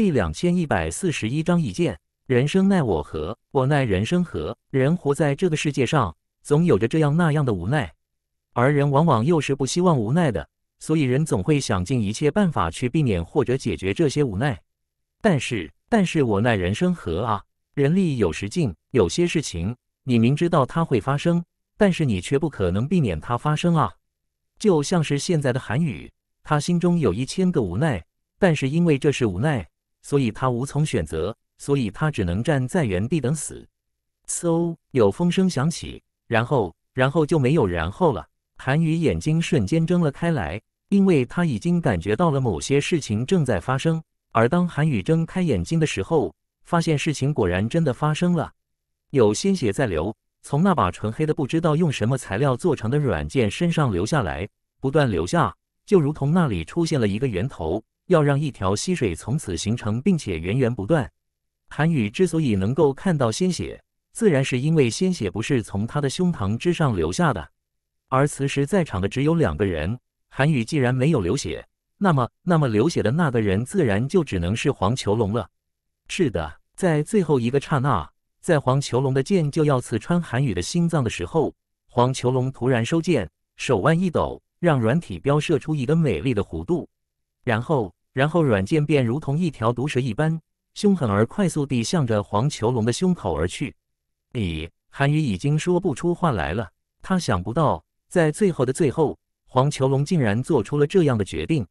第两千一百四十一章一见。人生奈我何？我奈人生何？人活在这个世界上，总有着这样那样的无奈，而人往往又是不希望无奈的，所以人总会想尽一切办法去避免或者解决这些无奈。但是，但是我奈人生何啊？人力有时尽，有些事情你明知道它会发生，但是你却不可能避免它发生啊。就像是现在的韩语，他心中有一千个无奈，但是因为这是无奈。所以他无从选择，所以他只能站在原地等死。嗖，有风声响起，然后，然后就没有然后了。韩雨眼睛瞬间睁了开来，因为他已经感觉到了某些事情正在发生。而当韩雨睁开眼睛的时候，发现事情果然真的发生了，有鲜血在流，从那把纯黑的不知道用什么材料做成的软件身上流下来，不断流下，就如同那里出现了一个源头。要让一条溪水从此形成，并且源源不断。韩宇之所以能够看到鲜血，自然是因为鲜血不是从他的胸膛之上流下的。而此时在场的只有两个人，韩宇既然没有流血，那么那么流血的那个人自然就只能是黄球龙了。是的，在最后一个刹那，在黄球龙的剑就要刺穿韩宇的心脏的时候，黄球龙突然收剑，手腕一抖，让软体镖射出一个美丽的弧度，然后。然后，软剑便如同一条毒蛇一般，凶狠而快速地向着黄球龙的胸口而去。咦，韩羽已经说不出话来了。他想不到，在最后的最后，黄球龙竟然做出了这样的决定。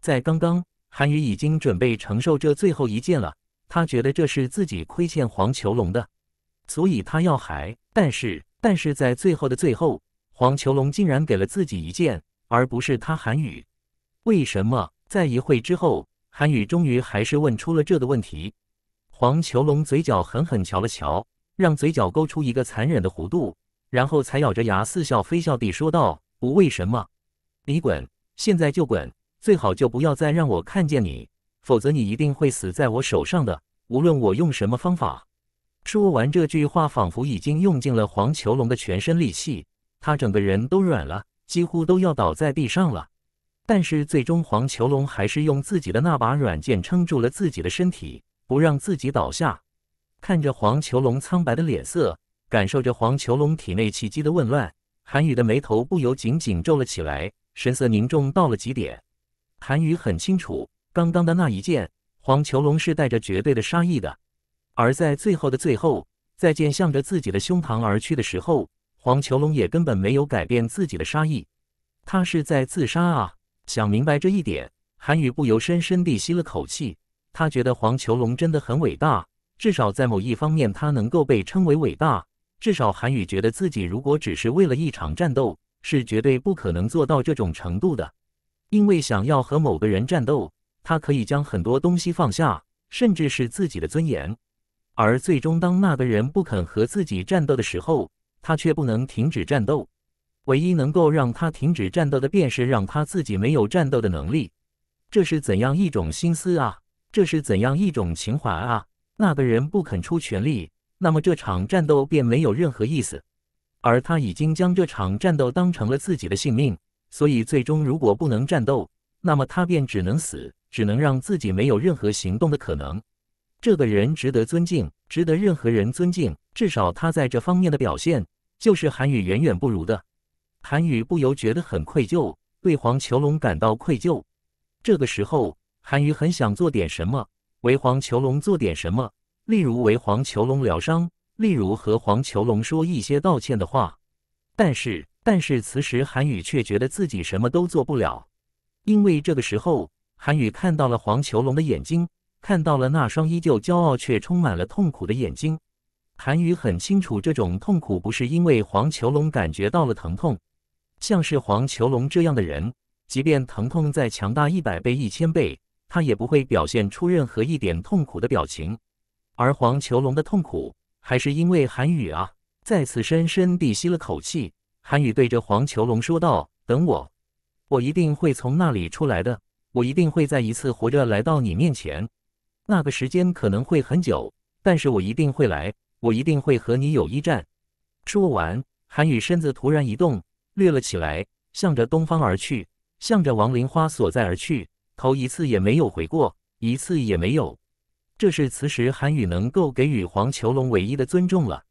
在刚刚，韩羽已经准备承受这最后一剑了。他觉得这是自己亏欠黄球龙的，所以他要还。但是，但是在最后的最后，黄球龙竟然给了自己一剑，而不是他韩羽。为什么？在一会之后，韩雨终于还是问出了这个问题。黄球龙嘴角狠狠瞧了瞧，让嘴角勾出一个残忍的弧度，然后才咬着牙，似笑非笑地说道：“不为什么，你滚，现在就滚，最好就不要再让我看见你，否则你一定会死在我手上的，无论我用什么方法。”说完这句话，仿佛已经用尽了黄球龙的全身力气，他整个人都软了，几乎都要倒在地上了。但是最终，黄球龙还是用自己的那把软剑撑住了自己的身体，不让自己倒下。看着黄球龙苍白的脸色，感受着黄球龙体内气机的紊乱，韩羽的眉头不由紧紧皱了起来，神色凝重到了极点。韩羽很清楚，刚刚的那一剑，黄球龙是带着绝对的杀意的。而在最后的最后，在剑向着自己的胸膛而去的时候，黄球龙也根本没有改变自己的杀意，他是在自杀啊！想明白这一点，韩宇不由深深地吸了口气。他觉得黄球龙真的很伟大，至少在某一方面，他能够被称为伟大。至少韩宇觉得自己，如果只是为了一场战斗，是绝对不可能做到这种程度的。因为想要和某个人战斗，他可以将很多东西放下，甚至是自己的尊严。而最终，当那个人不肯和自己战斗的时候，他却不能停止战斗。唯一能够让他停止战斗的，便是让他自己没有战斗的能力。这是怎样一种心思啊！这是怎样一种情怀啊！那个人不肯出全力，那么这场战斗便没有任何意思。而他已经将这场战斗当成了自己的性命，所以最终如果不能战斗，那么他便只能死，只能让自己没有任何行动的可能。这个人值得尊敬，值得任何人尊敬。至少他在这方面的表现，就是韩语远远不如的。韩语不由觉得很愧疚，对黄球龙感到愧疚。这个时候，韩语很想做点什么，为黄球龙做点什么，例如为黄球龙疗伤，例如和黄球龙说一些道歉的话。但是，但是此时韩语却觉得自己什么都做不了，因为这个时候韩语看到了黄球龙的眼睛，看到了那双依旧骄傲却充满了痛苦的眼睛。韩语很清楚，这种痛苦不是因为黄球龙感觉到了疼痛。像是黄球龙这样的人，即便疼痛再强大一百倍、一千倍，他也不会表现出任何一点痛苦的表情。而黄球龙的痛苦，还是因为韩宇啊。再次深深地吸了口气，韩宇对着黄球龙说道：“等我，我一定会从那里出来的。我一定会再一次活着来到你面前。那个时间可能会很久，但是我一定会来，我一定会和你有一战。”说完，韩宇身子突然一动。掠了起来，向着东方而去，向着王灵花所在而去，头一次也没有回过，一次也没有。这是此时韩宇能够给予黄球龙唯一的尊重了。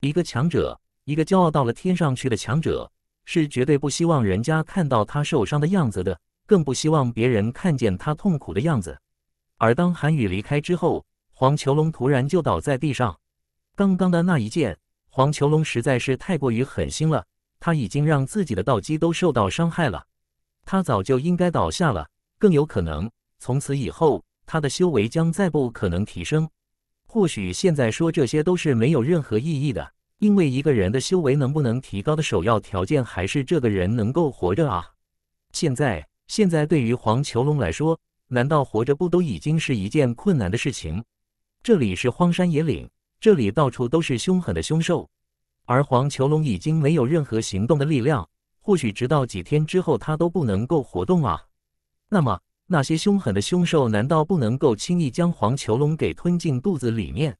一个强者，一个骄傲到了天上去的强者，是绝对不希望人家看到他受伤的样子的，更不希望别人看见他痛苦的样子。而当韩宇离开之后，黄球龙突然就倒在地上。刚刚的那一剑，黄球龙实在是太过于狠心了。他已经让自己的道基都受到伤害了，他早就应该倒下了，更有可能从此以后他的修为将再不可能提升。或许现在说这些都是没有任何意义的，因为一个人的修为能不能提高的首要条件还是这个人能够活着啊。现在，现在对于黄球龙来说，难道活着不都已经是一件困难的事情？这里是荒山野岭，这里到处都是凶狠的凶兽。而黄球龙已经没有任何行动的力量，或许直到几天之后，它都不能够活动啊。那么，那些凶狠的凶兽难道不能够轻易将黄球龙给吞进肚子里面？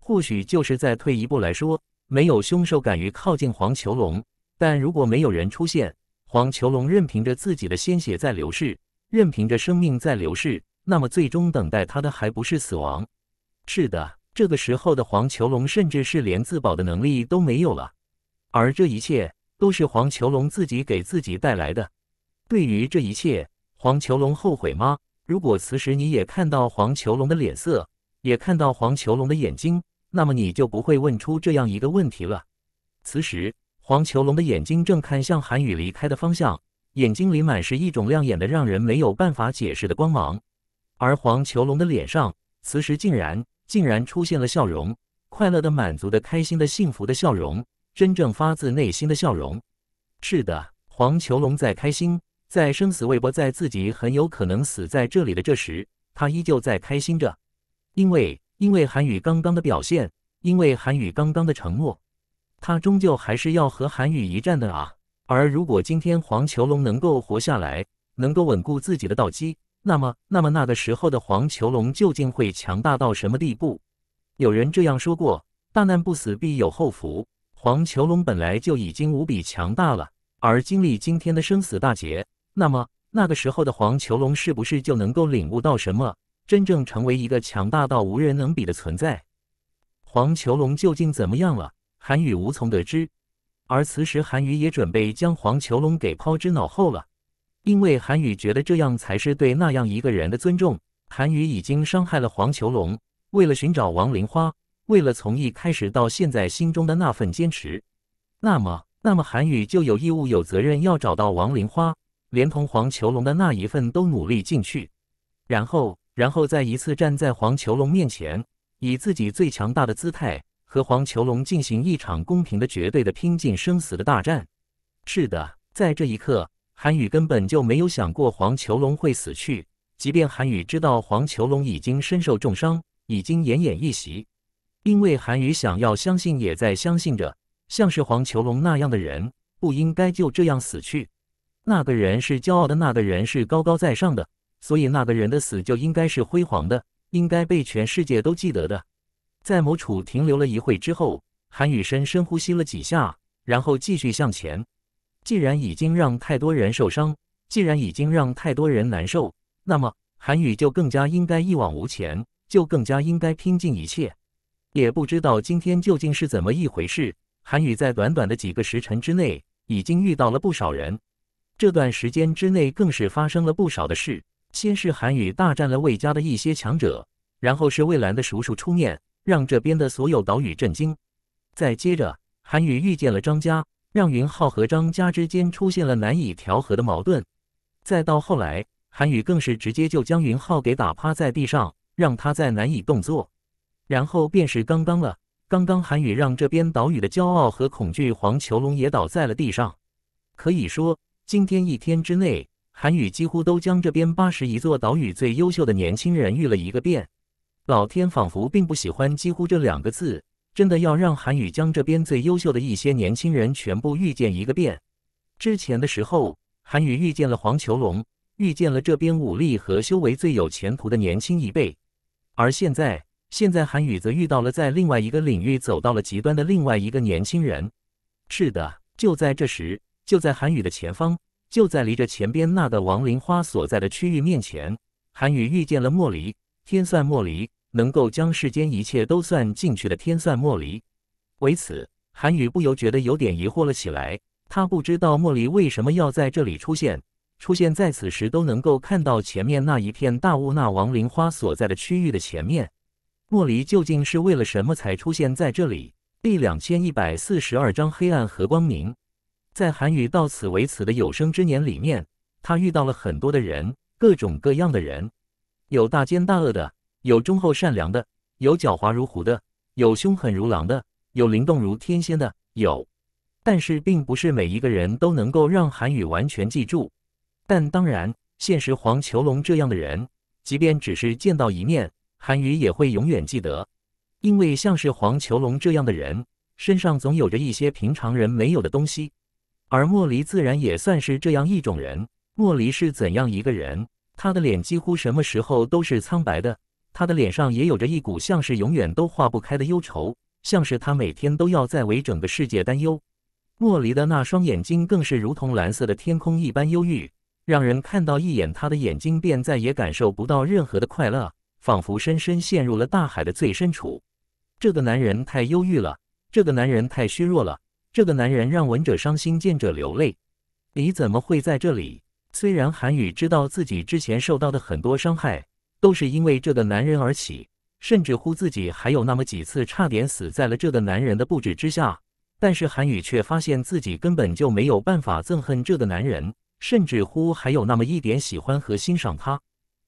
或许就是再退一步来说，没有凶兽敢于靠近黄球龙。但如果没有人出现，黄球龙任凭着自己的鲜血在流逝，任凭着生命在流逝，那么最终等待他的还不是死亡？是的。这个时候的黄球龙甚至是连自保的能力都没有了，而这一切都是黄球龙自己给自己带来的。对于这一切，黄球龙后悔吗？如果此时你也看到黄球龙的脸色，也看到黄球龙的眼睛，那么你就不会问出这样一个问题了。此时，黄球龙的眼睛正看向韩雨离开的方向，眼睛里满是一种亮眼的、让人没有办法解释的光芒。而黄球龙的脸上，此时竟然……竟然出现了笑容，快乐的、满足的、开心的、幸福的笑容，真正发自内心的笑容。是的，黄球龙在开心，在生死未卜，在自己很有可能死在这里的这时，他依旧在开心着。因为，因为韩宇刚刚的表现，因为韩宇刚刚的承诺，他终究还是要和韩宇一战的啊！而如果今天黄球龙能够活下来，能够稳固自己的道基。那么，那么那个时候的黄囚龙究竟会强大到什么地步？有人这样说过：“大难不死，必有后福。”黄囚龙本来就已经无比强大了，而经历今天的生死大劫，那么那个时候的黄囚龙是不是就能够领悟到什么，真正成为一个强大到无人能比的存在？黄囚龙究竟怎么样了？韩宇无从得知，而此时韩宇也准备将黄囚龙给抛之脑后了。因为韩宇觉得这样才是对那样一个人的尊重。韩宇已经伤害了黄球龙，为了寻找王灵花，为了从一开始到现在心中的那份坚持，那么，那么韩宇就有义务、有责任要找到王灵花，连同黄球龙的那一份都努力进去，然后，然后再一次站在黄球龙面前，以自己最强大的姿态和黄球龙进行一场公平的、绝对的、拼尽生死的大战。是的，在这一刻。韩宇根本就没有想过黄球龙会死去，即便韩宇知道黄球龙已经身受重伤，已经奄奄一息。因为韩宇想要相信，也在相信着，像是黄球龙那样的人不应该就这样死去。那个人是骄傲的，那个人是高高在上的，所以那个人的死就应该是辉煌的，应该被全世界都记得的。在某处停留了一会之后，韩宇深深呼吸了几下，然后继续向前。既然已经让太多人受伤，既然已经让太多人难受，那么韩羽就更加应该一往无前，就更加应该拼尽一切。也不知道今天究竟是怎么一回事，韩羽在短短的几个时辰之内已经遇到了不少人，这段时间之内更是发生了不少的事。先是韩羽大战了魏家的一些强者，然后是魏兰的叔叔出面，让这边的所有岛屿震惊。再接着，韩羽遇见了张家。让云浩和张家之间出现了难以调和的矛盾，再到后来，韩宇更是直接就将云浩给打趴在地上，让他再难以动作。然后便是刚刚了，刚刚韩宇让这边岛屿的骄傲和恐惧黄囚龙也倒在了地上。可以说，今天一天之内，韩宇几乎都将这边八十一座岛屿最优秀的年轻人遇了一个遍。老天仿佛并不喜欢几乎这两个字。真的要让韩宇将这边最优秀的一些年轻人全部遇见一个遍。之前的时候，韩宇遇见了黄球龙，遇见了这边武力和修为最有前途的年轻一辈。而现在，现在韩宇则遇到了在另外一个领域走到了极端的另外一个年轻人。是的，就在这时，就在韩宇的前方，就在离着前边那个王灵花所在的区域面前，韩宇遇见了莫离，天算莫离。能够将世间一切都算进去的天算莫离，为此韩宇不由觉得有点疑惑了起来。他不知道莫离为什么要在这里出现，出现在此时都能够看到前面那一片大雾、那亡灵花所在的区域的前面，莫离究竟是为了什么才出现在这里？第两千一百四十二章黑暗和光明。在韩宇到此为止的有生之年里面，他遇到了很多的人，各种各样的人，有大奸大恶的。有忠厚善良的，有狡猾如狐的，有凶狠如狼的，有灵动如天仙的，有。但是，并不是每一个人都能够让韩雨完全记住。但当然，现实黄球龙这样的人，即便只是见到一面，韩雨也会永远记得。因为像是黄球龙这样的人，身上总有着一些平常人没有的东西。而莫离自然也算是这样一种人。莫离是怎样一个人？他的脸几乎什么时候都是苍白的。他的脸上也有着一股像是永远都化不开的忧愁，像是他每天都要在为整个世界担忧。莫离的那双眼睛更是如同蓝色的天空一般忧郁，让人看到一眼他的眼睛便再也感受不到任何的快乐，仿佛深深陷入了大海的最深处。这个男人太忧郁了，这个男人太虚弱了，这个男人让闻者伤心，见者流泪。你怎么会在这里？虽然韩宇知道自己之前受到的很多伤害。都是因为这个男人而起，甚至乎自己还有那么几次差点死在了这个男人的布置之下。但是韩雨却发现自己根本就没有办法憎恨这个男人，甚至乎还有那么一点喜欢和欣赏他。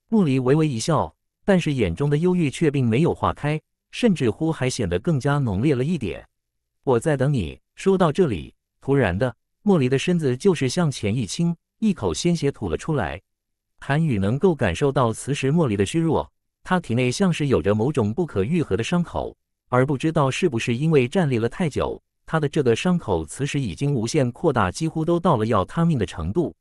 莫离微微一笑，但是眼中的忧郁却并没有化开，甚至乎还显得更加浓烈了一点。我在等你。说到这里，突然的，莫离的身子就是向前一倾，一口鲜血吐了出来。韩雨能够感受到此时莫离的虚弱，他体内像是有着某种不可愈合的伤口，而不知道是不是因为站立了太久，他的这个伤口此时已经无限扩大，几乎都到了要他命的程度。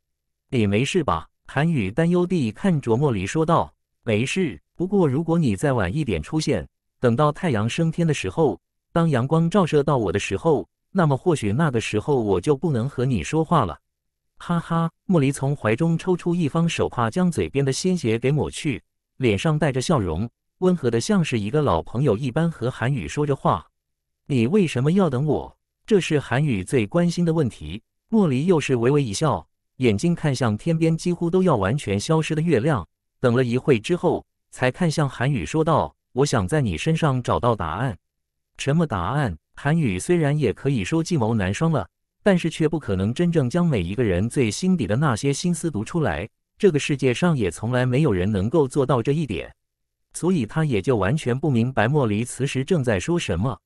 你没事吧？韩雨担忧地看着莫离说道：“没事，不过如果你再晚一点出现，等到太阳升天的时候，当阳光照射到我的时候，那么或许那个时候我就不能和你说话了。”哈哈，莫离从怀中抽出一方手帕，将嘴边的鲜血给抹去，脸上带着笑容，温和的像是一个老朋友一般和韩宇说着话。你为什么要等我？这是韩宇最关心的问题。莫离又是微微一笑，眼睛看向天边几乎都要完全消失的月亮，等了一会之后，才看向韩宇说道：“我想在你身上找到答案。”什么答案？韩宇虽然也可以说计谋难双了。但是却不可能真正将每一个人最心底的那些心思读出来。这个世界上也从来没有人能够做到这一点，所以他也就完全不明白莫离此时正在说什么。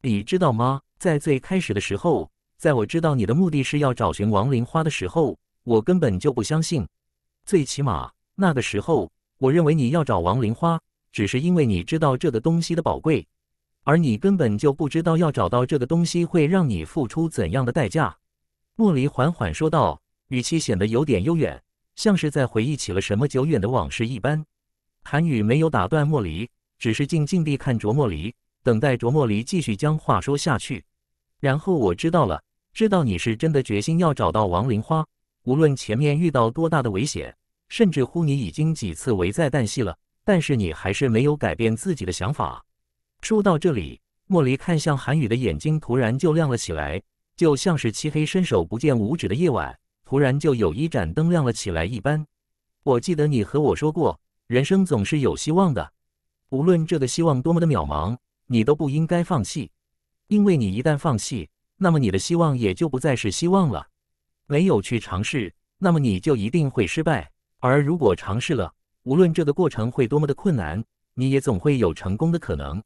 你知道吗？在最开始的时候，在我知道你的目的是要找寻亡灵花的时候，我根本就不相信。最起码那个时候，我认为你要找亡灵花，只是因为你知道这个东西的宝贵。而你根本就不知道要找到这个东西会让你付出怎样的代价，莫离缓缓说道，语气显得有点悠远，像是在回忆起了什么久远的往事一般。韩雨没有打断莫离，只是静静地看着莫离，等待着莫离继续将话说下去。然后我知道了，知道你是真的决心要找到亡灵花，无论前面遇到多大的危险，甚至乎你已经几次危在旦夕了，但是你还是没有改变自己的想法。说到这里，莫离看向韩宇的眼睛突然就亮了起来，就像是漆黑伸手不见五指的夜晚突然就有一盏灯亮了起来一般。我记得你和我说过，人生总是有希望的，无论这个希望多么的渺茫，你都不应该放弃，因为你一旦放弃，那么你的希望也就不再是希望了。没有去尝试，那么你就一定会失败；而如果尝试了，无论这个过程会多么的困难，你也总会有成功的可能。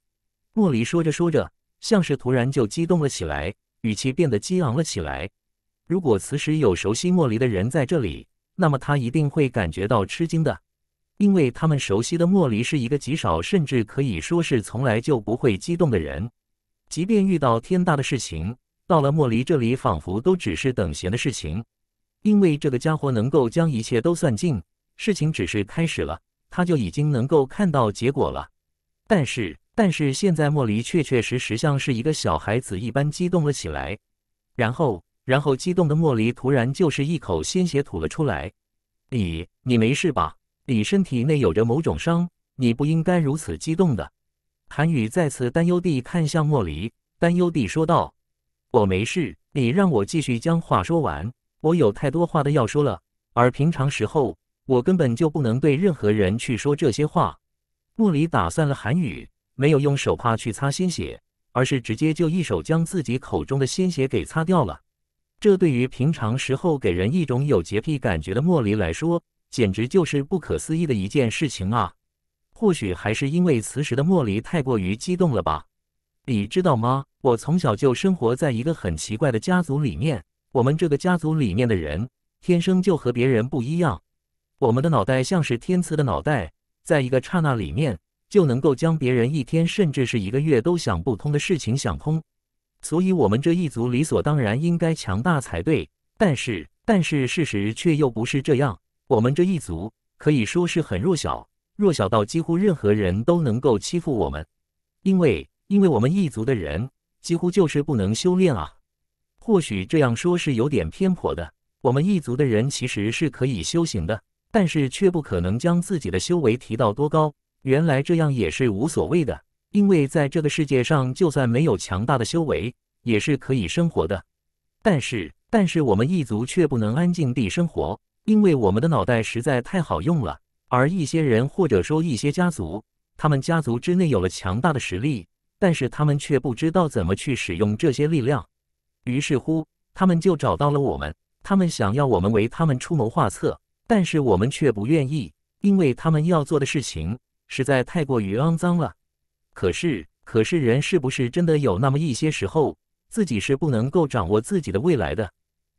莫离说着说着，像是突然就激动了起来，语气变得激昂了起来。如果此时有熟悉莫离的人在这里，那么他一定会感觉到吃惊的，因为他们熟悉的莫离是一个极少，甚至可以说是从来就不会激动的人。即便遇到天大的事情，到了莫离这里，仿佛都只是等闲的事情。因为这个家伙能够将一切都算尽，事情只是开始了，他就已经能够看到结果了。但是。但是现在，莫离确确实实像是一个小孩子一般激动了起来，然后，然后激动的莫离突然就是一口鲜血吐了出来。你，你没事吧？你身体内有着某种伤，你不应该如此激动的。韩宇再次担忧地看向莫离，担忧地说道：“我没事，你让我继续将话说完，我有太多话的要说了。而平常时候，我根本就不能对任何人去说这些话。”莫离打算了韩宇。没有用手帕去擦鲜血，而是直接就一手将自己口中的鲜血给擦掉了。这对于平常时候给人一种有洁癖感觉的莫离来说，简直就是不可思议的一件事情啊！或许还是因为此时的莫离太过于激动了吧？你知道吗？我从小就生活在一个很奇怪的家族里面。我们这个家族里面的人，天生就和别人不一样。我们的脑袋像是天赐的脑袋，在一个刹那里面。就能够将别人一天甚至是一个月都想不通的事情想通，所以，我们这一族理所当然应该强大才对。但是，但是事实却又不是这样。我们这一族可以说是很弱小，弱小到几乎任何人都能够欺负我们。因为，因为我们一族的人几乎就是不能修炼啊。或许这样说是有点偏颇的。我们一族的人其实是可以修行的，但是却不可能将自己的修为提到多高。原来这样也是无所谓的，因为在这个世界上，就算没有强大的修为，也是可以生活的。但是，但是我们异族却不能安静地生活，因为我们的脑袋实在太好用了。而一些人或者说一些家族，他们家族之内有了强大的实力，但是他们却不知道怎么去使用这些力量。于是乎，他们就找到了我们，他们想要我们为他们出谋划策，但是我们却不愿意，因为他们要做的事情。实在太过于肮脏了，可是，可是人是不是真的有那么一些时候，自己是不能够掌握自己的未来的？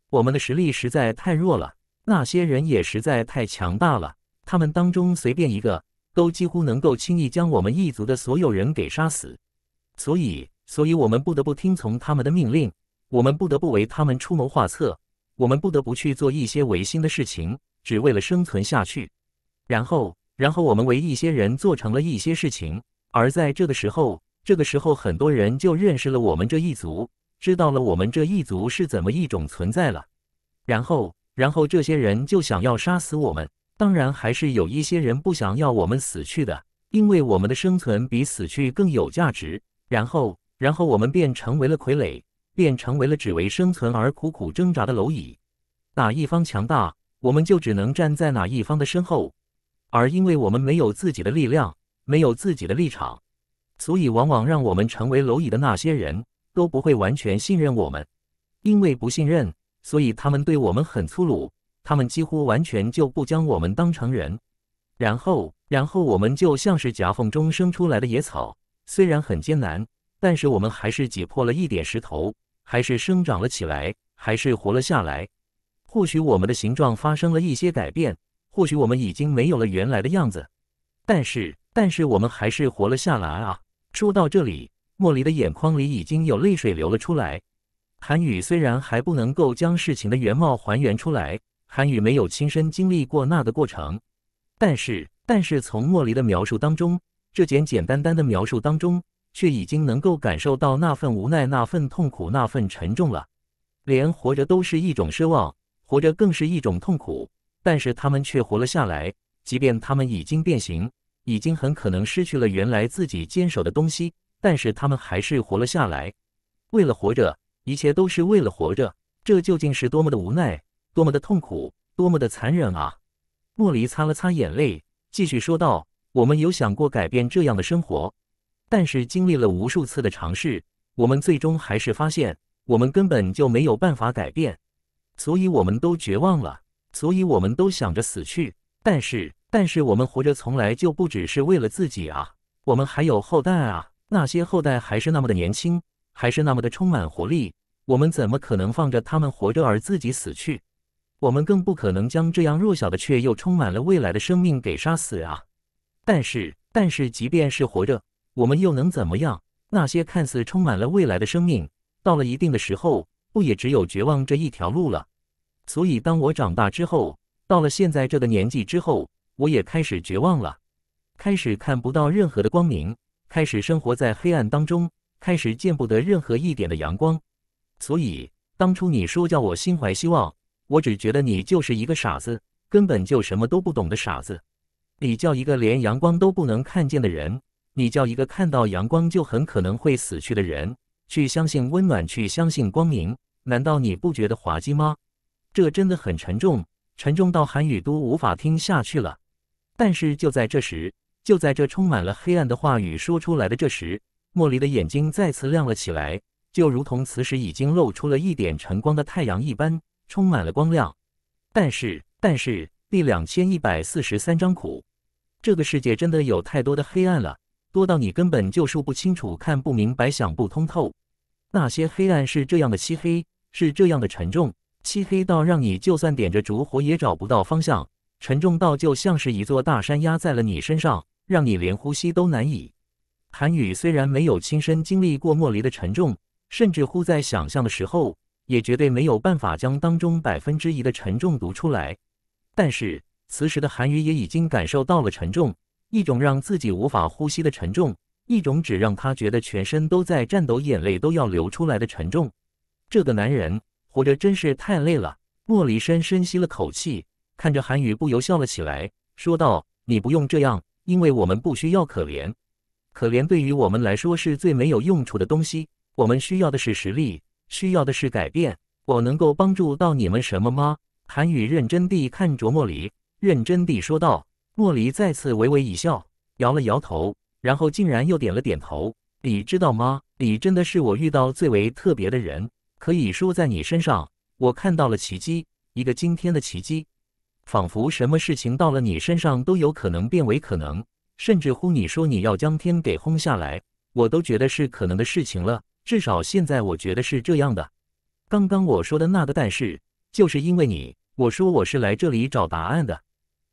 我们的实力实在太弱了，那些人也实在太强大了，他们当中随便一个，都几乎能够轻易将我们一族的所有人给杀死。所以，所以我们不得不听从他们的命令，我们不得不为他们出谋划策，我们不得不去做一些违心的事情，只为了生存下去。然后。然后我们为一些人做成了一些事情，而在这个时候，这个时候很多人就认识了我们这一族，知道了我们这一族是怎么一种存在了。然后，然后这些人就想要杀死我们。当然，还是有一些人不想要我们死去的，因为我们的生存比死去更有价值。然后，然后我们便成为了傀儡，便成为了只为生存而苦苦挣扎的蝼蚁。哪一方强大，我们就只能站在哪一方的身后。而因为我们没有自己的力量，没有自己的立场，所以往往让我们成为蝼蚁的那些人都不会完全信任我们。因为不信任，所以他们对我们很粗鲁，他们几乎完全就不将我们当成人。然后，然后我们就像是夹缝中生出来的野草，虽然很艰难，但是我们还是挤破了一点石头，还是生长了起来，还是活了下来。或许我们的形状发生了一些改变。或许我们已经没有了原来的样子，但是但是我们还是活了下来啊！说到这里，莫离的眼眶里已经有泪水流了出来。韩宇虽然还不能够将事情的原貌还原出来，韩宇没有亲身经历过那的过程，但是但是从莫离的描述当中，这简简单单的描述当中，却已经能够感受到那份无奈、那份痛苦、那份沉重了。连活着都是一种奢望，活着更是一种痛苦。但是他们却活了下来，即便他们已经变形，已经很可能失去了原来自己坚守的东西，但是他们还是活了下来。为了活着，一切都是为了活着，这究竟是多么的无奈，多么的痛苦，多么的残忍啊！莫离擦了擦眼泪，继续说道：“我们有想过改变这样的生活，但是经历了无数次的尝试，我们最终还是发现，我们根本就没有办法改变，所以我们都绝望了。”所以我们都想着死去，但是但是我们活着从来就不只是为了自己啊，我们还有后代啊，那些后代还是那么的年轻，还是那么的充满活力，我们怎么可能放着他们活着而自己死去？我们更不可能将这样弱小的却又充满了未来的生命给杀死啊！但是但是，即便是活着，我们又能怎么样？那些看似充满了未来的生命，到了一定的时候，不也只有绝望这一条路了？所以，当我长大之后，到了现在这个年纪之后，我也开始绝望了，开始看不到任何的光明，开始生活在黑暗当中，开始见不得任何一点的阳光。所以，当初你说叫我心怀希望，我只觉得你就是一个傻子，根本就什么都不懂的傻子。你叫一个连阳光都不能看见的人，你叫一个看到阳光就很可能会死去的人去相信温暖，去相信光明，难道你不觉得滑稽吗？这真的很沉重，沉重到韩语都无法听下去了。但是就在这时，就在这充满了黑暗的话语说出来的这时，莫离的眼睛再次亮了起来，就如同此时已经露出了一点晨光的太阳一般，充满了光亮。但是，但是第两千一百四十三章苦，这个世界真的有太多的黑暗了，多到你根本就数不清楚、看不明白、想不通透。那些黑暗是这样的漆黑，是这样的沉重。漆黑到让你就算点着烛火也找不到方向，沉重到就像是一座大山压在了你身上，让你连呼吸都难以。韩宇虽然没有亲身经历过莫离的沉重，甚至乎在想象的时候也绝对没有办法将当中百分之一的沉重读出来，但是此时的韩宇也已经感受到了沉重，一种让自己无法呼吸的沉重，一种只让他觉得全身都在颤抖、眼泪都要流出来的沉重。这个男人。我这真是太累了。莫离深深吸了口气，看着韩宇，不由笑了起来，说道：“你不用这样，因为我们不需要可怜。可怜对于我们来说是最没有用处的东西。我们需要的是实力，需要的是改变。我能够帮助到你们什么吗？”韩宇认真地看着莫离，认真地说道。莫离再次微微一笑，摇了摇头，然后竟然又点了点头。你知道吗？你真的是我遇到最为特别的人。可以说在你身上，我看到了奇迹，一个惊天的奇迹，仿佛什么事情到了你身上都有可能变为可能，甚至乎你说你要将天给轰下来，我都觉得是可能的事情了，至少现在我觉得是这样的。刚刚我说的那个但是，就是因为你，我说我是来这里找答案的，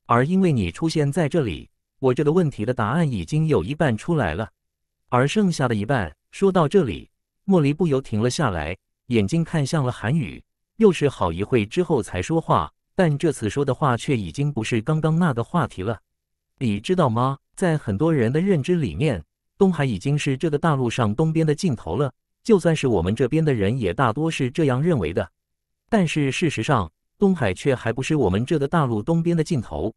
而因为你出现在这里，我这个问题的答案已经有一半出来了，而剩下的一半，说到这里，莫离不由停了下来。眼睛看向了韩宇，又是好一会之后才说话，但这次说的话却已经不是刚刚那个话题了。你知道吗？在很多人的认知里面，东海已经是这个大陆上东边的尽头了，就算是我们这边的人也大多是这样认为的。但是事实上，东海却还不是我们这个大陆东边的尽头。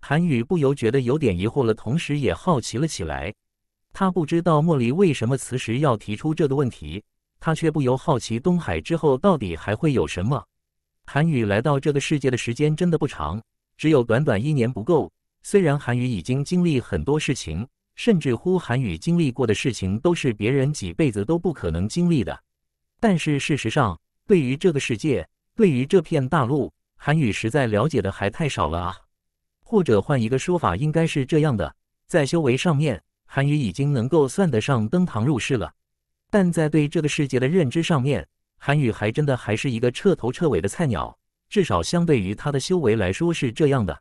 韩宇不由觉得有点疑惑了，同时也好奇了起来。他不知道莫离为什么此时要提出这个问题。他却不由好奇，东海之后到底还会有什么？韩雨来到这个世界的时间真的不长，只有短短一年不够。虽然韩雨已经经历很多事情，甚至乎韩雨经历过的事情都是别人几辈子都不可能经历的，但是事实上，对于这个世界，对于这片大陆，韩雨实在了解的还太少了啊。或者换一个说法，应该是这样的：在修为上面，韩雨已经能够算得上登堂入室了。但在对这个世界的认知上面，韩宇还真的还是一个彻头彻尾的菜鸟，至少相对于他的修为来说是这样的。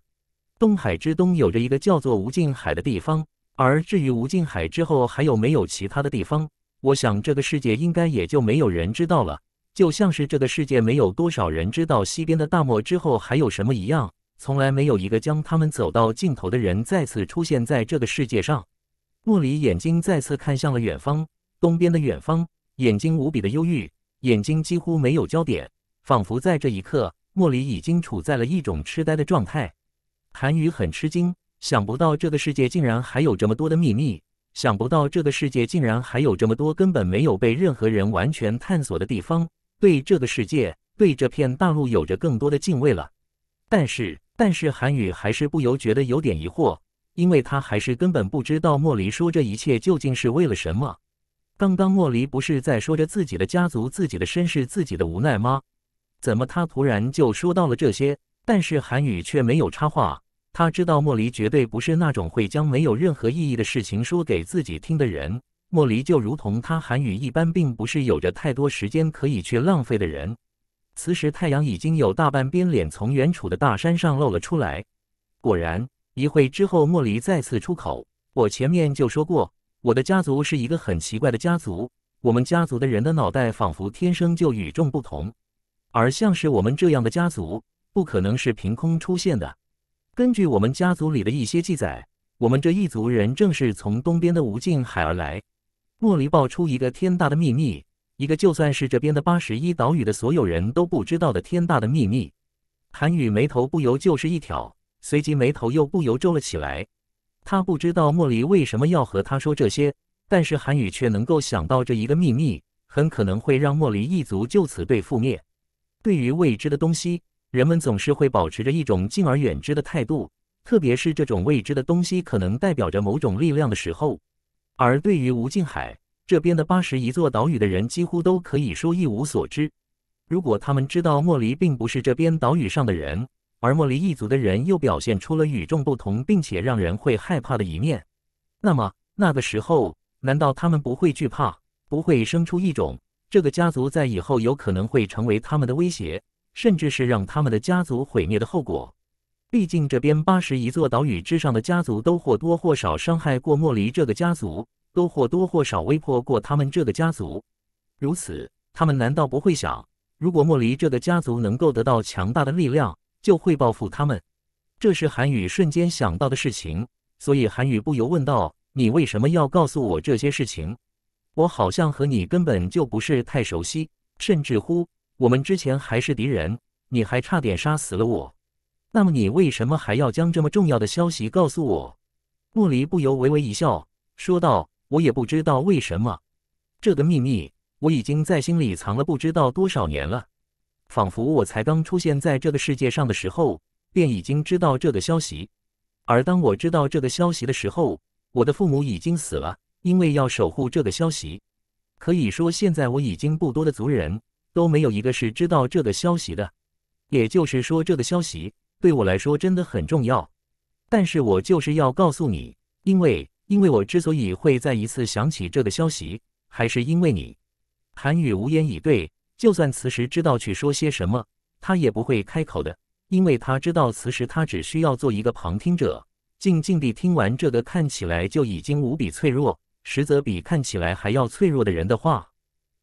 东海之东有着一个叫做无尽海的地方，而至于无尽海之后还有没有其他的地方，我想这个世界应该也就没有人知道了。就像是这个世界没有多少人知道西边的大漠之后还有什么一样，从来没有一个将他们走到尽头的人再次出现在这个世界上。莫离眼睛再次看向了远方。东边的远方，眼睛无比的忧郁，眼睛几乎没有焦点，仿佛在这一刻，莫离已经处在了一种痴呆的状态。韩雨很吃惊，想不到这个世界竟然还有这么多的秘密，想不到这个世界竟然还有这么多根本没有被任何人完全探索的地方，对这个世界，对这片大陆有着更多的敬畏了。但是，但是韩雨还是不由觉得有点疑惑，因为他还是根本不知道莫离说这一切究竟是为了什么。刚刚莫离不是在说着自己的家族、自己的身世、自己的无奈吗？怎么他突然就说到了这些？但是韩语却没有插话。他知道莫离绝对不是那种会将没有任何意义的事情说给自己听的人。莫离就如同他韩语一般，并不是有着太多时间可以去浪费的人。此时太阳已经有大半边脸从远处的大山上露了出来。果然，一会之后，莫离再次出口：“我前面就说过。”我的家族是一个很奇怪的家族，我们家族的人的脑袋仿佛天生就与众不同，而像是我们这样的家族，不可能是凭空出现的。根据我们家族里的一些记载，我们这一族人正是从东边的无尽海而来。莫离爆出一个天大的秘密，一个就算是这边的八十一岛屿的所有人都不知道的天大的秘密。韩羽眉头不由就是一挑，随即眉头又不由皱了起来。他不知道莫离为什么要和他说这些，但是韩宇却能够想到这一个秘密很可能会让莫离一族就此被覆灭。对于未知的东西，人们总是会保持着一种敬而远之的态度，特别是这种未知的东西可能代表着某种力量的时候。而对于吴静海这边的八十一座岛屿的人，几乎都可以说一无所知。如果他们知道莫离并不是这边岛屿上的人，而莫离一族的人又表现出了与众不同，并且让人会害怕的一面。那么那个时候，难道他们不会惧怕，不会生出一种这个家族在以后有可能会成为他们的威胁，甚至是让他们的家族毁灭的后果？毕竟这边八十一座岛屿之上的家族都或多或少伤害过莫离这个家族，都或多或少威迫过他们这个家族。如此，他们难道不会想，如果莫离这个家族能够得到强大的力量？就会报复他们，这是韩宇瞬间想到的事情，所以韩宇不由问道：“你为什么要告诉我这些事情？我好像和你根本就不是太熟悉，甚至乎我们之前还是敌人，你还差点杀死了我。那么你为什么还要将这么重要的消息告诉我？”莫离不由微微一笑，说道：“我也不知道为什么，这个秘密我已经在心里藏了不知道多少年了。”仿佛我才刚出现在这个世界上的时候，便已经知道这个消息。而当我知道这个消息的时候，我的父母已经死了，因为要守护这个消息。可以说，现在我已经不多的族人都没有一个是知道这个消息的。也就是说，这个消息对我来说真的很重要。但是我就是要告诉你，因为，因为我之所以会再一次想起这个消息，还是因为你。韩语无言以对。就算磁石知道去说些什么，他也不会开口的，因为他知道磁石，他只需要做一个旁听者，静静地听完这个看起来就已经无比脆弱，实则比看起来还要脆弱的人的话。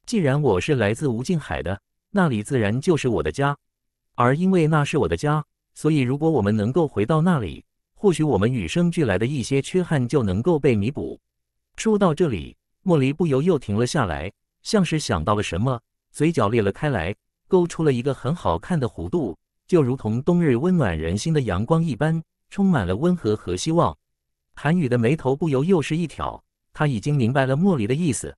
既然我是来自无尽海的，那里自然就是我的家，而因为那是我的家，所以如果我们能够回到那里，或许我们与生俱来的一些缺憾就能够被弥补。说到这里，莫离不由又停了下来，像是想到了什么。嘴角裂了开来，勾出了一个很好看的弧度，就如同冬日温暖人心的阳光一般，充满了温和和希望。韩宇的眉头不由又是一挑，他已经明白了莫离的意思。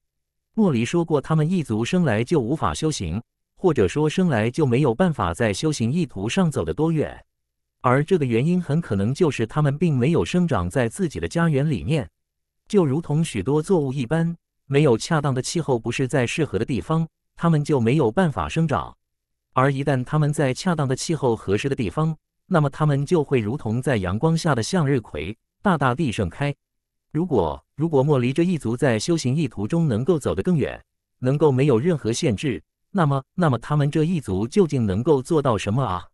莫离说过，他们一族生来就无法修行，或者说生来就没有办法在修行意图上走得多远，而这个原因很可能就是他们并没有生长在自己的家园里面，就如同许多作物一般，没有恰当的气候，不是在适合的地方。他们就没有办法生长，而一旦他们在恰当的气候、合适的地方，那么他们就会如同在阳光下的向日葵，大大地盛开。如果如果莫离这一族在修行一途中能够走得更远，能够没有任何限制，那么那么他们这一族究竟能够做到什么啊？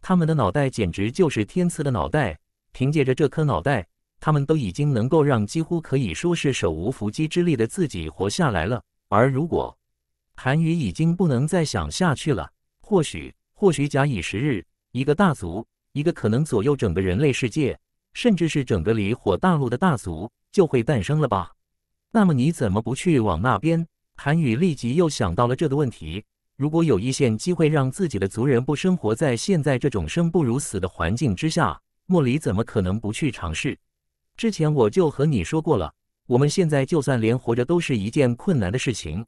他们的脑袋简直就是天赐的脑袋，凭借着这颗脑袋，他们都已经能够让几乎可以说是手无缚鸡之力的自己活下来了。而如果，韩宇已经不能再想下去了。或许，或许假以时日，一个大族，一个可能左右整个人类世界，甚至是整个离火大陆的大族，就会诞生了吧？那么你怎么不去往那边？韩宇立即又想到了这个问题。如果有一线机会让自己的族人不生活在现在这种生不如死的环境之下，莫离怎么可能不去尝试？之前我就和你说过了，我们现在就算连活着都是一件困难的事情。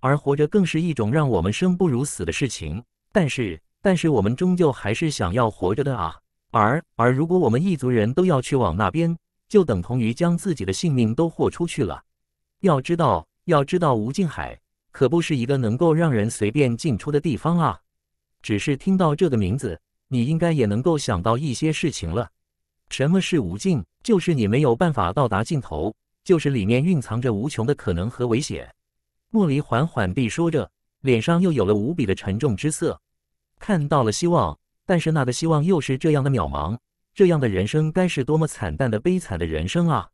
而活着更是一种让我们生不如死的事情，但是，但是我们终究还是想要活着的啊！而而如果我们一族人都要去往那边，就等同于将自己的性命都豁出去了。要知道，要知道，无尽海可不是一个能够让人随便进出的地方啊！只是听到这个名字，你应该也能够想到一些事情了。什么是无尽？就是你没有办法到达尽头，就是里面蕴藏着无穷的可能和危险。莫离缓缓地说着，脸上又有了无比的沉重之色。看到了希望，但是那个希望又是这样的渺茫。这样的人生该是多么惨淡的悲惨的人生啊！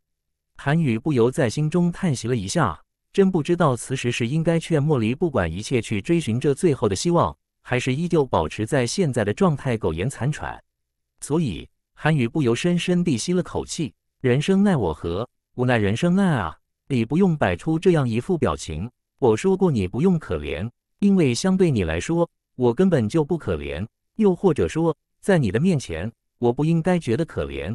韩宇不由在心中叹息了一下。真不知道此时是应该劝莫离不管一切去追寻这最后的希望，还是依旧保持在现在的状态苟延残喘。所以韩宇不由深深地吸了口气。人生奈我何？无奈人生难啊！你不用摆出这样一副表情。我说过，你不用可怜，因为相对你来说，我根本就不可怜。又或者说，在你的面前，我不应该觉得可怜。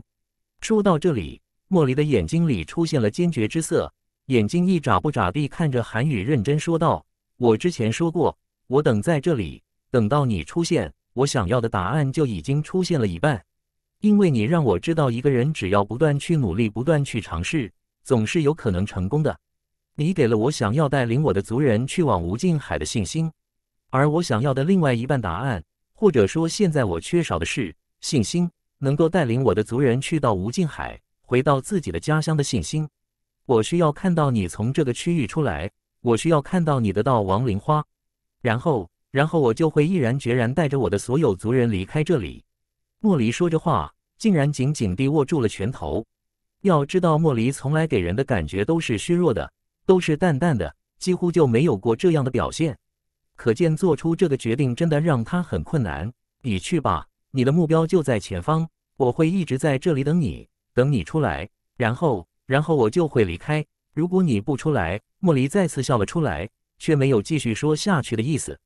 说到这里，莫离的眼睛里出现了坚决之色，眼睛一眨不眨地看着韩雨，认真说道：“我之前说过，我等在这里，等到你出现，我想要的答案就已经出现了一半。因为你让我知道，一个人只要不断去努力，不断去尝试，总是有可能成功的。”你给了我想要带领我的族人去往无尽海的信心，而我想要的另外一半答案，或者说现在我缺少的是信心，能够带领我的族人去到无尽海，回到自己的家乡的信心。我需要看到你从这个区域出来，我需要看到你得到亡灵花，然后，然后我就会毅然决然带着我的所有族人离开这里。莫离说着话，竟然紧紧地握住了拳头。要知道，莫离从来给人的感觉都是虚弱的。都是淡淡的，几乎就没有过这样的表现。可见做出这个决定真的让他很困难。你去吧，你的目标就在前方，我会一直在这里等你，等你出来，然后，然后我就会离开。如果你不出来，莫离再次笑了出来，却没有继续说下去的意思。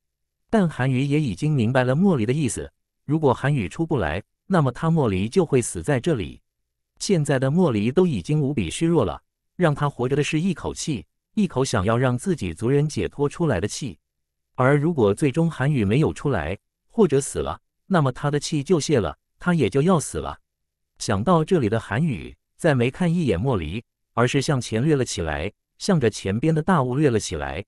但韩宇也已经明白了莫离的意思。如果韩宇出不来，那么他莫离就会死在这里。现在的莫离都已经无比虚弱了，让他活着的是一口气。一口想要让自己族人解脱出来的气，而如果最终韩雨没有出来或者死了，那么他的气就泄了，他也就要死了。想到这里的韩雨，再没看一眼莫离，而是向前掠了起来，向着前边的大雾掠了起来。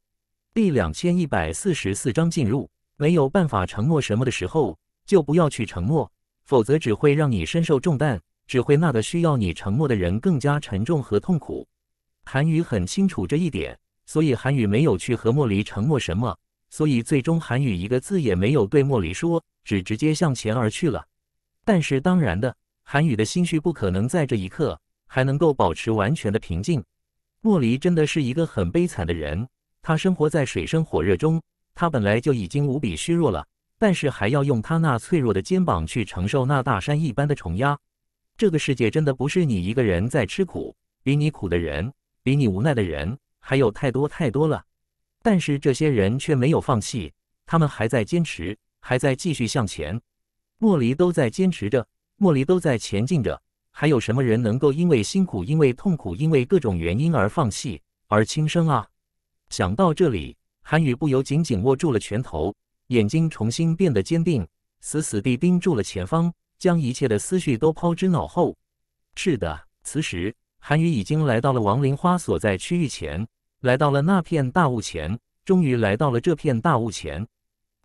第两千一百四十四章进入，没有办法承诺什么的时候，就不要去承诺，否则只会让你身受重担，只会那个需要你承诺的人更加沉重和痛苦。韩雨很清楚这一点，所以韩雨没有去和莫离承诺什么，所以最终韩雨一个字也没有对莫离说，只直接向前而去了。但是当然的，韩雨的心绪不可能在这一刻还能够保持完全的平静。莫离真的是一个很悲惨的人，他生活在水深火热中，他本来就已经无比虚弱了，但是还要用他那脆弱的肩膀去承受那大山一般的重压。这个世界真的不是你一个人在吃苦，比你苦的人。比你无奈的人还有太多太多了，但是这些人却没有放弃，他们还在坚持，还在继续向前。莫离都在坚持着，莫离都在前进着。还有什么人能够因为辛苦、因为痛苦、因为各种原因而放弃、而轻生啊？想到这里，韩宇不由紧紧握住了拳头，眼睛重新变得坚定，死死地盯住了前方，将一切的思绪都抛之脑后。是的，此时。韩羽已经来到了王林花所在区域前，来到了那片大雾前，终于来到了这片大雾前。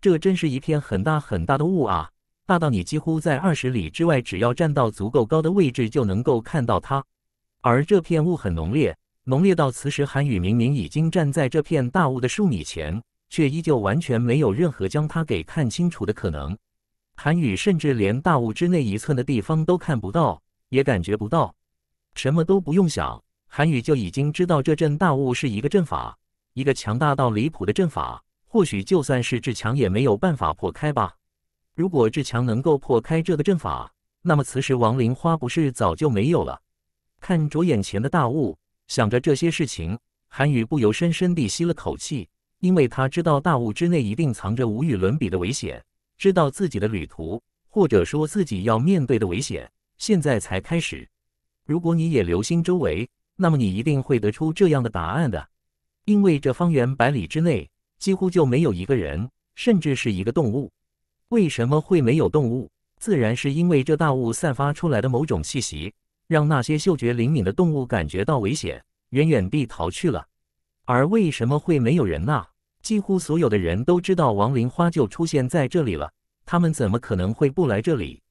这真是一片很大很大的雾啊，大到你几乎在二十里之外，只要站到足够高的位置就能够看到它。而这片雾很浓烈，浓烈到此时韩羽明明已经站在这片大雾的数米前，却依旧完全没有任何将它给看清楚的可能。韩羽甚至连大雾之内一寸的地方都看不到，也感觉不到。什么都不用想，韩宇就已经知道这阵大雾是一个阵法，一个强大到离谱的阵法。或许就算是志强也没有办法破开吧。如果志强能够破开这个阵法，那么此时亡灵花不是早就没有了？看着眼前的大雾，想着这些事情，韩宇不由深深地吸了口气，因为他知道大雾之内一定藏着无与伦比的危险，知道自己的旅途，或者说自己要面对的危险，现在才开始。如果你也留心周围，那么你一定会得出这样的答案的。因为这方圆百里之内几乎就没有一个人，甚至是一个动物。为什么会没有动物？自然是因为这大雾散发出来的某种气息，让那些嗅觉灵敏的动物感觉到危险，远远地逃去了。而为什么会没有人呢？几乎所有的人都知道亡灵花就出现在这里了，他们怎么可能会不来这里？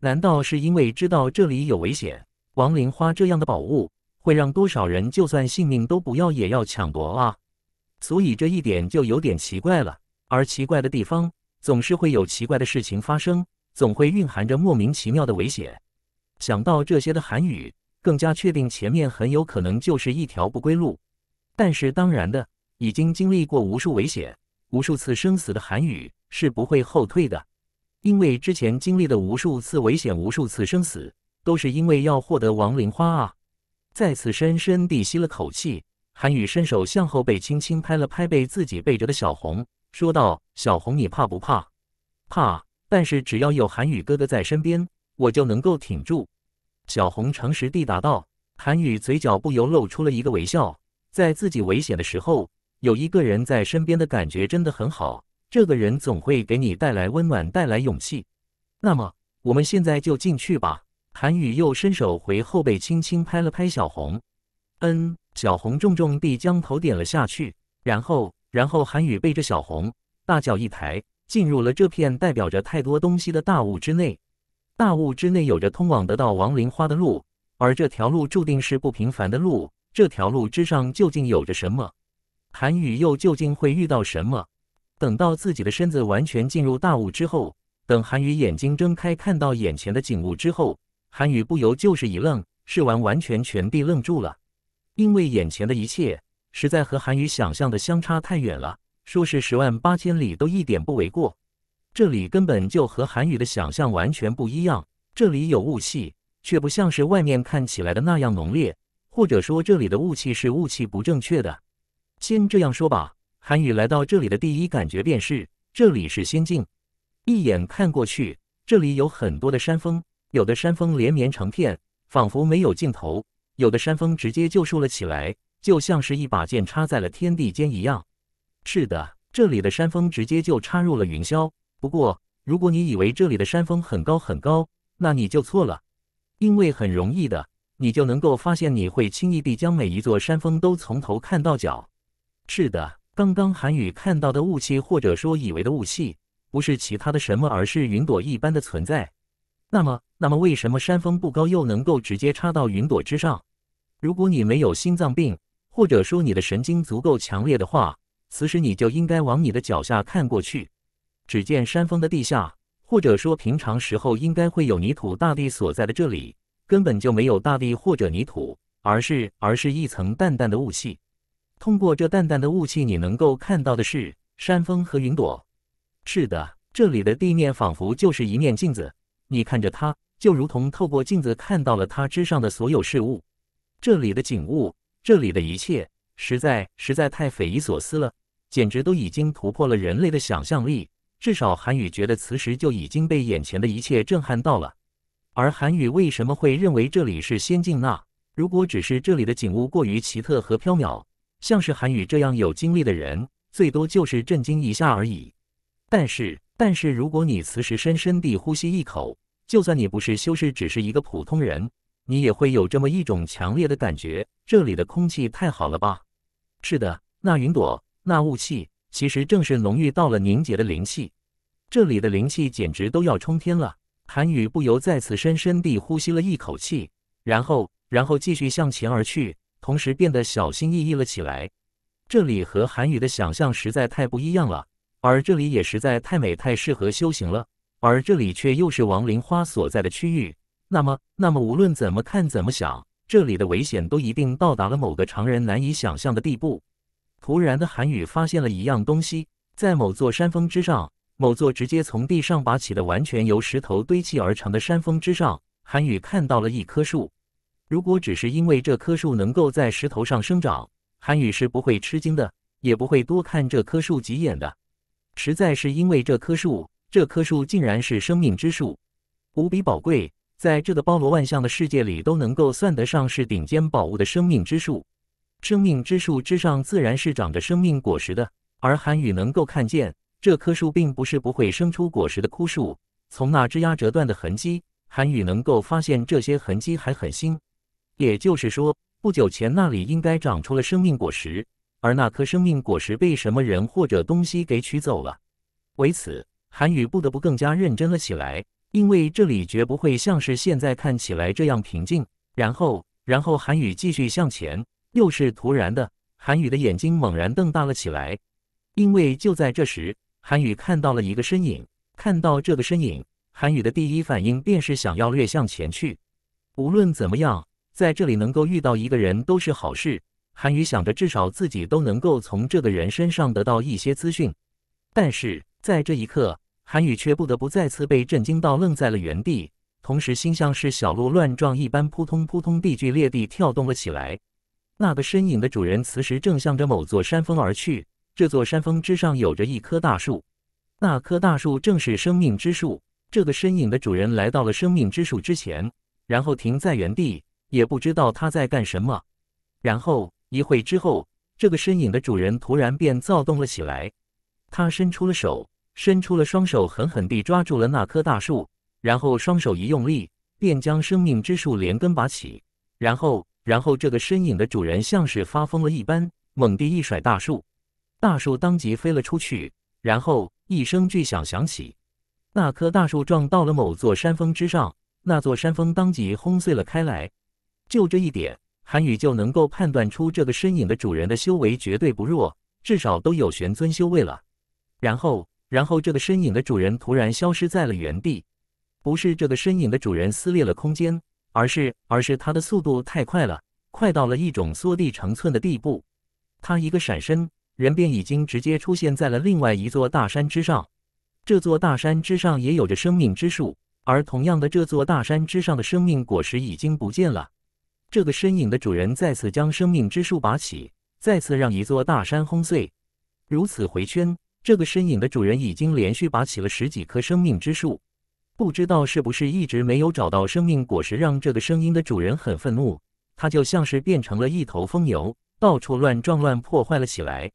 难道是因为知道这里有危险？亡灵花这样的宝物会让多少人就算性命都不要也要抢夺啊？所以这一点就有点奇怪了。而奇怪的地方总是会有奇怪的事情发生，总会蕴含着莫名其妙的危险。想到这些的韩语，更加确定前面很有可能就是一条不归路。但是当然的，已经经历过无数危险、无数次生死的韩语是不会后退的，因为之前经历的无数次危险、无数次生死。都是因为要获得亡灵花啊！再次深深地吸了口气，韩宇伸手向后背轻轻拍了拍被自己背着的小红说道：“小红，你怕不怕？怕。但是只要有韩宇哥哥在身边，我就能够挺住。”小红诚实地答道。韩宇嘴角不由露出了一个微笑，在自己危险的时候有一个人在身边的感觉真的很好，这个人总会给你带来温暖，带来勇气。那么，我们现在就进去吧。韩宇又伸手回后背，轻轻拍了拍小红。嗯，小红重重地将头点了下去。然后，然后韩宇背着小红，大脚一抬，进入了这片代表着太多东西的大雾之内。大雾之内有着通往得到亡灵花的路，而这条路注定是不平凡的路。这条路之上究竟有着什么？韩宇又究竟会遇到什么？等到自己的身子完全进入大雾之后，等韩宇眼睛睁开，看到眼前的景物之后。韩宇不由就是一愣，试完完全全地愣住了，因为眼前的一切实在和韩宇想象的相差太远了，说是十万八千里都一点不为过。这里根本就和韩宇的想象完全不一样。这里有雾气，却不像是外面看起来的那样浓烈，或者说这里的雾气是雾气不正确的。先这样说吧。韩宇来到这里的第一感觉便是这里是仙境，一眼看过去，这里有很多的山峰。有的山峰连绵成片，仿佛没有尽头；有的山峰直接就竖了起来，就像是一把剑插在了天地间一样。是的，这里的山峰直接就插入了云霄。不过，如果你以为这里的山峰很高很高，那你就错了。因为很容易的，你就能够发现，你会轻易地将每一座山峰都从头看到脚。是的，刚刚韩雨看到的雾气，或者说以为的雾气，不是其他的什么，而是云朵一般的存在。那么，那么为什么山峰不高又能够直接插到云朵之上？如果你没有心脏病，或者说你的神经足够强烈的话，此时你就应该往你的脚下看过去。只见山峰的地下，或者说平常时候应该会有泥土、大地所在的这里，根本就没有大地或者泥土，而是而是一层淡淡的雾气。通过这淡淡的雾气，你能够看到的是山峰和云朵。是的，这里的地面仿佛就是一面镜子。你看着他，就如同透过镜子看到了他之上的所有事物。这里的景物，这里的一切，实在实在太匪夷所思了，简直都已经突破了人类的想象力。至少韩宇觉得此时就已经被眼前的一切震撼到了。而韩宇为什么会认为这里是仙境呢？如果只是这里的景物过于奇特和飘渺，像是韩宇这样有经历的人，最多就是震惊一下而已。但是，但是如果你此时深深地呼吸一口，就算你不是修士，只是一个普通人，你也会有这么一种强烈的感觉。这里的空气太好了吧？是的，那云朵，那雾气，其实正是浓郁到了凝结的灵气。这里的灵气简直都要冲天了。韩雨不由再次深深地呼吸了一口气，然后，然后继续向前而去，同时变得小心翼翼了起来。这里和韩雨的想象实在太不一样了，而这里也实在太美，太适合修行了。而这里却又是亡灵花所在的区域，那么，那么无论怎么看怎么想，这里的危险都一定到达了某个常人难以想象的地步。突然的韩宇发现了一样东西，在某座山峰之上，某座直接从地上拔起的、完全由石头堆砌而成的山峰之上，韩宇看到了一棵树。如果只是因为这棵树能够在石头上生长，韩宇是不会吃惊的，也不会多看这棵树几眼的。实在是因为这棵树。这棵树竟然是生命之树，无比宝贵，在这个包罗万象的世界里，都能够算得上是顶尖宝物的生命之树。生命之树之上，自然是长着生命果实的。而韩羽能够看见，这棵树并不是不会生出果实的枯树。从那枝丫折断的痕迹，韩羽能够发现这些痕迹还很新，也就是说，不久前那里应该长出了生命果实，而那颗生命果实被什么人或者东西给取走了。为此。韩雨不得不更加认真了起来，因为这里绝不会像是现在看起来这样平静。然后，然后韩雨继续向前，又是突然的，韩雨的眼睛猛然瞪大了起来，因为就在这时，韩雨看到了一个身影。看到这个身影，韩雨的第一反应便是想要略向前去。无论怎么样，在这里能够遇到一个人都是好事。韩雨想着，至少自己都能够从这个人身上得到一些资讯。但是在这一刻，韩宇却不得不再次被震惊到，愣在了原地，同时心像是小鹿乱撞一般，扑通扑通地剧烈地跳动了起来。那个身影的主人此时正向着某座山峰而去，这座山峰之上有着一棵大树，那棵大树正是生命之树。这个身影的主人来到了生命之树之前，然后停在原地，也不知道他在干什么。然后一会之后，这个身影的主人突然便躁动了起来，他伸出了手。伸出了双手，狠狠地抓住了那棵大树，然后双手一用力，便将生命之树连根拔起。然后，然后这个身影的主人像是发疯了一般，猛地一甩大树，大树当即飞了出去。然后一声巨响响起，那棵大树撞到了某座山峰之上，那座山峰当即轰碎了开来。就这一点，韩宇就能够判断出这个身影的主人的修为绝对不弱，至少都有玄尊修为了。然后。然后，这个身影的主人突然消失在了原地。不是这个身影的主人撕裂了空间，而是而是他的速度太快了，快到了一种缩地成寸的地步。他一个闪身，人便已经直接出现在了另外一座大山之上。这座大山之上也有着生命之树，而同样的，这座大山之上的生命果实已经不见了。这个身影的主人再次将生命之树拔起，再次让一座大山轰碎，如此回圈。这个身影的主人已经连续拔起了十几棵生命之树，不知道是不是一直没有找到生命果实，让这个声音的主人很愤怒。他就像是变成了一头疯牛，到处乱撞乱破坏了起来。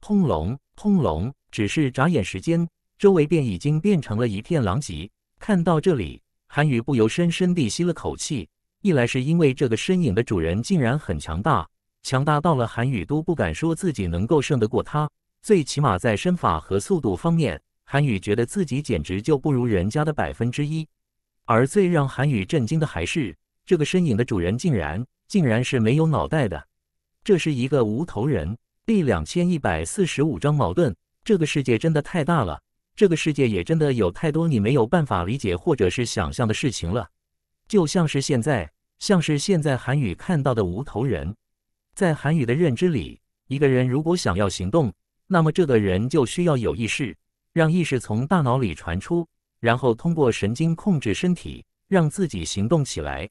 轰隆轰隆，只是眨眼时间，周围便已经变成了一片狼藉。看到这里，韩雨不由深深地吸了口气，一来是因为这个身影的主人竟然很强大，强大到了韩雨都不敢说自己能够胜得过他。最起码在身法和速度方面，韩宇觉得自己简直就不如人家的百分之一。而最让韩宇震惊的还是，这个身影的主人竟然竟然是没有脑袋的，这是一个无头人。第两千一百四十五章矛盾。这个世界真的太大了，这个世界也真的有太多你没有办法理解或者是想象的事情了。就像是现在，像是现在韩宇看到的无头人，在韩宇的认知里，一个人如果想要行动，那么这个人就需要有意识，让意识从大脑里传出，然后通过神经控制身体，让自己行动起来。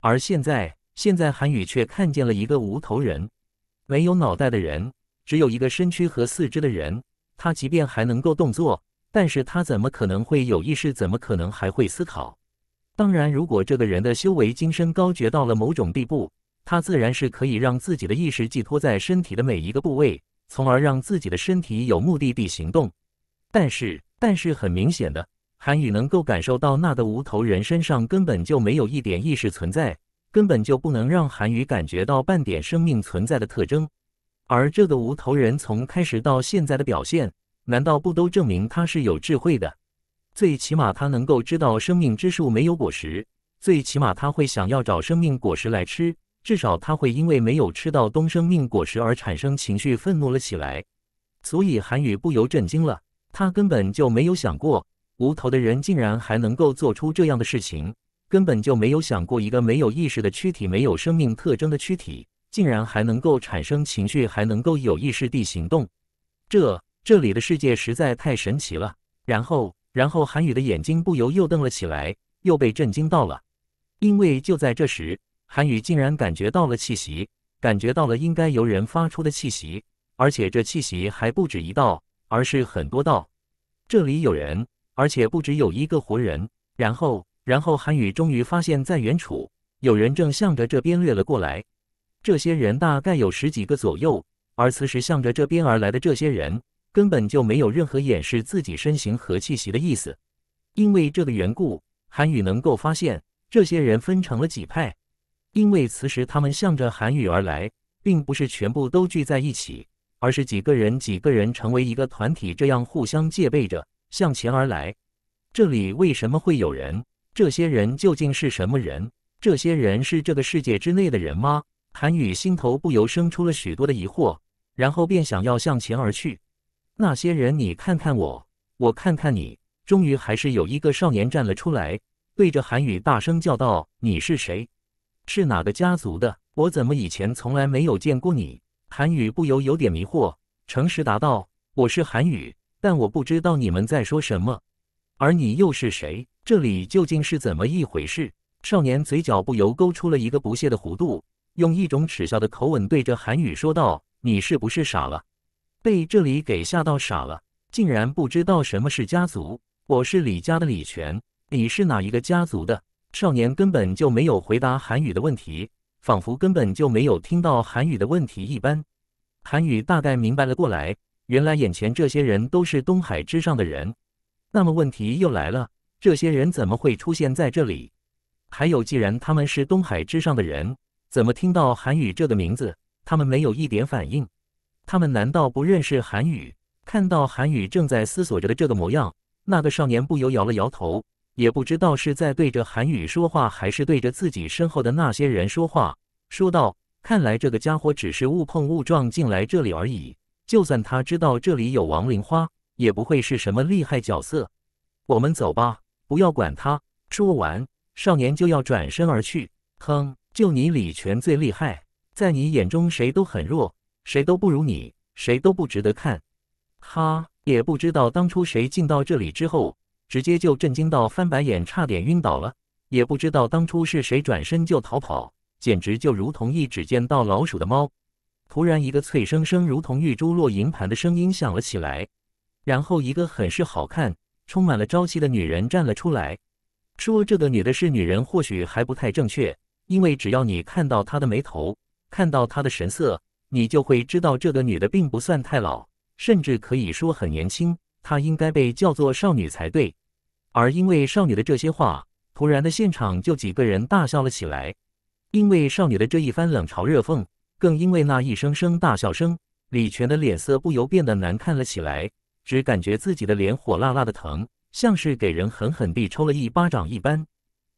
而现在，现在韩宇却看见了一个无头人，没有脑袋的人，只有一个身躯和四肢的人。他即便还能够动作，但是他怎么可能会有意识？怎么可能还会思考？当然，如果这个人的修为精深高绝到了某种地步，他自然是可以让自己的意识寄托在身体的每一个部位。从而让自己的身体有目的地行动，但是，但是很明显的，韩宇能够感受到那的无头人身上根本就没有一点意识存在，根本就不能让韩宇感觉到半点生命存在的特征。而这个无头人从开始到现在的表现，难道不都证明他是有智慧的？最起码他能够知道生命之树没有果实，最起码他会想要找生命果实来吃。至少他会因为没有吃到冬生命果实而产生情绪，愤怒了起来。所以韩宇不由震惊了，他根本就没有想过，无头的人竟然还能够做出这样的事情，根本就没有想过一个没有意识的躯体，没有生命特征的躯体，竟然还能够产生情绪，还能够有意识地行动。这这里的世界实在太神奇了。然后，然后韩宇的眼睛不由又瞪了起来，又被震惊到了，因为就在这时。韩宇竟然感觉到了气息，感觉到了应该由人发出的气息，而且这气息还不止一道，而是很多道。这里有人，而且不只有一个活人。然后，然后韩宇终于发现，在远处有人正向着这边掠了过来。这些人大概有十几个左右，而此时向着这边而来的这些人，根本就没有任何掩饰自己身形和气息的意思。因为这个缘故，韩宇能够发现，这些人分成了几派。因为此时他们向着韩愈而来，并不是全部都聚在一起，而是几个人几个人成为一个团体，这样互相戒备着向前而来。这里为什么会有人？这些人究竟是什么人？这些人是这个世界之内的人吗？韩愈心头不由生出了许多的疑惑，然后便想要向前而去。那些人，你看看我，我看看你，终于还是有一个少年站了出来，对着韩愈大声叫道：“你是谁？”是哪个家族的？我怎么以前从来没有见过你？韩语不由有点迷惑，诚实答道：“我是韩语，但我不知道你们在说什么。而你又是谁？这里究竟是怎么一回事？”少年嘴角不由勾出了一个不屑的弧度，用一种耻笑的口吻对着韩语说道：“你是不是傻了？被这里给吓到傻了？竟然不知道什么是家族？我是李家的李全，你是哪一个家族的？”少年根本就没有回答韩语的问题，仿佛根本就没有听到韩语的问题一般。韩语大概明白了过来，原来眼前这些人都是东海之上的人。那么问题又来了，这些人怎么会出现在这里？还有，既然他们是东海之上的人，怎么听到韩语这个名字，他们没有一点反应？他们难道不认识韩语？看到韩语正在思索着的这个模样，那个少年不由摇了摇头。也不知道是在对着韩宇说话，还是对着自己身后的那些人说话，说道：“看来这个家伙只是误碰误撞进来这里而已。就算他知道这里有亡灵花，也不会是什么厉害角色。我们走吧，不要管他。”说完，少年就要转身而去。哼，就你李泉最厉害，在你眼中谁都很弱，谁都不如你，谁都不值得看。哈，也不知道当初谁进到这里之后。直接就震惊到翻白眼，差点晕倒了。也不知道当初是谁转身就逃跑，简直就如同一只见到老鼠的猫。突然，一个脆生生、如同玉珠落银盘的声音响了起来。然后，一个很是好看、充满了朝气的女人站了出来，说：“这个女的是女人，或许还不太正确，因为只要你看到她的眉头，看到她的神色，你就会知道这个女的并不算太老，甚至可以说很年轻。”她应该被叫做少女才对，而因为少女的这些话，突然的现场就几个人大笑了起来。因为少女的这一番冷嘲热讽，更因为那一声声大笑声，李泉的脸色不由变得难看了起来，只感觉自己的脸火辣辣的疼，像是给人狠狠地抽了一巴掌一般。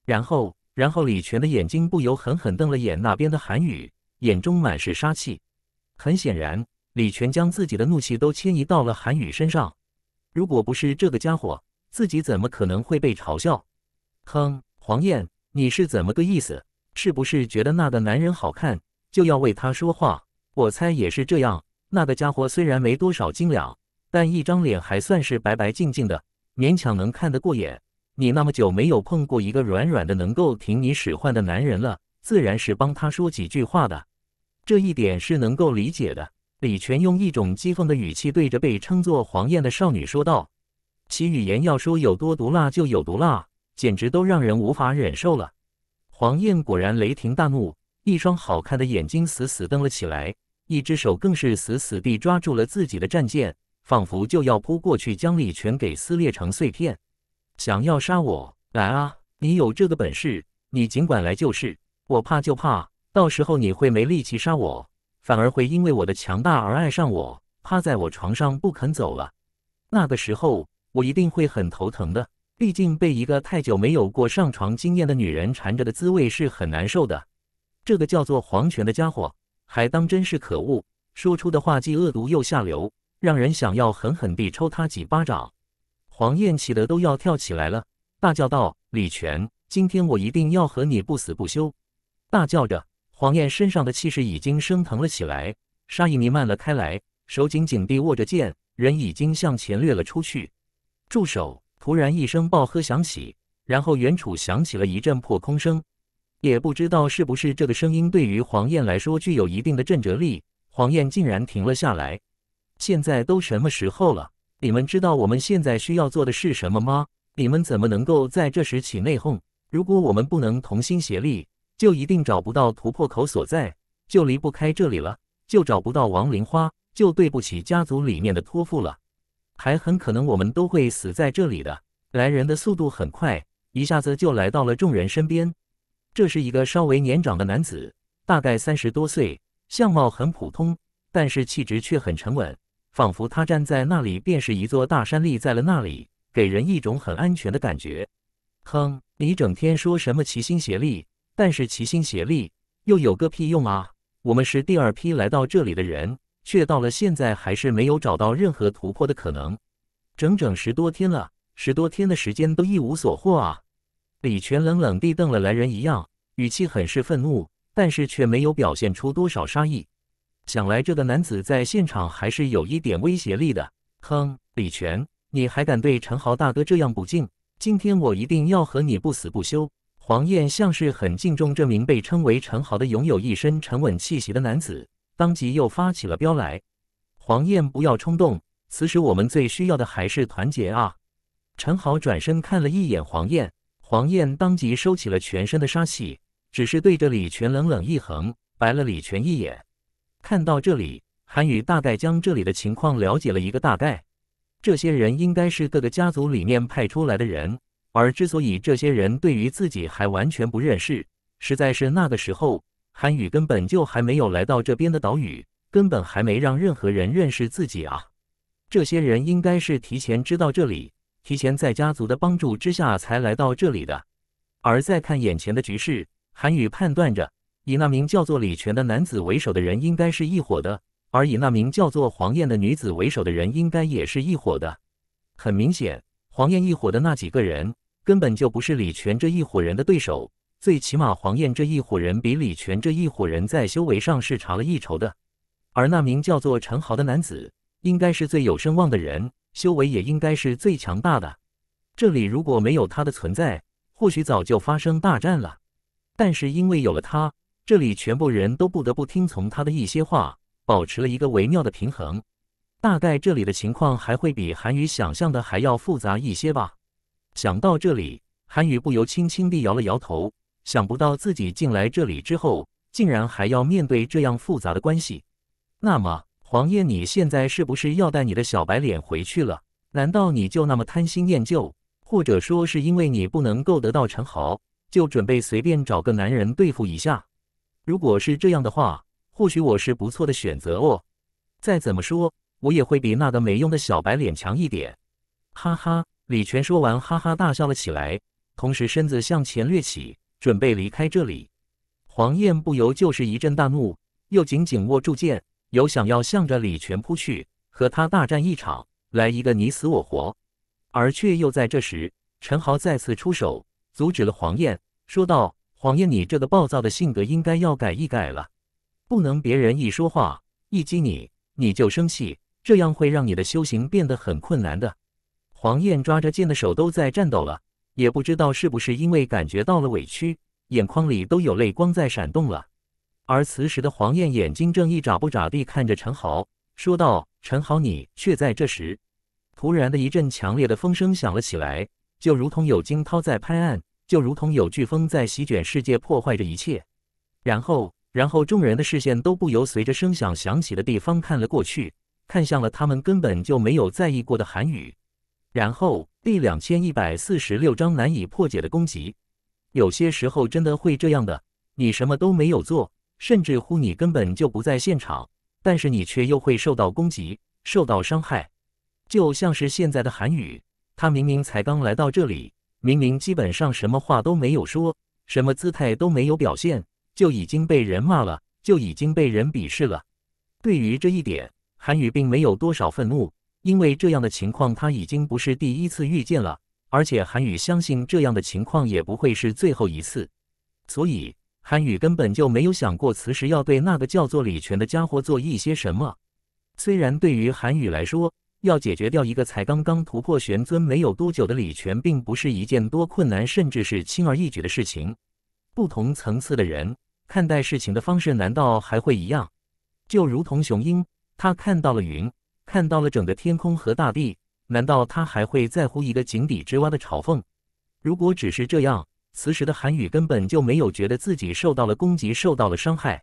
然后，然后李泉的眼睛不由狠狠瞪了眼那边的韩雨，眼中满是杀气。很显然，李泉将自己的怒气都迁移到了韩雨身上。如果不是这个家伙，自己怎么可能会被嘲笑？哼，黄燕，你是怎么个意思？是不是觉得那个男人好看，就要为他说话？我猜也是这样。那个家伙虽然没多少斤两，但一张脸还算是白白净净的，勉强能看得过眼。你那么久没有碰过一个软软的、能够听你使唤的男人了，自然是帮他说几句话的，这一点是能够理解的。李全用一种讥讽的语气对着被称作黄燕的少女说道，其语言要说有多毒辣就有毒辣，简直都让人无法忍受了。黄燕果然雷霆大怒，一双好看的眼睛死死瞪了起来，一只手更是死死地抓住了自己的战舰，仿佛就要扑过去将李全给撕裂成碎片。想要杀我，来啊！你有这个本事，你尽管来就是。我怕就怕到时候你会没力气杀我。反而会因为我的强大而爱上我，趴在我床上不肯走了。那个时候我一定会很头疼的，毕竟被一个太久没有过上床经验的女人缠着的滋味是很难受的。这个叫做黄泉的家伙还当真是可恶，说出的话既恶毒又下流，让人想要狠狠地抽他几巴掌。黄燕气得都要跳起来了，大叫道：“李泉，今天我一定要和你不死不休！”大叫着。黄燕身上的气势已经升腾了起来，杀意弥漫了开来，手紧紧地握着剑，人已经向前掠了出去。助手突然一声暴喝响起，然后远处响起了一阵破空声。也不知道是不是这个声音对于黄燕来说具有一定的震慑力，黄燕竟然停了下来。现在都什么时候了？你们知道我们现在需要做的是什么吗？你们怎么能够在这时起内讧？如果我们不能同心协力，就一定找不到突破口所在，就离不开这里了，就找不到王灵花，就对不起家族里面的托付了，还很可能我们都会死在这里的。来人的速度很快，一下子就来到了众人身边。这是一个稍微年长的男子，大概三十多岁，相貌很普通，但是气质却很沉稳，仿佛他站在那里便是一座大山立在了那里，给人一种很安全的感觉。哼，你整天说什么齐心协力？但是齐心协力又有个屁用啊！我们是第二批来到这里的人，却到了现在还是没有找到任何突破的可能，整整十多天了，十多天的时间都一无所获啊！李全冷冷地瞪了来人一样，语气很是愤怒，但是却没有表现出多少杀意。想来这个男子在现场还是有一点威胁力的。哼，李全，你还敢对陈豪大哥这样不敬？今天我一定要和你不死不休！黄燕像是很敬重这名被称为陈豪的拥有一身沉稳气息的男子，当即又发起了飙来。黄燕，不要冲动！此时我们最需要的还是团结啊！陈豪转身看了一眼黄燕，黄燕当即收起了全身的杀气，只是对着李泉冷冷一横，白了李泉一眼。看到这里，韩宇大概将这里的情况了解了一个大概，这些人应该是各个家族里面派出来的人。而之所以这些人对于自己还完全不认识，实在是那个时候韩宇根本就还没有来到这边的岛屿，根本还没让任何人认识自己啊。这些人应该是提前知道这里，提前在家族的帮助之下才来到这里的。而再看眼前的局势，韩宇判断着，以那名叫做李泉的男子为首的人应该是一伙的，而以那名叫做黄燕的女子为首的人应该也是一伙的。很明显，黄燕一伙的那几个人。根本就不是李全这一伙人的对手。最起码黄燕这一伙人比李全这一伙人在修为上是差了一筹的。而那名叫做陈豪的男子，应该是最有声望的人，修为也应该是最强大的。这里如果没有他的存在，或许早就发生大战了。但是因为有了他，这里全部人都不得不听从他的一些话，保持了一个微妙的平衡。大概这里的情况还会比韩宇想象的还要复杂一些吧。想到这里，韩宇不由轻轻地摇了摇头。想不到自己进来这里之后，竟然还要面对这样复杂的关系。那么，黄燕，你现在是不是要带你的小白脸回去了？难道你就那么贪心厌旧？或者说是因为你不能够得到陈豪，就准备随便找个男人对付一下？如果是这样的话，或许我是不错的选择哦。再怎么说，我也会比那个没用的小白脸强一点。哈哈。李全说完，哈哈大笑了起来，同时身子向前掠起，准备离开这里。黄燕不由就是一阵大怒，又紧紧握住剑，有想要向着李全扑去，和他大战一场，来一个你死我活。而却又在这时，陈豪再次出手，阻止了黄燕，说道：“黄燕，你这个暴躁的性格应该要改一改了，不能别人一说话一激你，你就生气，这样会让你的修行变得很困难的。”黄燕抓着剑的手都在颤抖了，也不知道是不是因为感觉到了委屈，眼眶里都有泪光在闪动了。而此时的黄燕眼睛正一眨不眨地看着陈豪，说道：“陈豪，你却在这时，突然的一阵强烈的风声响了起来，就如同有惊涛在拍岸，就如同有飓风在席卷世界，破坏着一切。然后，然后众人的视线都不由随着声响响起的地方看了过去，看向了他们根本就没有在意过的韩语。然后第两千一百四十六章难以破解的攻击，有些时候真的会这样的。你什么都没有做，甚至乎你根本就不在现场，但是你却又会受到攻击，受到伤害。就像是现在的韩语，他明明才刚来到这里，明明基本上什么话都没有说，什么姿态都没有表现，就已经被人骂了，就已经被人鄙视了。对于这一点，韩语并没有多少愤怒。因为这样的情况他已经不是第一次遇见了，而且韩宇相信这样的情况也不会是最后一次，所以韩宇根本就没有想过此时要对那个叫做李全的家伙做一些什么。虽然对于韩宇来说，要解决掉一个才刚刚突破玄尊没有多久的李全，并不是一件多困难，甚至是轻而易举的事情。不同层次的人看待事情的方式，难道还会一样？就如同雄鹰，他看到了云。看到了整个天空和大地，难道他还会在乎一个井底之蛙的嘲讽？如果只是这样，此时的韩宇根本就没有觉得自己受到了攻击，受到了伤害。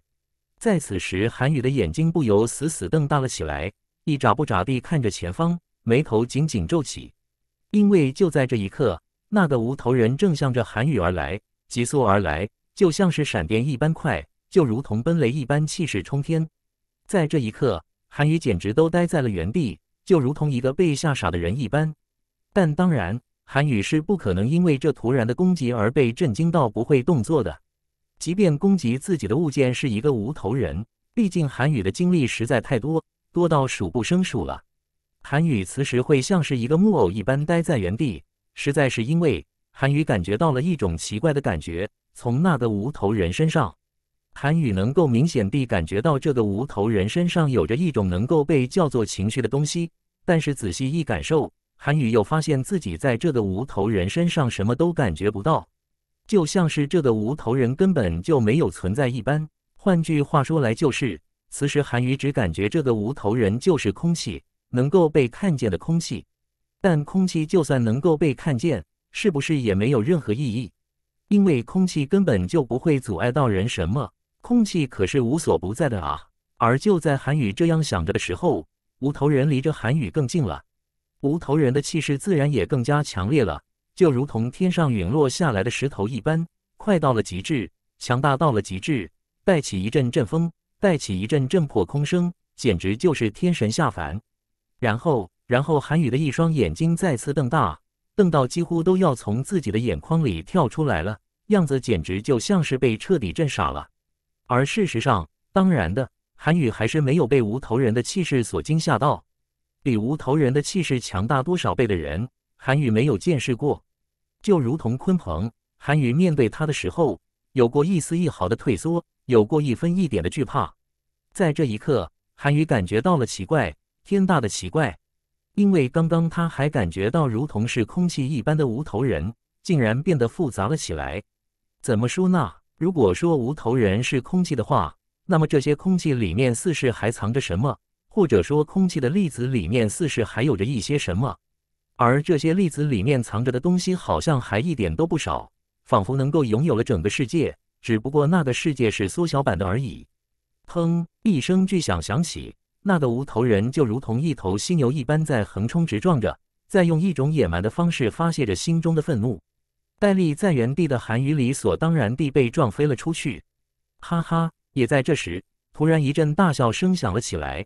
在此时，韩宇的眼睛不由死死瞪大了起来，一眨不眨地看着前方，眉头紧紧皱起。因为就在这一刻，那个无头人正向着韩宇而来，急速而来，就像是闪电一般快，就如同奔雷一般，气势冲天。在这一刻。韩羽简直都呆在了原地，就如同一个被吓傻的人一般。但当然，韩羽是不可能因为这突然的攻击而被震惊到不会动作的。即便攻击自己的物件是一个无头人，毕竟韩羽的经历实在太多，多到数不胜数了。韩羽此时会像是一个木偶一般呆在原地，实在是因为韩羽感觉到了一种奇怪的感觉，从那个无头人身上。韩愈能够明显地感觉到这个无头人身上有着一种能够被叫做情绪的东西，但是仔细一感受，韩愈又发现自己在这个无头人身上什么都感觉不到，就像是这个无头人根本就没有存在一般。换句话说来就是，此时韩愈只感觉这个无头人就是空气，能够被看见的空气。但空气就算能够被看见，是不是也没有任何意义？因为空气根本就不会阻碍到人什么。空气可是无所不在的啊！而就在韩雨这样想着的时候，无头人离着韩雨更近了，无头人的气势自然也更加强烈了，就如同天上陨落下来的石头一般，快到了极致，强大到了极致，带起一阵阵风，带起一阵阵破空声，简直就是天神下凡。然后，然后韩雨的一双眼睛再次瞪大，瞪到几乎都要从自己的眼眶里跳出来了，样子简直就像是被彻底震傻了。而事实上，当然的，韩宇还是没有被无头人的气势所惊吓到。比无头人的气势强大多少倍的人，韩宇没有见识过。就如同鲲鹏，韩宇面对他的时候，有过一丝一毫的退缩，有过一分一点的惧怕。在这一刻，韩宇感觉到了奇怪，天大的奇怪。因为刚刚他还感觉到如同是空气一般的无头人，竟然变得复杂了起来。怎么说呢？如果说无头人是空气的话，那么这些空气里面似是还藏着什么？或者说，空气的粒子里面似是还有着一些什么？而这些粒子里面藏着的东西，好像还一点都不少，仿佛能够拥有了整个世界，只不过那个世界是缩小版的而已。砰！一声巨响响起，那个无头人就如同一头犀牛一般在横冲直撞着，在用一种野蛮的方式发泄着心中的愤怒。戴笠在原地的韩语理所当然地被撞飞了出去，哈哈！也在这时，突然一阵大笑声响了起来。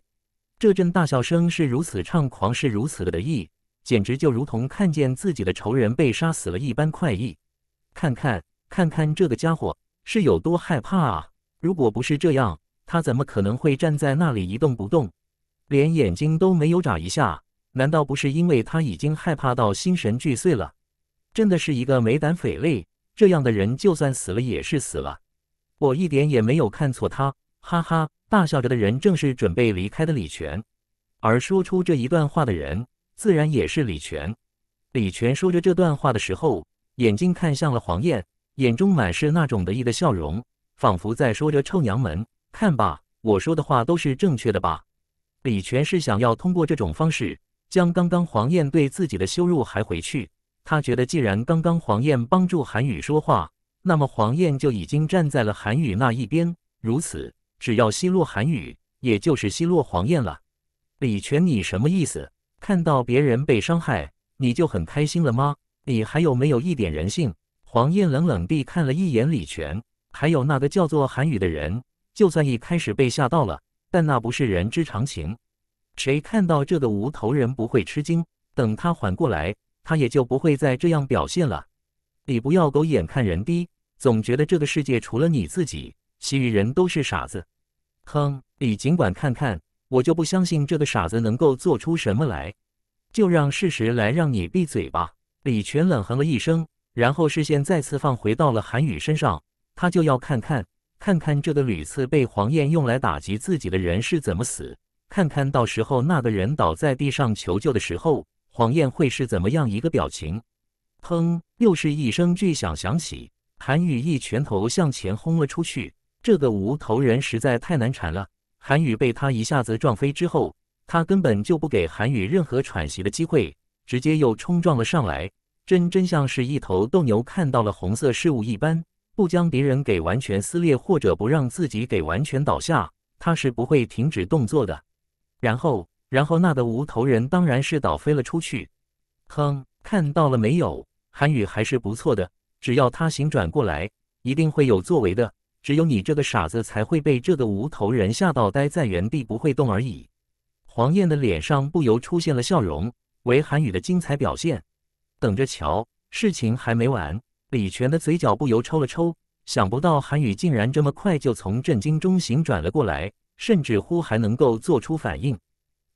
这阵大笑声是如此猖狂，是如此得意，简直就如同看见自己的仇人被杀死了一般快意。看看看看这个家伙是有多害怕啊！如果不是这样，他怎么可能会站在那里一动不动，连眼睛都没有眨一下？难道不是因为他已经害怕到心神俱碎了？真的是一个没胆匪类，这样的人就算死了也是死了。我一点也没有看错他，哈哈，大笑着的人正是准备离开的李泉，而说出这一段话的人自然也是李泉。李泉说着这段话的时候，眼睛看向了黄燕，眼中满是那种得意的笑容，仿佛在说着“臭娘们，看吧，我说的话都是正确的吧。”李泉是想要通过这种方式将刚刚黄燕对自己的羞辱还回去。他觉得，既然刚刚黄燕帮助韩宇说话，那么黄燕就已经站在了韩宇那一边。如此，只要奚落韩宇，也就是奚落黄燕了。李全，你什么意思？看到别人被伤害，你就很开心了吗？你还有没有一点人性？黄燕冷冷地看了一眼李全，还有那个叫做韩宇的人。就算一开始被吓到了，但那不是人之常情。谁看到这个无头人不会吃惊？等他缓过来。他也就不会再这样表现了。你不要狗眼看人低，总觉得这个世界除了你自己，其余人都是傻子。哼，你尽管看看，我就不相信这个傻子能够做出什么来。就让事实来让你闭嘴吧。李全冷哼了一声，然后视线再次放回到了韩宇身上，他就要看看，看看这个屡次被黄燕用来打击自己的人是怎么死。看看到时候那个人倒在地上求救的时候。谎言会是怎么样一个表情？砰！又是一声巨响响起，韩宇一拳头向前轰了出去。这个无头人实在太难缠了。韩宇被他一下子撞飞之后，他根本就不给韩宇任何喘息的机会，直接又冲撞了上来。真真像是一头斗牛看到了红色事物一般，不将敌人给完全撕裂，或者不让自己给完全倒下，他是不会停止动作的。然后。然后那的无头人当然是倒飞了出去，哼，看到了没有？韩语还是不错的，只要他醒转过来，一定会有作为的。只有你这个傻子才会被这个无头人吓到，呆在原地不会动而已。黄燕的脸上不由出现了笑容，为韩语的精彩表现。等着瞧，事情还没完。李全的嘴角不由抽了抽，想不到韩语竟然这么快就从震惊中醒转了过来，甚至乎还能够做出反应。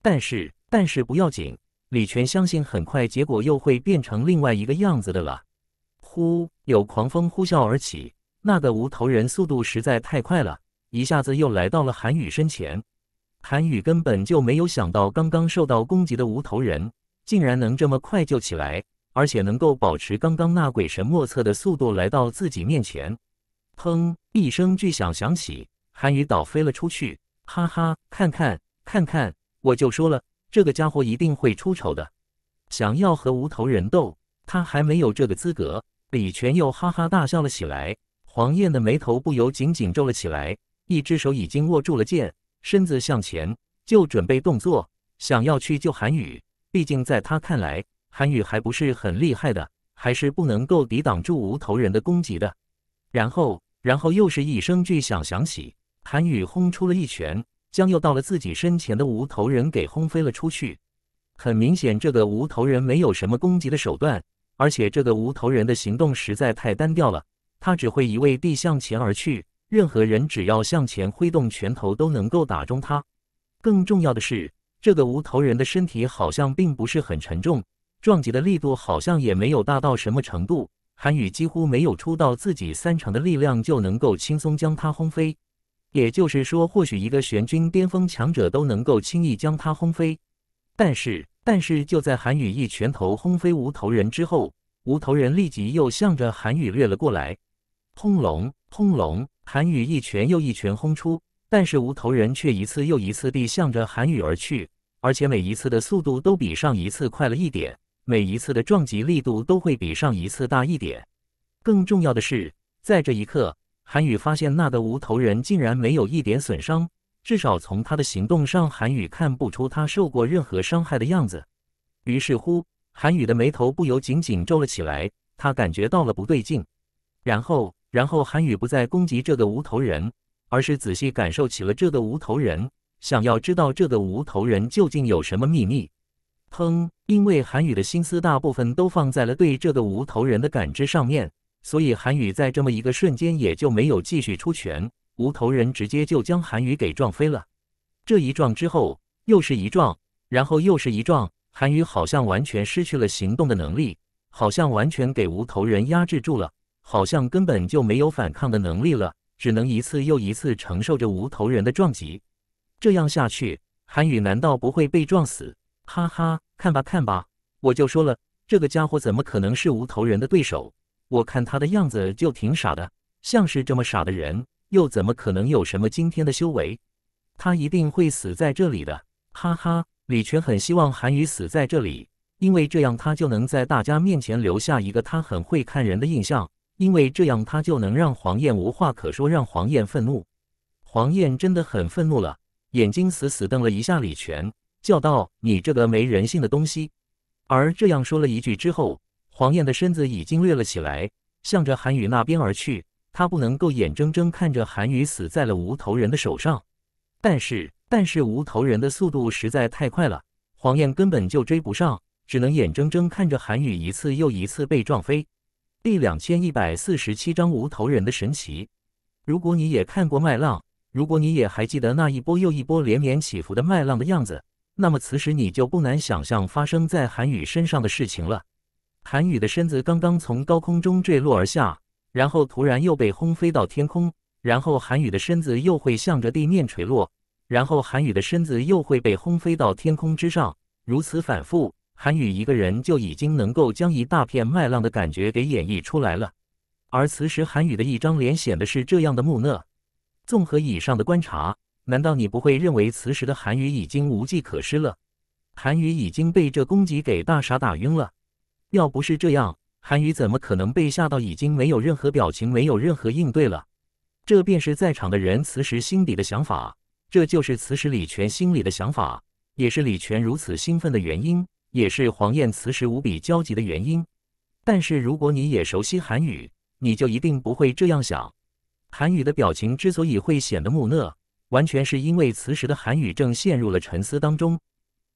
但是，但是不要紧，李泉相信很快结果又会变成另外一个样子的了。呼，有狂风呼啸而起，那个无头人速度实在太快了，一下子又来到了韩宇身前。韩宇根本就没有想到，刚刚受到攻击的无头人竟然能这么快就起来，而且能够保持刚刚那鬼神莫测的速度来到自己面前。砰！一声巨响响起，韩宇倒飞了出去。哈哈，看看，看看。我就说了，这个家伙一定会出丑的。想要和无头人斗，他还没有这个资格。李全又哈哈大笑了起来，黄燕的眉头不由紧紧皱了起来，一只手已经握住了剑，身子向前，就准备动作，想要去救韩宇。毕竟在他看来，韩宇还不是很厉害的，还是不能够抵挡住无头人的攻击的。然后，然后又是一声巨响响起，韩宇轰出了一拳。将又到了自己身前的无头人给轰飞了出去。很明显，这个无头人没有什么攻击的手段，而且这个无头人的行动实在太单调了，他只会一味地向前而去。任何人只要向前挥动拳头，都能够打中他。更重要的是，这个无头人的身体好像并不是很沉重，撞击的力度好像也没有大到什么程度。韩宇几乎没有出到自己三成的力量，就能够轻松将他轰飞。也就是说，或许一个玄军巅峰强者都能够轻易将他轰飞，但是，但是就在韩羽一拳头轰飞无头人之后，无头人立即又向着韩羽掠了过来。轰隆，轰隆，韩羽一拳又一拳轰出，但是无头人却一次又一次地向着韩羽而去，而且每一次的速度都比上一次快了一点，每一次的撞击力度都会比上一次大一点。更重要的是，在这一刻。韩宇发现那个无头人竟然没有一点损伤，至少从他的行动上，韩宇看不出他受过任何伤害的样子。于是乎，韩宇的眉头不由紧紧皱了起来，他感觉到了不对劲。然后，然后韩宇不再攻击这个无头人，而是仔细感受起了这个无头人，想要知道这个无头人究竟有什么秘密。砰！因为韩宇的心思大部分都放在了对这个无头人的感知上面。所以韩宇在这么一个瞬间也就没有继续出拳，无头人直接就将韩宇给撞飞了。这一撞之后又是一撞，然后又是一撞，韩宇好像完全失去了行动的能力，好像完全给无头人压制住了，好像根本就没有反抗的能力了，只能一次又一次承受着无头人的撞击。这样下去，韩宇难道不会被撞死？哈哈，看吧看吧，我就说了，这个家伙怎么可能是无头人的对手？我看他的样子就挺傻的，像是这么傻的人，又怎么可能有什么惊天的修为？他一定会死在这里的！哈哈，李泉很希望韩宇死在这里，因为这样他就能在大家面前留下一个他很会看人的印象。因为这样他就能让黄燕无话可说，让黄燕愤怒。黄燕真的很愤怒了，眼睛死死瞪了一下李泉，叫道：“你这个没人性的东西！”而这样说了一句之后。黄燕的身子已经掠了起来，向着韩宇那边而去。他不能够眼睁睁看着韩宇死在了无头人的手上。但是，但是无头人的速度实在太快了，黄燕根本就追不上，只能眼睁睁看着韩宇一次又一次被撞飞。第两千一百四十七章无头人的神奇。如果你也看过麦浪，如果你也还记得那一波又一波连绵起伏的麦浪的样子，那么此时你就不难想象发生在韩宇身上的事情了。韩雨的身子刚刚从高空中坠落而下，然后突然又被轰飞到天空，然后韩雨的身子又会向着地面垂落，然后韩雨的身子又会被轰飞到天空之上，如此反复，韩雨一个人就已经能够将一大片麦浪的感觉给演绎出来了。而此时，韩雨的一张脸显得是这样的木讷。综合以上的观察，难道你不会认为此时的韩雨已经无计可施了？韩雨已经被这攻击给大傻打晕了。要不是这样，韩宇怎么可能被吓到，已经没有任何表情，没有任何应对了？这便是在场的人此时心底的想法，这就是此时李泉心里的想法，也是李泉如此兴奋的原因，也是黄燕此时无比焦急的原因。但是如果你也熟悉韩宇，你就一定不会这样想。韩宇的表情之所以会显得木讷，完全是因为此时的韩宇正陷入了沉思当中。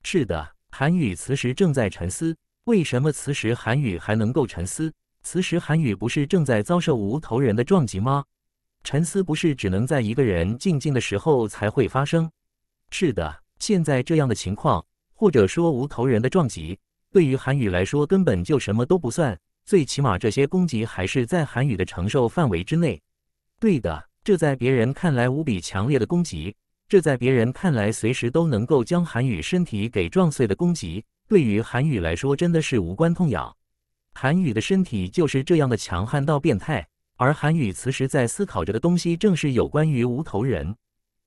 是的，韩宇此时正在沉思。为什么此时韩语还能够沉思？此时韩语不是正在遭受无头人的撞击吗？沉思不是只能在一个人静静的时候才会发生？是的，现在这样的情况，或者说无头人的撞击，对于韩语来说根本就什么都不算。最起码这些攻击还是在韩语的承受范围之内。对的，这在别人看来无比强烈的攻击。这在别人看来，随时都能够将韩宇身体给撞碎的攻击，对于韩宇来说真的是无关痛痒。韩宇的身体就是这样的强悍到变态，而韩宇此时在思考着的东西，正是有关于无头人。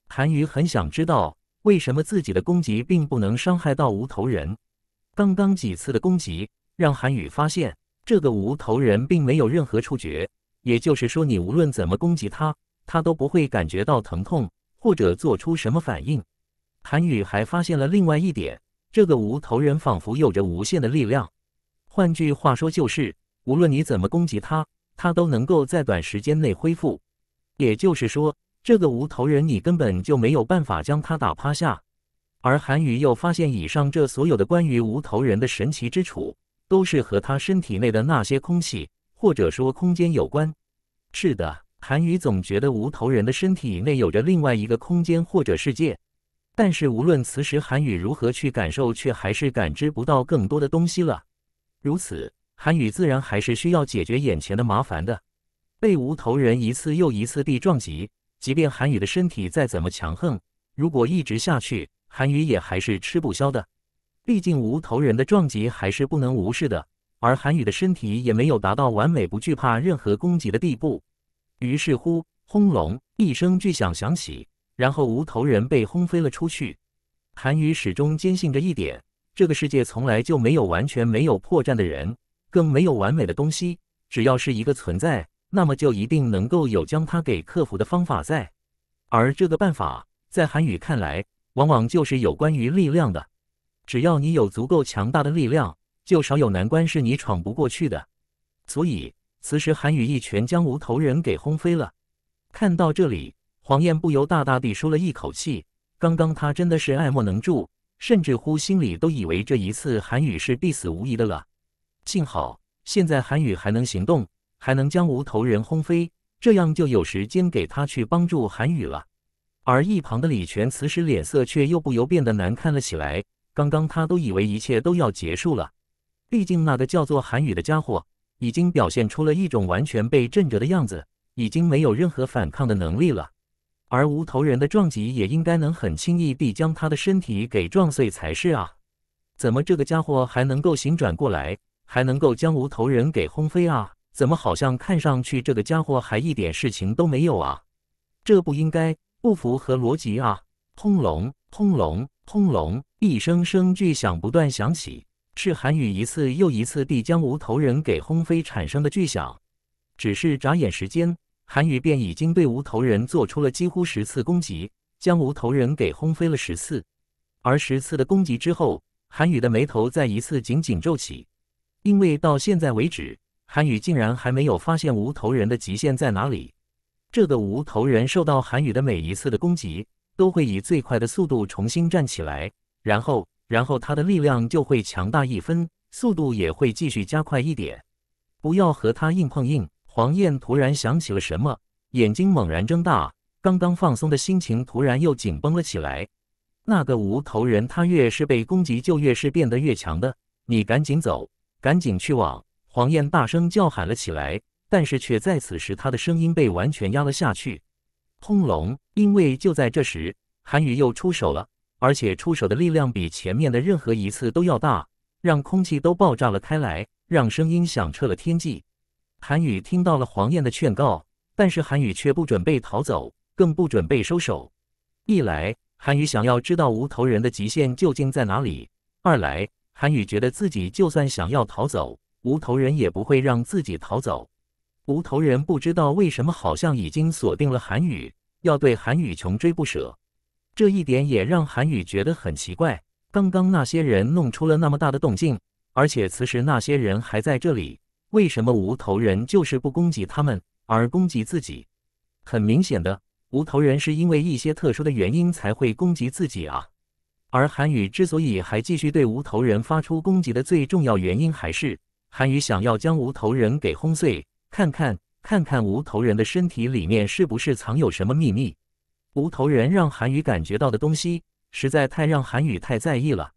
韩宇很想知道，为什么自己的攻击并不能伤害到无头人？刚刚几次的攻击，让韩宇发现，这个无头人并没有任何触觉，也就是说，你无论怎么攻击他，他都不会感觉到疼痛。或者做出什么反应，韩宇还发现了另外一点，这个无头人仿佛有着无限的力量。换句话说，就是无论你怎么攻击他，他都能够在短时间内恢复。也就是说，这个无头人你根本就没有办法将他打趴下。而韩宇又发现，以上这所有的关于无头人的神奇之处，都是和他身体内的那些空气或者说空间有关。是的。韩语总觉得无头人的身体内有着另外一个空间或者世界，但是无论此时韩语如何去感受，却还是感知不到更多的东西了。如此，韩语自然还是需要解决眼前的麻烦的。被无头人一次又一次地撞击，即便韩语的身体再怎么强横，如果一直下去，韩语也还是吃不消的。毕竟无头人的撞击还是不能无视的，而韩语的身体也没有达到完美不惧怕任何攻击的地步。于是乎，轰隆一声巨响响起，然后无头人被轰飞了出去。韩宇始终坚信着一点：这个世界从来就没有完全没有破绽的人，更没有完美的东西。只要是一个存在，那么就一定能够有将它给克服的方法在。而这个办法，在韩宇看来，往往就是有关于力量的。只要你有足够强大的力量，就少有难关是你闯不过去的。所以。此时，韩宇一拳将无头人给轰飞了。看到这里，黄燕不由大大地舒了一口气。刚刚他真的是爱莫能助，甚至乎心里都以为这一次韩宇是必死无疑的了。幸好现在韩宇还能行动，还能将无头人轰飞，这样就有时间给他去帮助韩宇了。而一旁的李泉此时脸色却又不由变得难看了起来。刚刚他都以为一切都要结束了，毕竟那个叫做韩宇的家伙。已经表现出了一种完全被震折的样子，已经没有任何反抗的能力了。而无头人的撞击也应该能很轻易地将他的身体给撞碎才是啊！怎么这个家伙还能够醒转过来，还能够将无头人给轰飞啊？怎么好像看上去这个家伙还一点事情都没有啊？这不应该不符合逻辑啊！轰隆，轰隆，轰隆，一声声巨响不断响起。是韩雨一次又一次地将无头人给轰飞产生的巨响。只是眨眼时间，韩雨便已经对无头人做出了几乎十次攻击，将无头人给轰飞了十次。而十次的攻击之后，韩雨的眉头再一次紧紧皱起，因为到现在为止，韩雨竟然还没有发现无头人的极限在哪里。这个无头人受到韩雨的每一次的攻击，都会以最快的速度重新站起来，然后。然后他的力量就会强大一分，速度也会继续加快一点。不要和他硬碰硬。黄燕突然想起了什么，眼睛猛然睁大，刚刚放松的心情突然又紧绷了起来。那个无头人，他越是被攻击，就越是变得越强的。你赶紧走，赶紧去往！黄燕大声叫喊了起来，但是却在此时，他的声音被完全压了下去。轰隆！因为就在这时，韩雨又出手了。而且出手的力量比前面的任何一次都要大，让空气都爆炸了开来，让声音响彻了天际。韩宇听到了黄燕的劝告，但是韩宇却不准备逃走，更不准备收手。一来，韩宇想要知道无头人的极限究竟在哪里；二来，韩宇觉得自己就算想要逃走，无头人也不会让自己逃走。无头人不知道为什么，好像已经锁定了韩宇，要对韩宇穷追不舍。这一点也让韩宇觉得很奇怪。刚刚那些人弄出了那么大的动静，而且此时那些人还在这里，为什么无头人就是不攻击他们，而攻击自己？很明显的，无头人是因为一些特殊的原因才会攻击自己啊。而韩宇之所以还继续对无头人发出攻击的最重要原因，还是韩宇想要将无头人给轰碎，看看看看无头人的身体里面是不是藏有什么秘密。无头人让韩宇感觉到的东西，实在太让韩宇太在意了。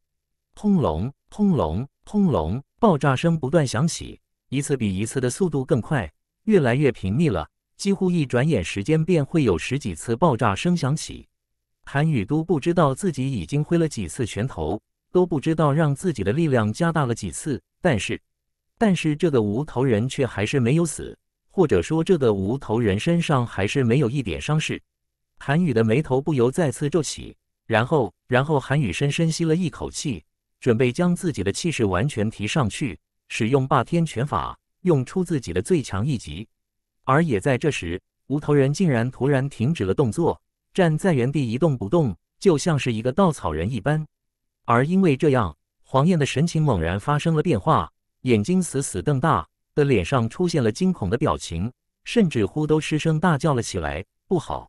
轰隆，轰隆，轰隆，爆炸声不断响起，一次比一次的速度更快，越来越频密了。几乎一转眼时间，便会有十几次爆炸声响起。韩宇都不知道自己已经挥了几次拳头，都不知道让自己的力量加大了几次。但是，但是这个无头人却还是没有死，或者说这个无头人身上还是没有一点伤势。韩宇的眉头不由再次皱起，然后，然后韩宇深深吸了一口气，准备将自己的气势完全提上去，使用霸天拳法，用出自己的最强一击。而也在这时，无头人竟然突然停止了动作，站在原地一动不动，就像是一个稻草人一般。而因为这样，黄燕的神情猛然发生了变化，眼睛死死瞪大，的脸上出现了惊恐的表情，甚至乎都失声大叫了起来：“不好！”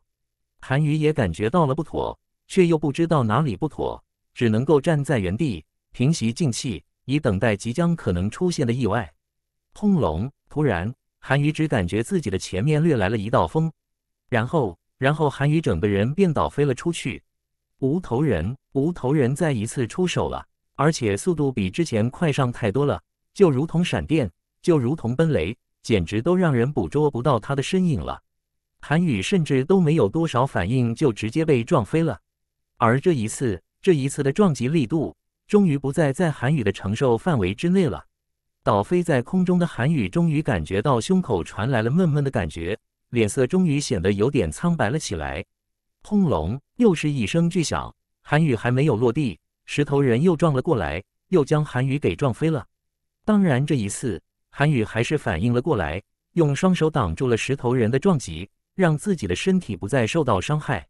韩宇也感觉到了不妥，却又不知道哪里不妥，只能够站在原地平息静气，以等待即将可能出现的意外。轰隆！突然，韩宇只感觉自己的前面掠来了一道风，然后，然后韩宇整个人便倒飞了出去。无头人，无头人再一次出手了，而且速度比之前快上太多了，就如同闪电，就如同奔雷，简直都让人捕捉不到他的身影了。韩雨甚至都没有多少反应，就直接被撞飞了。而这一次，这一次的撞击力度终于不再在韩雨的承受范围之内了。倒飞在空中的韩雨终于感觉到胸口传来了闷闷的感觉，脸色终于显得有点苍白了起来。轰隆！又是一声巨响，韩雨还没有落地，石头人又撞了过来，又将韩雨给撞飞了。当然，这一次韩雨还是反应了过来，用双手挡住了石头人的撞击。让自己的身体不再受到伤害，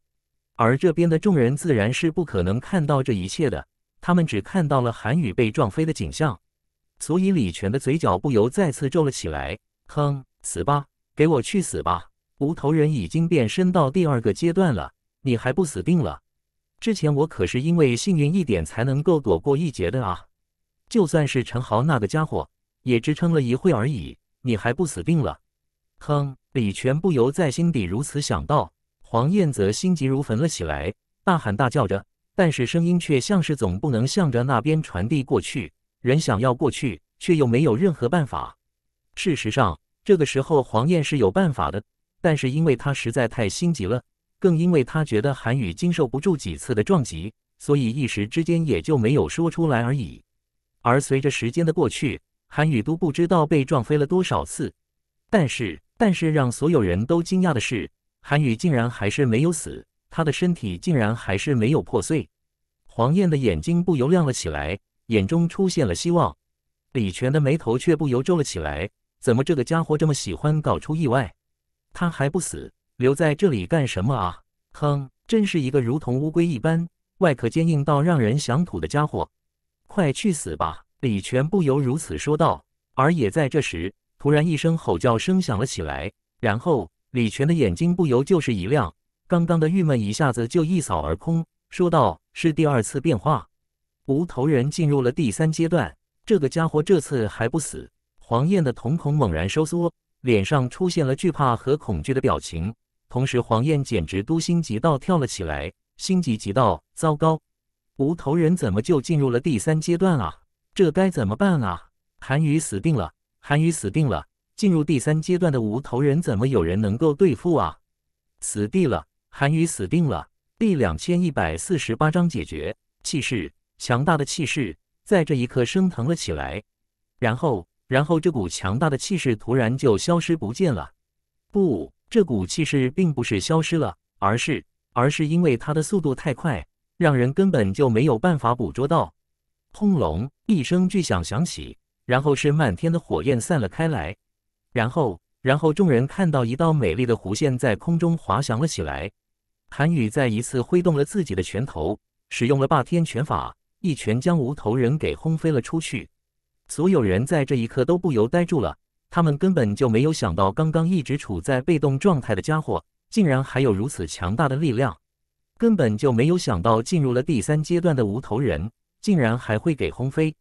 而这边的众人自然是不可能看到这一切的，他们只看到了韩宇被撞飞的景象，所以李泉的嘴角不由再次皱了起来。哼，死吧，给我去死吧！无头人已经变身到第二个阶段了，你还不死定了？之前我可是因为幸运一点才能够躲过一劫的啊！就算是陈豪那个家伙，也支撑了一会而已，你还不死定了？哼，李全不由在心底如此想到。黄燕则心急如焚了起来，大喊大叫着，但是声音却像是总不能向着那边传递过去。人想要过去，却又没有任何办法。事实上，这个时候黄燕是有办法的，但是因为她实在太心急了，更因为她觉得韩雨经受不住几次的撞击，所以一时之间也就没有说出来而已。而随着时间的过去，韩雨都不知道被撞飞了多少次，但是。但是让所有人都惊讶的是，韩宇竟然还是没有死，他的身体竟然还是没有破碎。黄燕的眼睛不由亮了起来，眼中出现了希望。李全的眉头却不由皱了起来，怎么这个家伙这么喜欢搞出意外？他还不死，留在这里干什么啊？哼，真是一个如同乌龟一般，外壳坚硬到让人想吐的家伙！快去死吧！李全不由如此说道。而也在这时。突然一声吼叫声响了起来，然后李全的眼睛不由就是一亮，刚刚的郁闷一下子就一扫而空，说道：“是第二次变化，无头人进入了第三阶段。这个家伙这次还不死。”黄燕的瞳孔猛然收缩，脸上出现了惧怕和恐惧的表情，同时黄燕简直都心急到跳了起来，心急急到糟糕，无头人怎么就进入了第三阶段啊？这该怎么办啊？韩宇死定了。韩羽死定了！进入第三阶段的无头人，怎么有人能够对付啊？死定了！韩羽死定了！第两千一百四十八章解决，气势强大的气势在这一刻升腾了起来，然后，然后这股强大的气势突然就消失不见了。不，这股气势并不是消失了，而是，而是因为它的速度太快，让人根本就没有办法捕捉到。轰隆一声巨响响起。然后是漫天的火焰散了开来，然后，然后众人看到一道美丽的弧线在空中滑翔了起来。韩宇再一次挥动了自己的拳头，使用了霸天拳法，一拳将无头人给轰飞了出去。所有人在这一刻都不由呆住了，他们根本就没有想到，刚刚一直处在被动状态的家伙，竟然还有如此强大的力量，根本就没有想到进入了第三阶段的无头人，竟然还会给轰飞。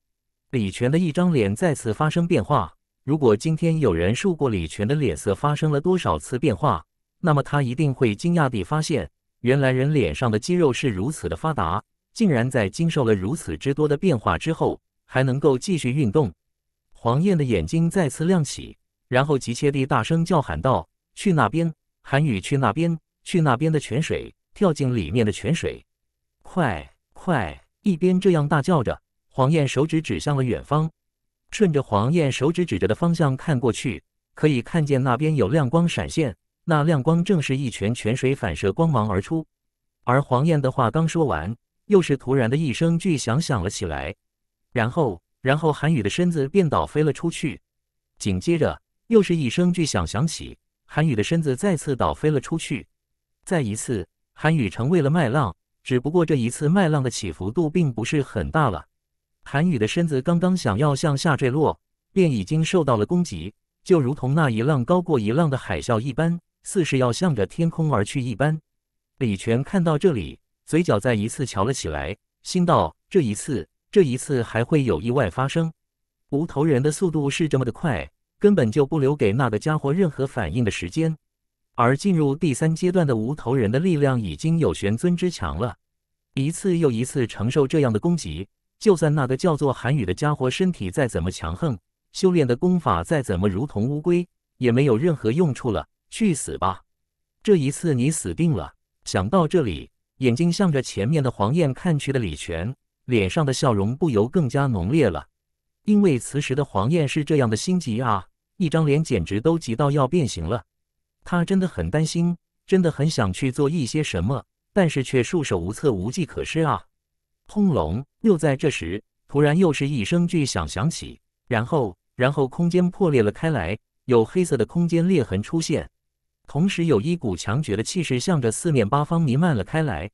李泉的一张脸再次发生变化。如果今天有人数过李泉的脸色发生了多少次变化，那么他一定会惊讶地发现，原来人脸上的肌肉是如此的发达，竟然在经受了如此之多的变化之后，还能够继续运动。黄燕的眼睛再次亮起，然后急切地大声叫喊道：“去那边，韩宇，去那边，去那边的泉水，跳进里面的泉水，快快！”一边这样大叫着。黄燕手指指向了远方，顺着黄燕手指指着的方向看过去，可以看见那边有亮光闪现，那亮光正是一泉泉水反射光芒而出。而黄燕的话刚说完，又是突然的一声巨响响了起来，然后，然后韩雨的身子便倒飞了出去。紧接着，又是一声巨响响起，韩雨的身子再次倒飞了出去。再一次，韩雨成为了麦浪，只不过这一次麦浪的起伏度并不是很大了。韩羽的身子刚刚想要向下坠落，便已经受到了攻击，就如同那一浪高过一浪的海啸一般，似是要向着天空而去一般。李泉看到这里，嘴角再一次翘了起来，心道：这一次，这一次还会有意外发生。无头人的速度是这么的快，根本就不留给那个家伙任何反应的时间。而进入第三阶段的无头人的力量已经有玄尊之强了，一次又一次承受这样的攻击。就算那个叫做韩宇的家伙身体再怎么强横，修炼的功法再怎么如同乌龟，也没有任何用处了。去死吧！这一次你死定了！想到这里，眼睛向着前面的黄燕看去的李泉，脸上的笑容不由更加浓烈了。因为此时的黄燕是这样的心急啊，一张脸简直都急到要变形了。他真的很担心，真的很想去做一些什么，但是却束手无策，无计可施啊。轰隆！又在这时，突然又是一声巨响响起，然后，然后空间破裂了开来，有黑色的空间裂痕出现，同时有一股强绝的气势向着四面八方弥漫了开来。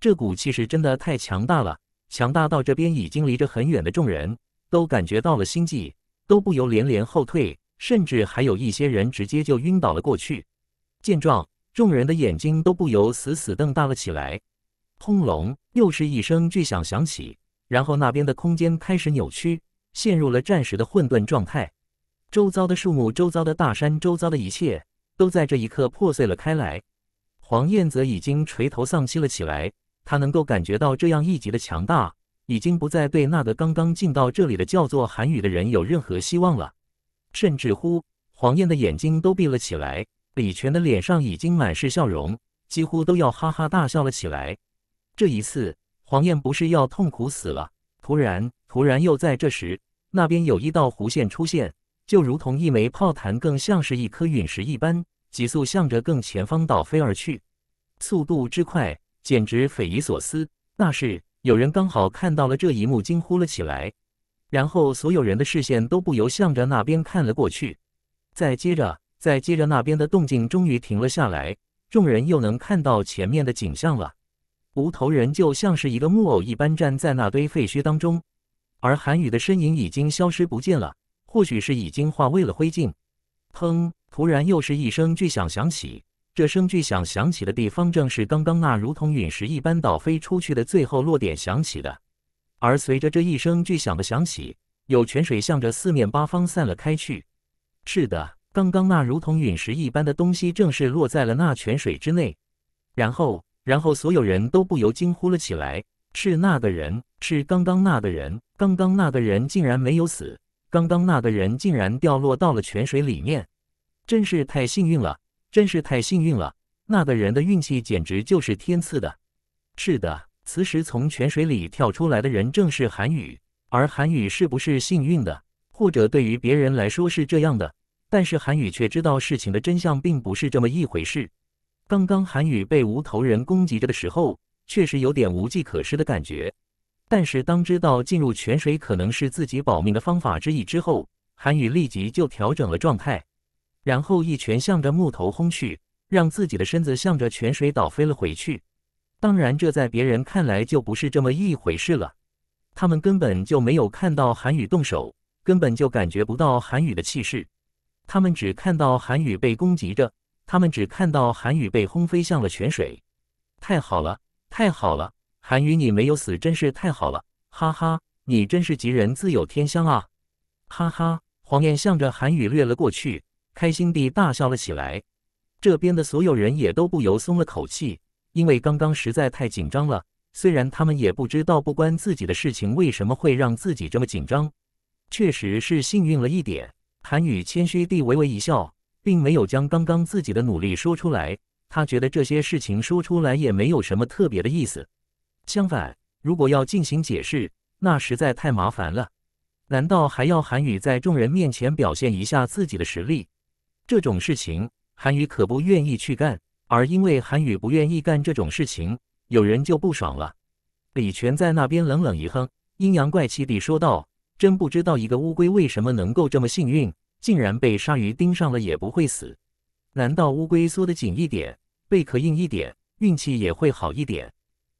这股气势真的太强大了，强大到这边已经离着很远的众人都感觉到了心悸，都不由连连后退，甚至还有一些人直接就晕倒了过去。见状，众人的眼睛都不由死死瞪大了起来。轰隆！又是一声巨响响起，然后那边的空间开始扭曲，陷入了暂时的混沌状态。周遭的树木、周遭的大山、周遭的一切都在这一刻破碎了开来。黄燕则已经垂头丧气了起来，他能够感觉到这样一级的强大，已经不再对那个刚刚进到这里的叫做韩宇的人有任何希望了。甚至乎，黄燕的眼睛都闭了起来。李泉的脸上已经满是笑容，几乎都要哈哈大笑了起来。这一次，黄燕不是要痛苦死了。突然，突然又在这时，那边有一道弧线出现，就如同一枚炮弹，更像是一颗陨石一般，急速向着更前方倒飞而去，速度之快，简直匪夷所思。那是有人刚好看到了这一幕，惊呼了起来，然后所有人的视线都不由向着那边看了过去。再接着，再接着，那边的动静终于停了下来，众人又能看到前面的景象了。无头人就像是一个木偶一般站在那堆废墟当中，而韩雨的身影已经消失不见了，或许是已经化为了灰烬。砰！突然又是一声巨响响起，这声巨响响起的地方正是刚刚那如同陨石一般倒飞出去的最后落点响起的。而随着这一声巨响的响起，有泉水向着四面八方散了开去。是的，刚刚那如同陨石一般的东西正是落在了那泉水之内，然后。然后所有人都不由惊呼了起来：“是那个人，是刚刚那个人，刚刚那个人竟然没有死，刚刚那个人竟然掉落到了泉水里面，真是太幸运了，真是太幸运了！那个人的运气简直就是天赐的。”是的，此时从泉水里跳出来的人正是韩宇，而韩宇是不是幸运的，或者对于别人来说是这样的，但是韩宇却知道事情的真相并不是这么一回事。刚刚韩宇被无头人攻击着的时候，确实有点无计可施的感觉。但是当知道进入泉水可能是自己保命的方法之一之后，韩宇立即就调整了状态，然后一拳向着木头轰去，让自己的身子向着泉水倒飞了回去。当然，这在别人看来就不是这么一回事了。他们根本就没有看到韩宇动手，根本就感觉不到韩宇的气势。他们只看到韩宇被攻击着。他们只看到韩雨被轰飞向了泉水，太好了，太好了！韩雨，你没有死，真是太好了！哈哈，你真是吉人自有天相啊！哈哈，黄燕向着韩雨掠了过去，开心地大笑了起来。这边的所有人也都不由松了口气，因为刚刚实在太紧张了。虽然他们也不知道不关自己的事情为什么会让自己这么紧张，确实是幸运了一点。韩雨谦虚地微微一笑。并没有将刚刚自己的努力说出来，他觉得这些事情说出来也没有什么特别的意思。相反，如果要进行解释，那实在太麻烦了。难道还要韩语在众人面前表现一下自己的实力？这种事情，韩语可不愿意去干。而因为韩语不愿意干这种事情，有人就不爽了。李全在那边冷冷一哼，阴阳怪气地说道：“真不知道一个乌龟为什么能够这么幸运。”竟然被鲨鱼盯上了也不会死，难道乌龟缩得紧一点，贝壳硬一点，运气也会好一点？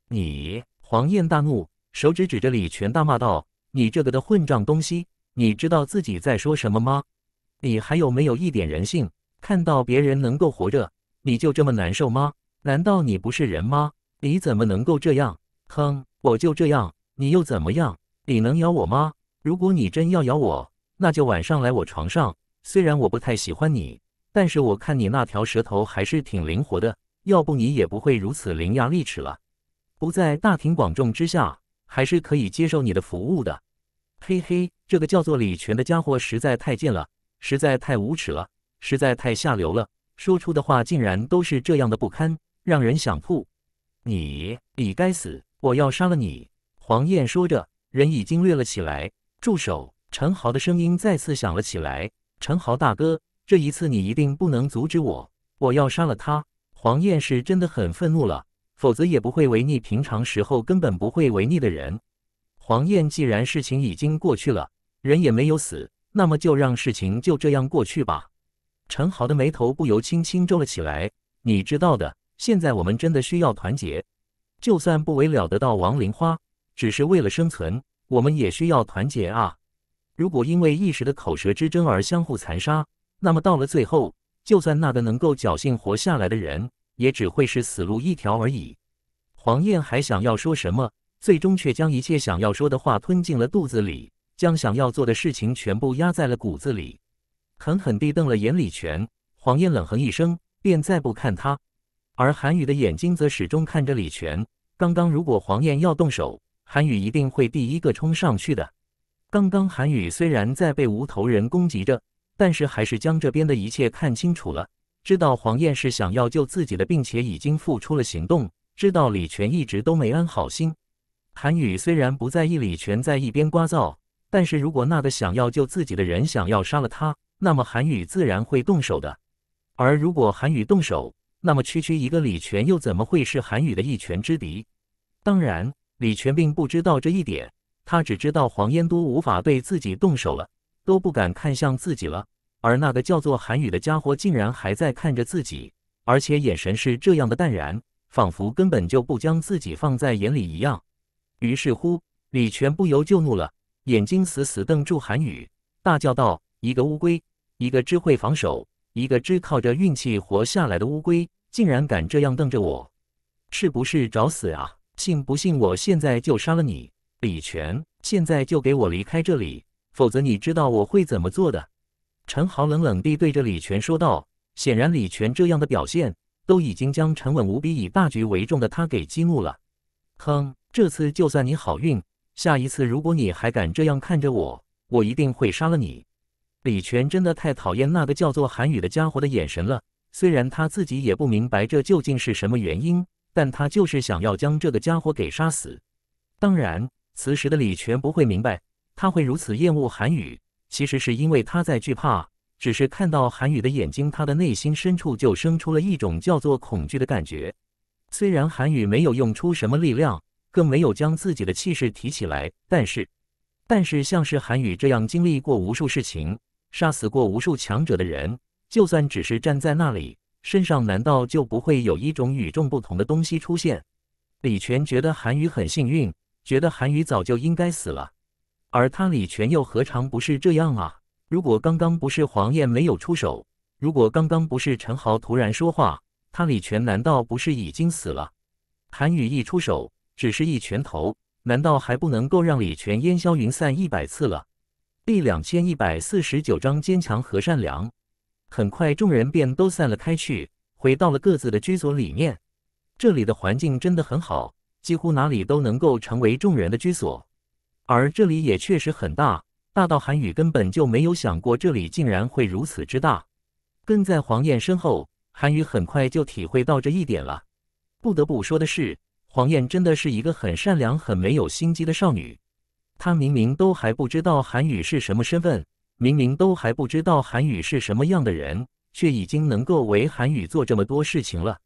你黄燕大怒，手指指着李全大骂道：“你这个的混账东西，你知道自己在说什么吗？你还有没有一点人性？看到别人能够活着，你就这么难受吗？难道你不是人吗？你怎么能够这样？哼，我就这样，你又怎么样？你能咬我吗？如果你真要咬我……”那就晚上来我床上。虽然我不太喜欢你，但是我看你那条舌头还是挺灵活的，要不你也不会如此伶牙俐齿了。不在大庭广众之下，还是可以接受你的服务的。嘿嘿，这个叫做李全的家伙实在太贱了，实在太无耻了，实在太下流了，说出的话竟然都是这样的不堪，让人想吐。你，你该死！我要杀了你！黄燕说着，人已经掠了起来。住手！陈豪的声音再次响了起来：“陈豪大哥，这一次你一定不能阻止我，我要杀了他。”黄燕是真的很愤怒了，否则也不会违逆平常时候根本不会违逆的人。黄燕既然事情已经过去了，人也没有死，那么就让事情就这样过去吧。陈豪的眉头不由轻轻皱了起来。你知道的，现在我们真的需要团结，就算不为了得到王灵花，只是为了生存，我们也需要团结啊。如果因为一时的口舌之争而相互残杀，那么到了最后，就算那个能够侥幸活下来的人，也只会是死路一条而已。黄燕还想要说什么，最终却将一切想要说的话吞进了肚子里，将想要做的事情全部压在了骨子里，狠狠地瞪了眼李全。黄燕冷哼一声，便再不看他。而韩宇的眼睛则始终看着李全。刚刚如果黄燕要动手，韩宇一定会第一个冲上去的。刚刚韩宇虽然在被无头人攻击着，但是还是将这边的一切看清楚了，知道黄燕是想要救自己的，并且已经付出了行动，知道李全一直都没安好心。韩宇虽然不在意李全在一边聒噪，但是如果那个想要救自己的人想要杀了他，那么韩宇自然会动手的。而如果韩宇动手，那么区区一个李泉又怎么会是韩宇的一拳之敌？当然，李泉并不知道这一点。他只知道黄烟都无法对自己动手了，都不敢看向自己了。而那个叫做韩宇的家伙竟然还在看着自己，而且眼神是这样的淡然，仿佛根本就不将自己放在眼里一样。于是乎，李全不由就怒了，眼睛死死瞪住韩宇，大叫道：“一个乌龟，一个只会防守，一个只靠着运气活下来的乌龟，竟然敢这样瞪着我，是不是找死啊？信不信我现在就杀了你？”李泉，现在就给我离开这里，否则你知道我会怎么做的。”陈豪冷冷地对着李泉说道。显然，李泉这样的表现，都已经将沉稳无比、以大局为重的他给激怒了。“哼，这次就算你好运，下一次如果你还敢这样看着我，我一定会杀了你。”李泉真的太讨厌那个叫做韩宇的家伙的眼神了。虽然他自己也不明白这究竟是什么原因，但他就是想要将这个家伙给杀死。当然。此时的李全不会明白，他会如此厌恶韩宇，其实是因为他在惧怕。只是看到韩宇的眼睛，他的内心深处就生出了一种叫做恐惧的感觉。虽然韩宇没有用出什么力量，更没有将自己的气势提起来，但是，但是像是韩宇这样经历过无数事情、杀死过无数强者的人，就算只是站在那里，身上难道就不会有一种与众不同的东西出现？李全觉得韩宇很幸运。觉得韩宇早就应该死了，而他李泉又何尝不是这样啊？如果刚刚不是黄燕没有出手，如果刚刚不是陈豪突然说话，他李泉难道不是已经死了？韩宇一出手，只是一拳头，难道还不能够让李泉烟消云散一百次了？第两千一百四十九章坚强和善良。很快，众人便都散了开去，回到了各自的居所里面。这里的环境真的很好。几乎哪里都能够成为众人的居所，而这里也确实很大，大到韩宇根本就没有想过这里竟然会如此之大。跟在黄燕身后，韩宇很快就体会到这一点了。不得不说的是，黄燕真的是一个很善良、很没有心机的少女。她明明都还不知道韩宇是什么身份，明明都还不知道韩宇是什么样的人，却已经能够为韩宇做这么多事情了，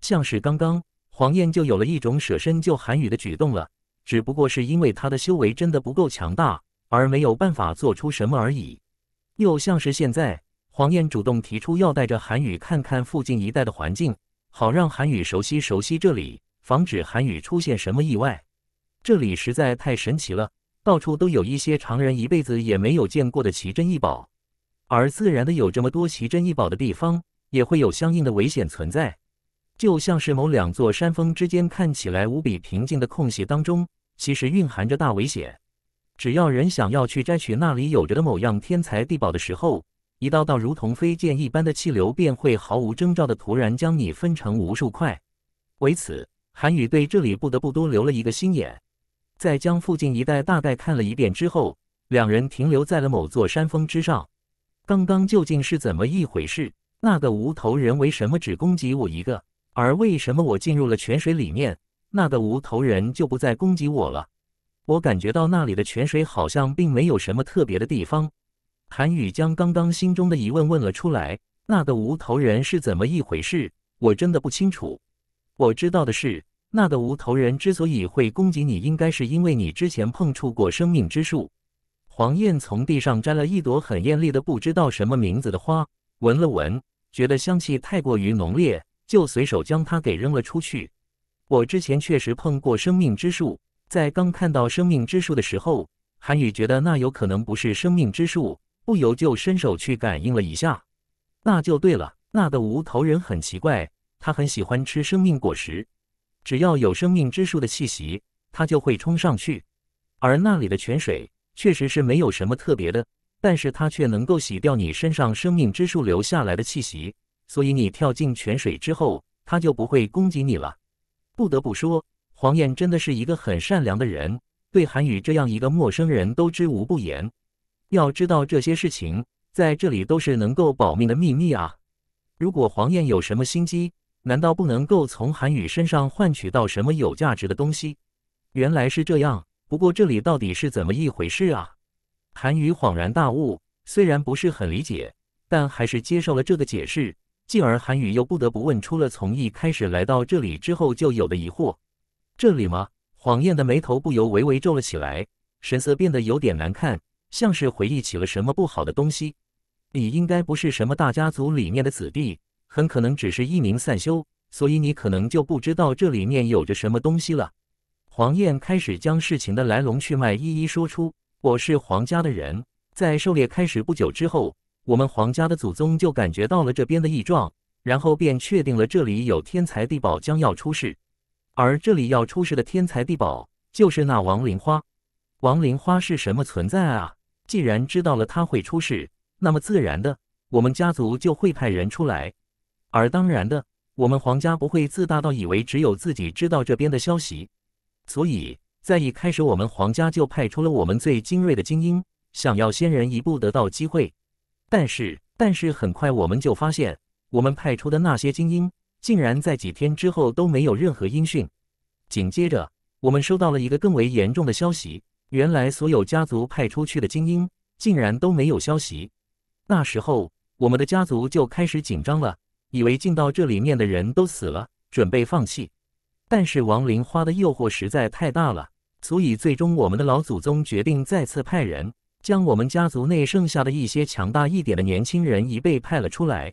像是刚刚。黄燕就有了一种舍身救韩宇的举动了，只不过是因为她的修为真的不够强大，而没有办法做出什么而已。又像是现在，黄燕主动提出要带着韩宇看看附近一带的环境，好让韩宇熟悉熟悉这里，防止韩宇出现什么意外。这里实在太神奇了，到处都有一些常人一辈子也没有见过的奇珍异宝，而自然的有这么多奇珍异宝的地方，也会有相应的危险存在。就像是某两座山峰之间看起来无比平静的空隙当中，其实蕴含着大危险。只要人想要去摘取那里有着的某样天材地宝的时候，一道道如同飞剑一般的气流便会毫无征兆的突然将你分成无数块。为此，韩宇对这里不得不多留了一个心眼。在将附近一带大概看了一遍之后，两人停留在了某座山峰之上。刚刚究竟是怎么一回事？那个无头人为什么只攻击我一个？而为什么我进入了泉水里面，那个无头人就不再攻击我了？我感觉到那里的泉水好像并没有什么特别的地方。韩宇将刚刚心中的疑问问了出来：“那个无头人是怎么一回事？我真的不清楚。我知道的是，那个无头人之所以会攻击你，应该是因为你之前碰触过生命之树。”黄燕从地上摘了一朵很艳丽的不知道什么名字的花，闻了闻，觉得香气太过于浓烈。就随手将它给扔了出去。我之前确实碰过生命之树，在刚看到生命之树的时候，韩宇觉得那有可能不是生命之树，不由就伸手去感应了一下。那就对了，那的无头人很奇怪，他很喜欢吃生命果实，只要有生命之树的气息，他就会冲上去。而那里的泉水确实是没有什么特别的，但是它却能够洗掉你身上生命之树留下来的气息。所以你跳进泉水之后，他就不会攻击你了。不得不说，黄燕真的是一个很善良的人，对韩宇这样一个陌生人都知无不言。要知道这些事情在这里都是能够保命的秘密啊！如果黄燕有什么心机，难道不能够从韩宇身上换取到什么有价值的东西？原来是这样。不过这里到底是怎么一回事啊？韩宇恍然大悟，虽然不是很理解，但还是接受了这个解释。进而，韩宇又不得不问出了从一开始来到这里之后就有的疑惑：“这里吗？”黄燕的眉头不由微微皱了起来，神色变得有点难看，像是回忆起了什么不好的东西。你应该不是什么大家族里面的子弟，很可能只是一名散修，所以你可能就不知道这里面有着什么东西了。黄燕开始将事情的来龙去脉一一说出：“我是黄家的人，在狩猎开始不久之后。”我们皇家的祖宗就感觉到了这边的异状，然后便确定了这里有天才地宝将要出世，而这里要出世的天才地宝就是那王灵花。王灵花是什么存在啊？既然知道了它会出世，那么自然的，我们家族就会派人出来。而当然的，我们皇家不会自大到以为只有自己知道这边的消息，所以在一开始，我们皇家就派出了我们最精锐的精英，想要先人一步得到机会。但是，但是很快我们就发现，我们派出的那些精英竟然在几天之后都没有任何音讯。紧接着，我们收到了一个更为严重的消息：原来所有家族派出去的精英竟然都没有消息。那时候，我们的家族就开始紧张了，以为进到这里面的人都死了，准备放弃。但是，王灵花的诱惑实在太大了，所以最终我们的老祖宗决定再次派人。将我们家族内剩下的一些强大一点的年轻人一辈派了出来，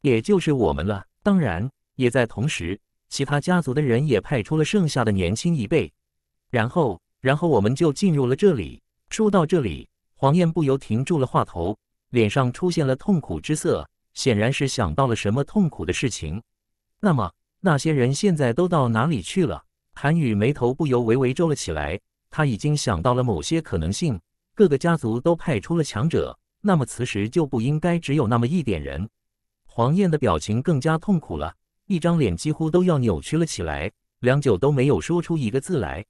也就是我们了。当然，也在同时，其他家族的人也派出了剩下的年轻一辈。然后，然后我们就进入了这里。说到这里，黄燕不由停住了话头，脸上出现了痛苦之色，显然是想到了什么痛苦的事情。那么，那些人现在都到哪里去了？韩宇眉头不由微微皱了起来，他已经想到了某些可能性。各个家族都派出了强者，那么此时就不应该只有那么一点人。黄燕的表情更加痛苦了，一张脸几乎都要扭曲了起来，良久都没有说出一个字来。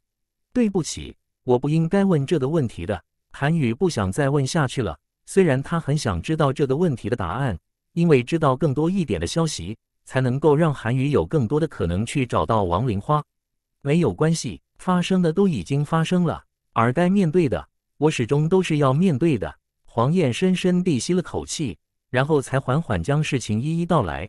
对不起，我不应该问这个问题的。韩宇不想再问下去了，虽然他很想知道这个问题的答案，因为知道更多一点的消息，才能够让韩宇有更多的可能去找到王灵花。没有关系，发生的都已经发生了，而该面对的。我始终都是要面对的。黄燕深深地吸了口气，然后才缓缓将事情一一道来。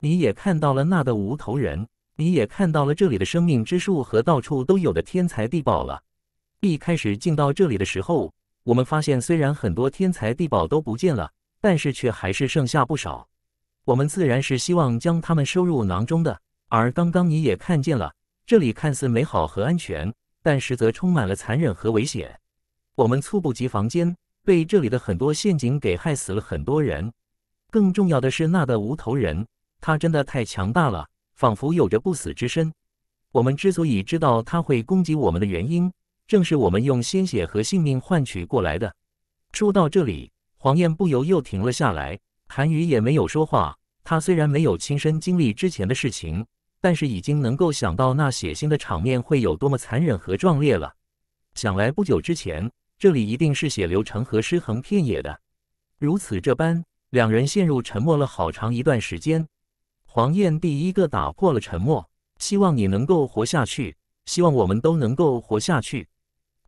你也看到了那的无头人，你也看到了这里的生命之树和到处都有的天才地宝了。一开始进到这里的时候，我们发现虽然很多天才地宝都不见了，但是却还是剩下不少。我们自然是希望将他们收入囊中的。而刚刚你也看见了，这里看似美好和安全，但实则充满了残忍和危险。我们猝不及防间被这里的很多陷阱给害死了很多人。更重要的是，那个无头人，他真的太强大了，仿佛有着不死之身。我们之所以知道他会攻击我们的原因，正是我们用鲜血和性命换取过来的。说到这里，黄燕不由又停了下来。韩雨也没有说话。他虽然没有亲身经历之前的事情，但是已经能够想到那血腥的场面会有多么残忍和壮烈了。想来不久之前。这里一定是血流成河、尸横遍野的。如此这般，两人陷入沉默了好长一段时间。黄燕第一个打破了沉默，希望你能够活下去，希望我们都能够活下去。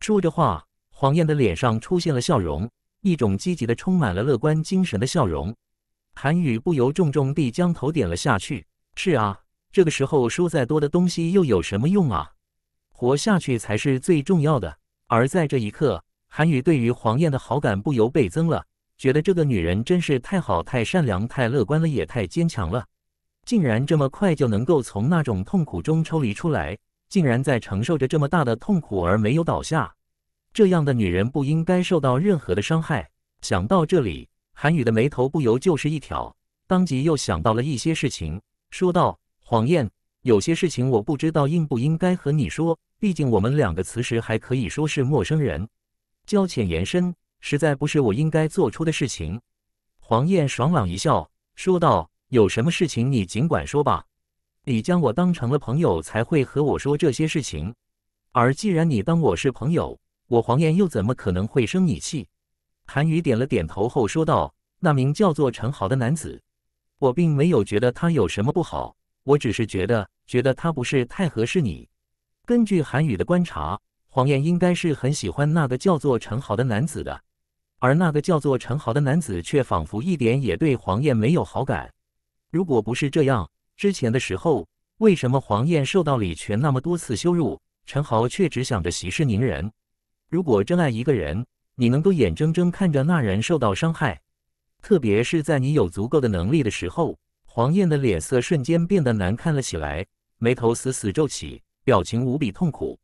说着话，黄燕的脸上出现了笑容，一种积极的、充满了乐观精神的笑容。韩宇不由重重地将头点了下去。是啊，这个时候说再多的东西又有什么用啊？活下去才是最重要的。而在这一刻。韩雨对于黄燕的好感不由倍增了，觉得这个女人真是太好、太善良、太乐观了，也太坚强了，竟然这么快就能够从那种痛苦中抽离出来，竟然在承受着这么大的痛苦而没有倒下。这样的女人不应该受到任何的伤害。想到这里，韩雨的眉头不由就是一挑，当即又想到了一些事情，说道：“黄燕，有些事情我不知道应不应该和你说，毕竟我们两个此时还可以说是陌生人。”交浅言深，实在不是我应该做出的事情。”黄燕爽朗一笑，说道：“有什么事情你尽管说吧。你将我当成了朋友，才会和我说这些事情。而既然你当我是朋友，我黄燕又怎么可能会生你气？”韩宇点了点头后说道：“那名叫做陈豪的男子，我并没有觉得他有什么不好，我只是觉得觉得他不是太合适你。根据韩宇的观察。”黄燕应该是很喜欢那个叫做陈豪的男子的，而那个叫做陈豪的男子却仿佛一点也对黄燕没有好感。如果不是这样，之前的时候，为什么黄燕受到李泉那么多次羞辱，陈豪却只想着息事宁人？如果真爱一个人，你能够眼睁睁看着那人受到伤害，特别是在你有足够的能力的时候，黄燕的脸色瞬间变得难看了起来，眉头死死皱起，表情无比痛苦。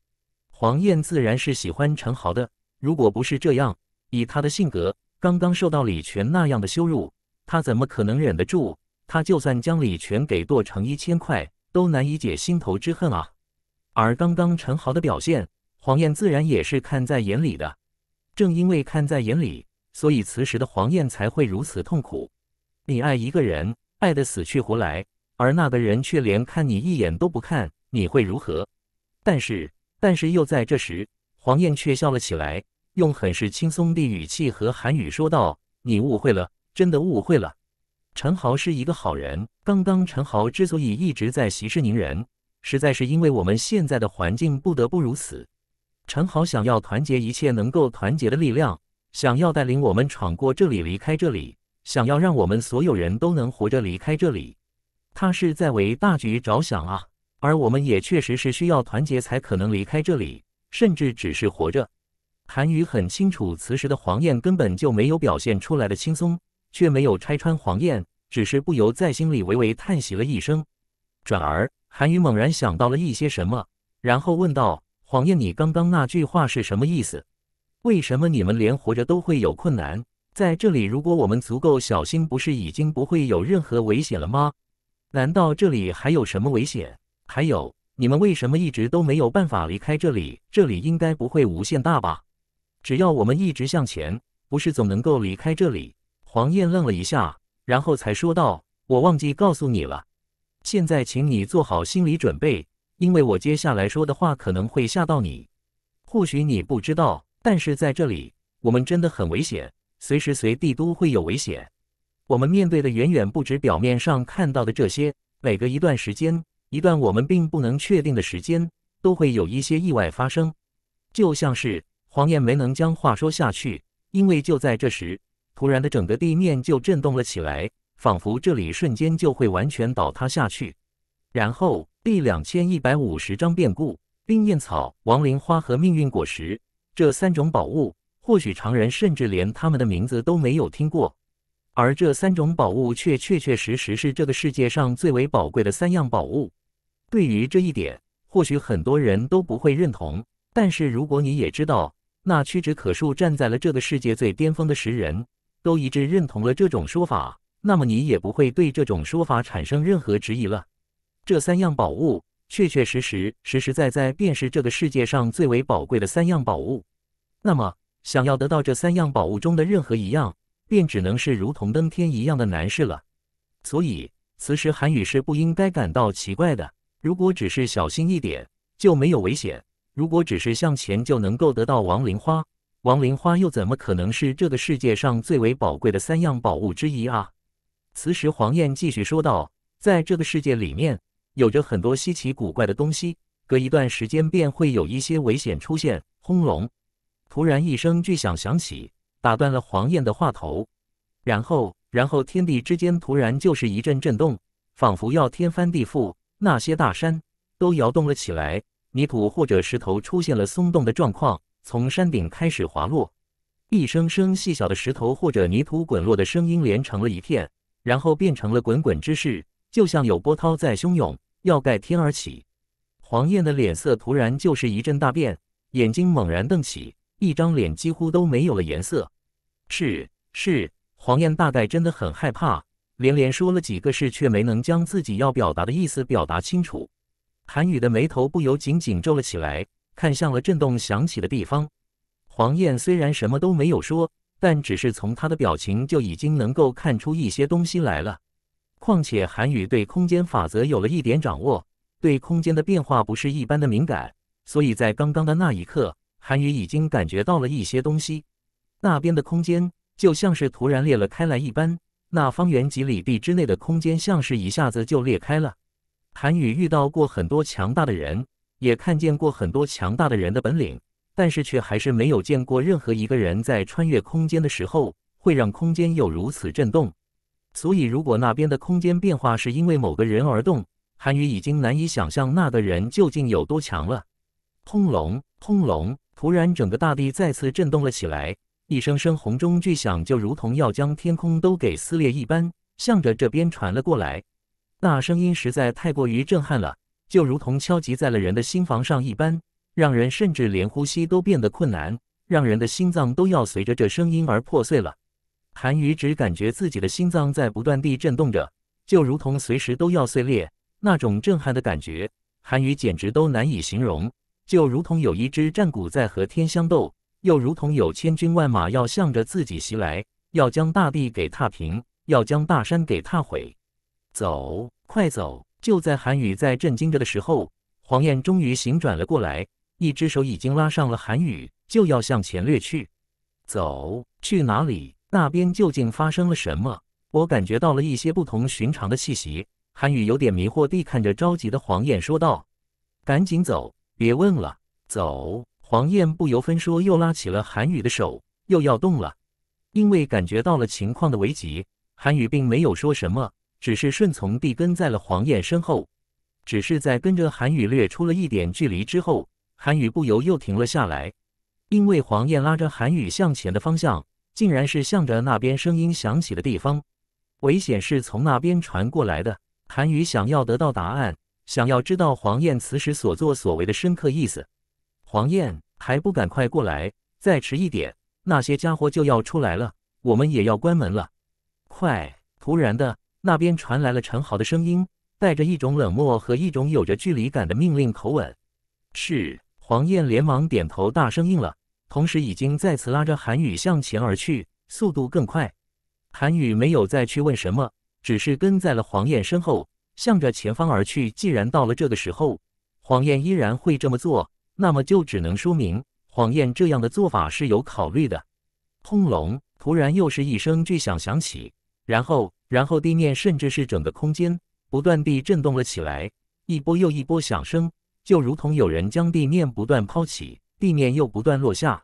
黄燕自然是喜欢陈豪的。如果不是这样，以他的性格，刚刚受到李泉那样的羞辱，他怎么可能忍得住？他就算将李泉给剁成一千块，都难以解心头之恨啊！而刚刚陈豪的表现，黄燕自然也是看在眼里的。正因为看在眼里，所以此时的黄燕才会如此痛苦。你爱一个人，爱得死去活来，而那个人却连看你一眼都不看，你会如何？但是。但是又在这时，黄燕却笑了起来，用很是轻松的语气和韩语说道：“你误会了，真的误会了。陈豪是一个好人。刚刚陈豪之所以一直在息事宁人，实在是因为我们现在的环境不得不如此。陈豪想要团结一切能够团结的力量，想要带领我们闯过这里，离开这里，想要让我们所有人都能活着离开这里。他是在为大局着想啊。”而我们也确实是需要团结才可能离开这里，甚至只是活着。韩雨很清楚此时的黄燕根本就没有表现出来的轻松，却没有拆穿黄燕，只是不由在心里微微叹息了一声。转而，韩雨猛然想到了一些什么，然后问道：“黄燕，你刚刚那句话是什么意思？为什么你们连活着都会有困难？在这里，如果我们足够小心，不是已经不会有任何危险了吗？难道这里还有什么危险？”还有，你们为什么一直都没有办法离开这里？这里应该不会无限大吧？只要我们一直向前，不是总能够离开这里？黄燕愣了一下，然后才说道：“我忘记告诉你了，现在请你做好心理准备，因为我接下来说的话可能会吓到你。或许你不知道，但是在这里，我们真的很危险，随时随地都会有危险。我们面对的远远不止表面上看到的这些。每隔一段时间。”一段我们并不能确定的时间，都会有一些意外发生，就像是黄燕没能将话说下去，因为就在这时，突然的整个地面就震动了起来，仿佛这里瞬间就会完全倒塌下去。然后第两千一百五十章变故，冰焰草、亡灵花和命运果实这三种宝物，或许常人甚至连他们的名字都没有听过，而这三种宝物却确确实实是这个世界上最为宝贵的三样宝物。对于这一点，或许很多人都不会认同。但是如果你也知道，那屈指可数站在了这个世界最巅峰的十人都一致认同了这种说法，那么你也不会对这种说法产生任何质疑了。这三样宝物，确确实实、实实在在便是这个世界上最为宝贵的三样宝物。那么，想要得到这三样宝物中的任何一样，便只能是如同登天一样的难事了。所以，此时韩语是不应该感到奇怪的。如果只是小心一点，就没有危险；如果只是向前，就能够得到亡灵花。亡灵花又怎么可能是这个世界上最为宝贵的三样宝物之一啊？此时，黄燕继续说道：“在这个世界里面，有着很多稀奇古怪的东西，隔一段时间便会有一些危险出现。”轰隆！突然一声巨响响起，打断了黄燕的话头。然后，然后天地之间突然就是一阵震动，仿佛要天翻地覆。那些大山都摇动了起来，泥土或者石头出现了松动的状况，从山顶开始滑落，一声声细小的石头或者泥土滚落的声音连成了一片，然后变成了滚滚之势，就像有波涛在汹涌，要盖天而起。黄燕的脸色突然就是一阵大变，眼睛猛然瞪起，一张脸几乎都没有了颜色。是是，黄燕大概真的很害怕。连连说了几个事，却没能将自己要表达的意思表达清楚。韩宇的眉头不由紧紧皱了起来，看向了震动响起的地方。黄燕虽然什么都没有说，但只是从他的表情就已经能够看出一些东西来了。况且韩宇对空间法则有了一点掌握，对空间的变化不是一般的敏感，所以在刚刚的那一刻，韩宇已经感觉到了一些东西。那边的空间就像是突然裂了开来一般。那方圆几里地之内的空间，像是一下子就裂开了。韩宇遇到过很多强大的人，也看见过很多强大的人的本领，但是却还是没有见过任何一个人在穿越空间的时候会让空间有如此震动。所以，如果那边的空间变化是因为某个人而动，韩宇已经难以想象那个人究竟有多强了。轰隆，轰隆！突然，整个大地再次震动了起来。一声声洪钟巨响，就如同要将天空都给撕裂一般，向着这边传了过来。那声音实在太过于震撼了，就如同敲击在了人的心房上一般，让人甚至连呼吸都变得困难，让人的心脏都要随着这声音而破碎了。韩雨只感觉自己的心脏在不断地震动着，就如同随时都要碎裂，那种震撼的感觉，韩雨简直都难以形容，就如同有一只战鼓在和天相斗。又如同有千军万马要向着自己袭来，要将大地给踏平，要将大山给踏毁。走，快走！就在韩雨在震惊着的时候，黄燕终于醒转了过来，一只手已经拉上了韩雨，就要向前掠去。走去哪里？那边究竟发生了什么？我感觉到了一些不同寻常的气息。韩雨有点迷惑地看着着急的黄燕，说道：“赶紧走，别问了，走。”黄燕不由分说，又拉起了韩宇的手，又要动了。因为感觉到了情况的危急，韩宇并没有说什么，只是顺从地跟在了黄燕身后。只是在跟着韩宇略出了一点距离之后，韩宇不由又停了下来。因为黄燕拉着韩宇向前的方向，竟然是向着那边声音响起的地方，危险是从那边传过来的。韩宇想要得到答案，想要知道黄燕此时所作所为的深刻意思。黄燕还不赶快过来！再迟一点，那些家伙就要出来了，我们也要关门了。快！突然的，那边传来了陈豪的声音，带着一种冷漠和一种有着距离感的命令口吻。是黄燕连忙点头，大声应了，同时已经再次拉着韩宇向前而去，速度更快。韩宇没有再去问什么，只是跟在了黄燕身后，向着前方而去。既然到了这个时候，黄燕依然会这么做。那么就只能说明，谎言这样的做法是有考虑的。轰隆！突然又是一声巨响响起，然后，然后地面甚至是整个空间不断地震动了起来，一波又一波响声，就如同有人将地面不断抛起，地面又不断落下。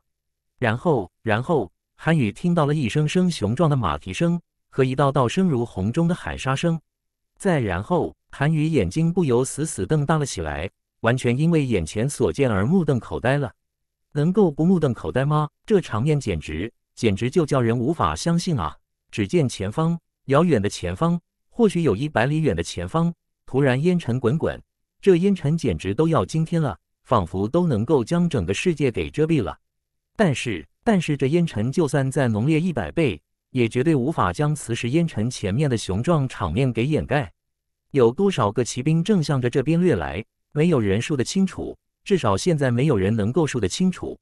然后，然后韩雨听到了一声声雄壮的马蹄声和一道道声如洪钟的喊杀声。再然后，韩雨眼睛不由死死瞪大了起来。完全因为眼前所见而目瞪口呆了，能够不目瞪口呆吗？这场面简直简直就叫人无法相信啊！只见前方，遥远的前方，或许有一百里远的前方，突然烟尘滚滚，这烟尘简直都要惊天了，仿佛都能够将整个世界给遮蔽了。但是，但是这烟尘就算再浓烈一百倍，也绝对无法将磁石烟尘前面的雄壮场面给掩盖。有多少个骑兵正向着这边掠来？没有人数得清楚，至少现在没有人能够数得清楚。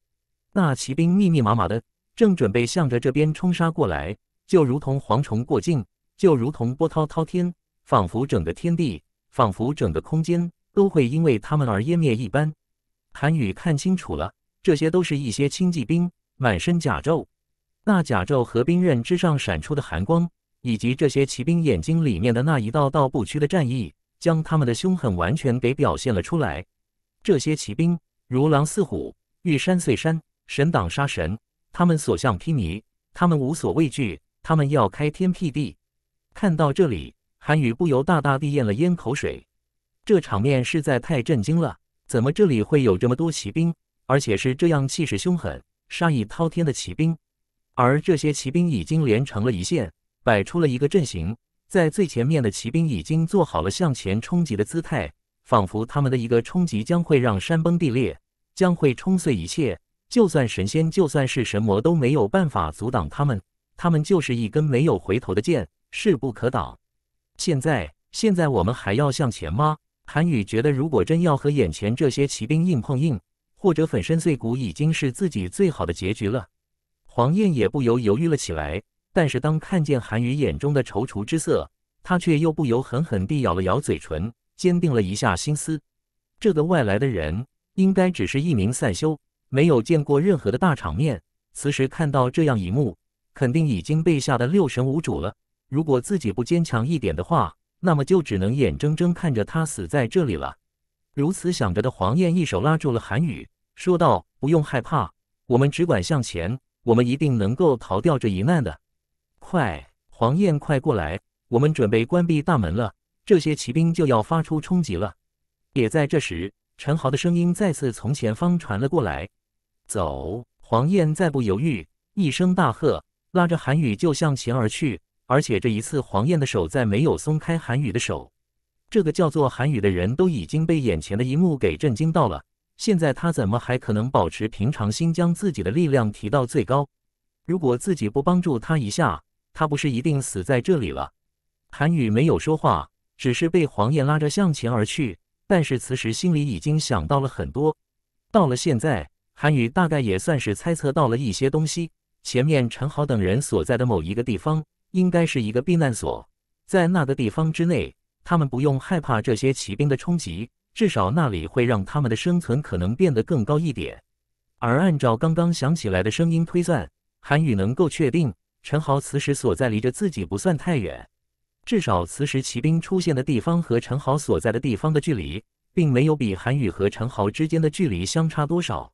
那骑兵密密麻麻的，正准备向着这边冲杀过来，就如同蝗虫过境，就如同波涛滔天，仿佛整个天地，仿佛整个空间都会因为他们而湮灭一般。韩羽看清楚了，这些都是一些轻骑兵，满身甲胄，那甲胄和兵刃之上闪出的寒光，以及这些骑兵眼睛里面的那一道道不屈的战意。将他们的凶狠完全给表现了出来。这些骑兵如狼似虎，遇山碎山，神挡杀神，他们所向披靡，他们无所畏惧，他们要开天辟地。看到这里，韩宇不由大大地咽了咽口水，这场面实在太震惊了。怎么这里会有这么多骑兵，而且是这样气势凶狠、杀意滔天的骑兵？而这些骑兵已经连成了一线，摆出了一个阵型。在最前面的骑兵已经做好了向前冲击的姿态，仿佛他们的一个冲击将会让山崩地裂，将会冲碎一切。就算神仙，就算是神魔都没有办法阻挡他们，他们就是一根没有回头的箭，势不可挡。现在，现在我们还要向前吗？韩宇觉得，如果真要和眼前这些骑兵硬碰硬，或者粉身碎骨，已经是自己最好的结局了。黄燕也不由犹豫了起来。但是当看见韩雨眼中的踌躇之色，他却又不由狠狠地咬了咬嘴唇，坚定了一下心思。这个外来的人应该只是一名散修，没有见过任何的大场面。此时看到这样一幕，肯定已经被吓得六神无主了。如果自己不坚强一点的话，那么就只能眼睁睁看着他死在这里了。如此想着的黄燕一手拉住了韩雨，说道：“不用害怕，我们只管向前，我们一定能够逃掉这一难的。”快，黄燕，快过来！我们准备关闭大门了，这些骑兵就要发出冲击了。也在这时，陈豪的声音再次从前方传了过来。走，黄燕再不犹豫，一声大喝，拉着韩宇就向前而去。而且这一次，黄燕的手再没有松开韩宇的手。这个叫做韩宇的人都已经被眼前的一幕给震惊到了，现在他怎么还可能保持平常心，将自己的力量提到最高？如果自己不帮助他一下。他不是一定死在这里了。韩宇没有说话，只是被黄燕拉着向前而去。但是此时心里已经想到了很多。到了现在，韩宇大概也算是猜测到了一些东西。前面陈豪等人所在的某一个地方，应该是一个避难所。在那个地方之内，他们不用害怕这些骑兵的冲击，至少那里会让他们的生存可能变得更高一点。而按照刚刚想起来的声音推算，韩宇能够确定。陈豪此时所在离着自己不算太远，至少此时骑兵出现的地方和陈豪所在的地方的距离，并没有比韩宇和陈豪之间的距离相差多少。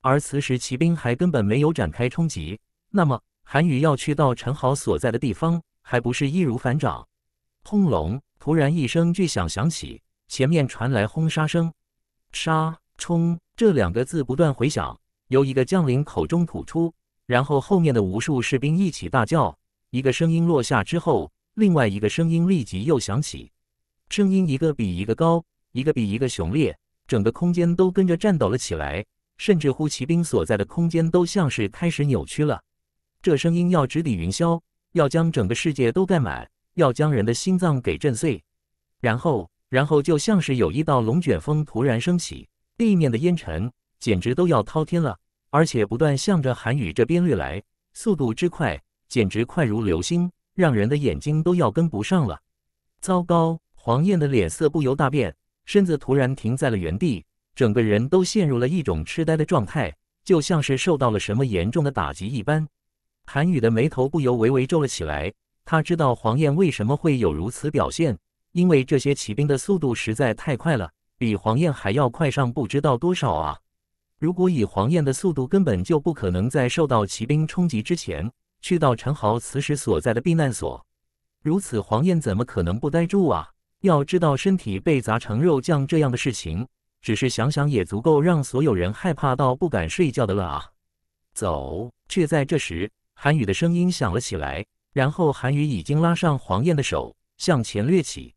而此时骑兵还根本没有展开冲击，那么韩宇要去到陈豪所在的地方，还不是易如反掌？轰隆！突然一声巨响响起，前面传来轰杀声，杀冲这两个字不断回响，由一个将领口中吐出。然后，后面的无数士兵一起大叫。一个声音落下之后，另外一个声音立即又响起，声音一个比一个高，一个比一个雄烈，整个空间都跟着颤抖了起来，甚至乎骑兵所在的空间都像是开始扭曲了。这声音要直抵云霄，要将整个世界都盖满，要将人的心脏给震碎。然后，然后就像是有一道龙卷风突然升起，地面的烟尘简直都要滔天了。而且不断向着韩宇这边掠来，速度之快，简直快如流星，让人的眼睛都要跟不上了。糟糕！黄燕的脸色不由大变，身子突然停在了原地，整个人都陷入了一种痴呆的状态，就像是受到了什么严重的打击一般。韩宇的眉头不由微微皱了起来，他知道黄燕为什么会有如此表现，因为这些骑兵的速度实在太快了，比黄燕还要快上不知道多少啊。如果以黄燕的速度，根本就不可能在受到骑兵冲击之前去到陈豪此时所在的避难所。如此，黄燕怎么可能不呆住啊？要知道，身体被砸成肉酱这样的事情，只是想想也足够让所有人害怕到不敢睡觉的了啊！走！却在这时，韩雨的声音响了起来。然后，韩雨已经拉上黄燕的手，向前掠起。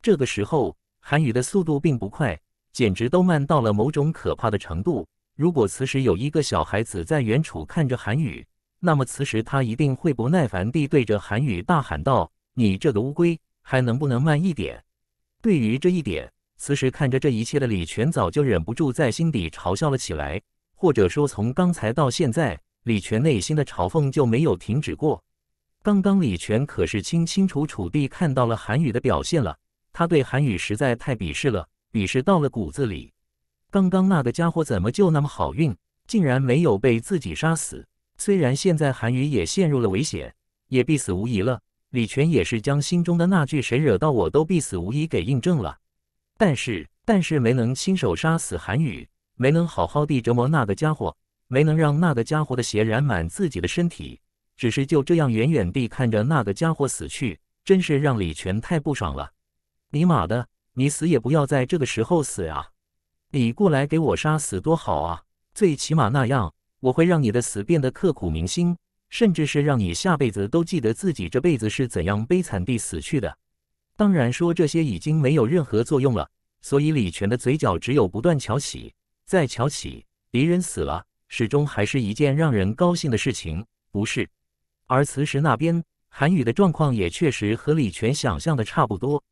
这个时候，韩雨的速度并不快，简直都慢到了某种可怕的程度。如果此时有一个小孩子在远处看着韩宇，那么此时他一定会不耐烦地对着韩宇大喊道：“你这个乌龟，还能不能慢一点？”对于这一点，此时看着这一切的李全早就忍不住在心底嘲笑了起来。或者说，从刚才到现在，李全内心的嘲讽就没有停止过。刚刚李全可是清清楚楚地看到了韩宇的表现了，他对韩宇实在太鄙视了，鄙视到了骨子里。刚刚那个家伙怎么就那么好运，竟然没有被自己杀死？虽然现在韩雨也陷入了危险，也必死无疑了。李泉也是将心中的那句“谁惹到我都必死无疑”给印证了，但是，但是没能亲手杀死韩雨，没能好好地折磨那个家伙，没能让那个家伙的血染满自己的身体，只是就这样远远地看着那个家伙死去，真是让李泉太不爽了！尼玛的，你死也不要在这个时候死啊！你过来给我杀死多好啊！最起码那样，我会让你的死变得刻骨铭心，甚至是让你下辈子都记得自己这辈子是怎样悲惨地死去的。当然，说这些已经没有任何作用了，所以李全的嘴角只有不断翘起，再翘起。敌人死了，始终还是一件让人高兴的事情，不是？而此时那边，韩语的状况也确实和李全想象的差不多，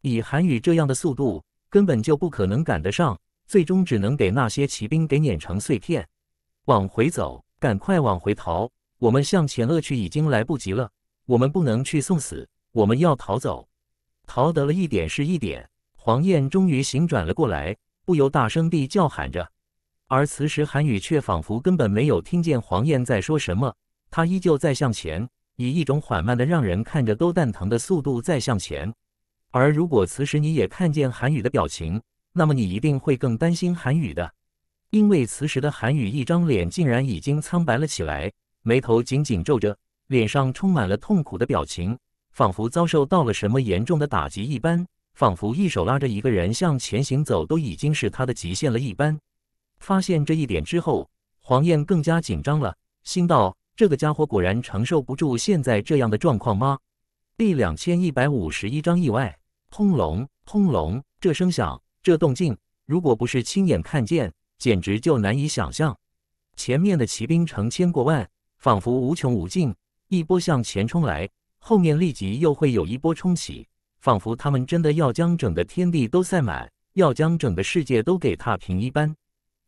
以韩语这样的速度，根本就不可能赶得上。最终只能给那些骑兵给碾成碎片。往回走，赶快往回逃！我们向前恶去已经来不及了，我们不能去送死，我们要逃走。逃得了一点是一点。黄燕终于醒转了过来，不由大声地叫喊着。而此时韩宇却仿佛根本没有听见黄燕在说什么，他依旧在向前，以一种缓慢的让人看着都蛋疼的速度在向前。而如果此时你也看见韩宇的表情，那么你一定会更担心韩宇的，因为此时的韩宇一张脸竟然已经苍白了起来，眉头紧紧皱着，脸上充满了痛苦的表情，仿佛遭受到了什么严重的打击一般，仿佛一手拉着一个人向前行走都已经是他的极限了一般。发现这一点之后，黄燕更加紧张了，心道：这个家伙果然承受不住现在这样的状况吗？第两千一百五十一章意外。轰隆轰隆，这声响。这动静，如果不是亲眼看见，简直就难以想象。前面的骑兵成千过万，仿佛无穷无尽，一波向前冲来，后面立即又会有一波冲起，仿佛他们真的要将整个天地都塞满，要将整个世界都给踏平一般。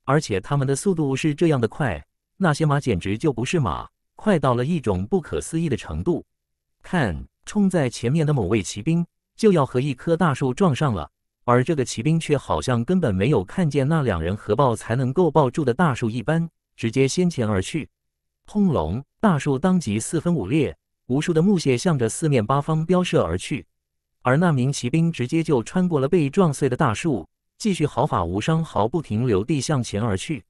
而且他们的速度是这样的快，那些马简直就不是马，快到了一种不可思议的程度。看，冲在前面的某位骑兵就要和一棵大树撞上了。而这个骑兵却好像根本没有看见那两人合抱才能够抱住的大树一般，直接先前而去。轰隆！大树当即四分五裂，无数的木屑向着四面八方飙射而去。而那名骑兵直接就穿过了被撞碎的大树，继续毫发无伤、毫不停留地向前而去。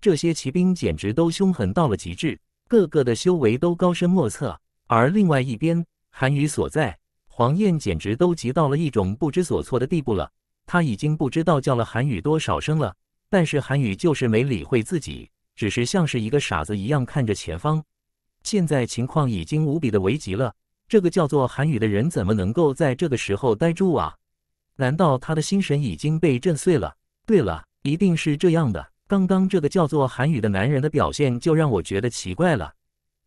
这些骑兵简直都凶狠到了极致，个个的修为都高深莫测。而另外一边，韩宇所在。黄燕简直都急到了一种不知所措的地步了，他已经不知道叫了韩语多少声了，但是韩语就是没理会自己，只是像是一个傻子一样看着前方。现在情况已经无比的危急了，这个叫做韩语的人怎么能够在这个时候呆住啊？难道他的心神已经被震碎了？对了，一定是这样的。刚刚这个叫做韩语的男人的表现就让我觉得奇怪了，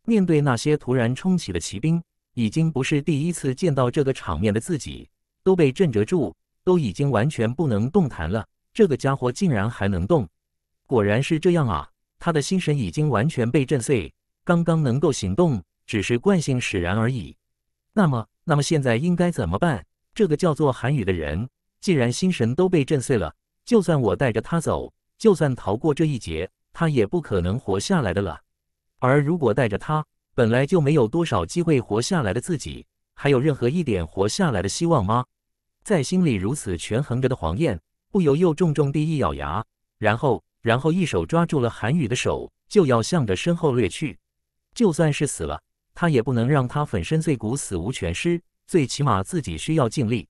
面对那些突然冲起的骑兵。已经不是第一次见到这个场面的自己都被震着住，都已经完全不能动弹了。这个家伙竟然还能动，果然是这样啊！他的心神已经完全被震碎，刚刚能够行动只是惯性使然而已。那么，那么现在应该怎么办？这个叫做韩宇的人，既然心神都被震碎了，就算我带着他走，就算逃过这一劫，他也不可能活下来的了。而如果带着他，本来就没有多少机会活下来的自己，还有任何一点活下来的希望吗？在心里如此权衡着的黄燕，不由又重重地一咬牙，然后，然后一手抓住了韩宇的手，就要向着身后掠去。就算是死了，他也不能让他粉身碎骨、死无全尸。最起码自己需要尽力。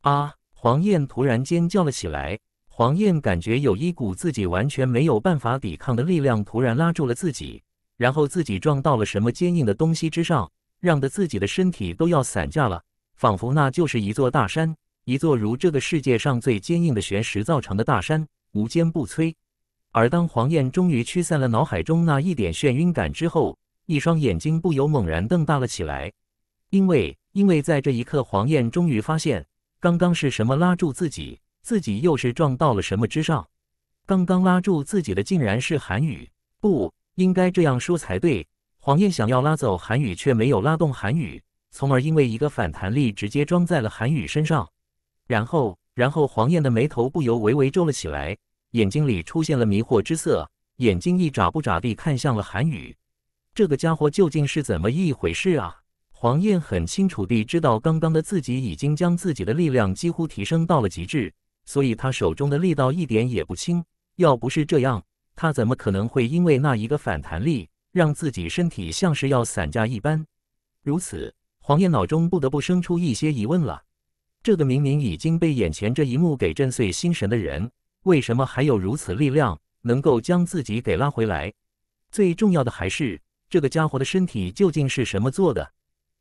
啊！黄燕突然尖叫了起来。黄燕感觉有一股自己完全没有办法抵抗的力量突然拉住了自己。然后自己撞到了什么坚硬的东西之上，让得自己的身体都要散架了，仿佛那就是一座大山，一座如这个世界上最坚硬的玄石造成的大山，无坚不摧。而当黄燕终于驱散了脑海中那一点眩晕感之后，一双眼睛不由猛然瞪大了起来，因为因为在这一刻，黄燕终于发现，刚刚是什么拉住自己，自己又是撞到了什么之上？刚刚拉住自己的，竟然是韩语，不。应该这样说才对。黄燕想要拉走韩宇，却没有拉动韩宇，从而因为一个反弹力直接装在了韩宇身上。然后，然后黄燕的眉头不由微微皱了起来，眼睛里出现了迷惑之色，眼睛一眨不眨地看向了韩宇。这个家伙究竟是怎么一回事啊？黄燕很清楚地知道，刚刚的自己已经将自己的力量几乎提升到了极致，所以他手中的力道一点也不轻。要不是这样，他怎么可能会因为那一个反弹力让自己身体像是要散架一般？如此，黄燕脑中不得不生出一些疑问了。这个明明已经被眼前这一幕给震碎心神的人，为什么还有如此力量能够将自己给拉回来？最重要的还是这个家伙的身体究竟是什么做的？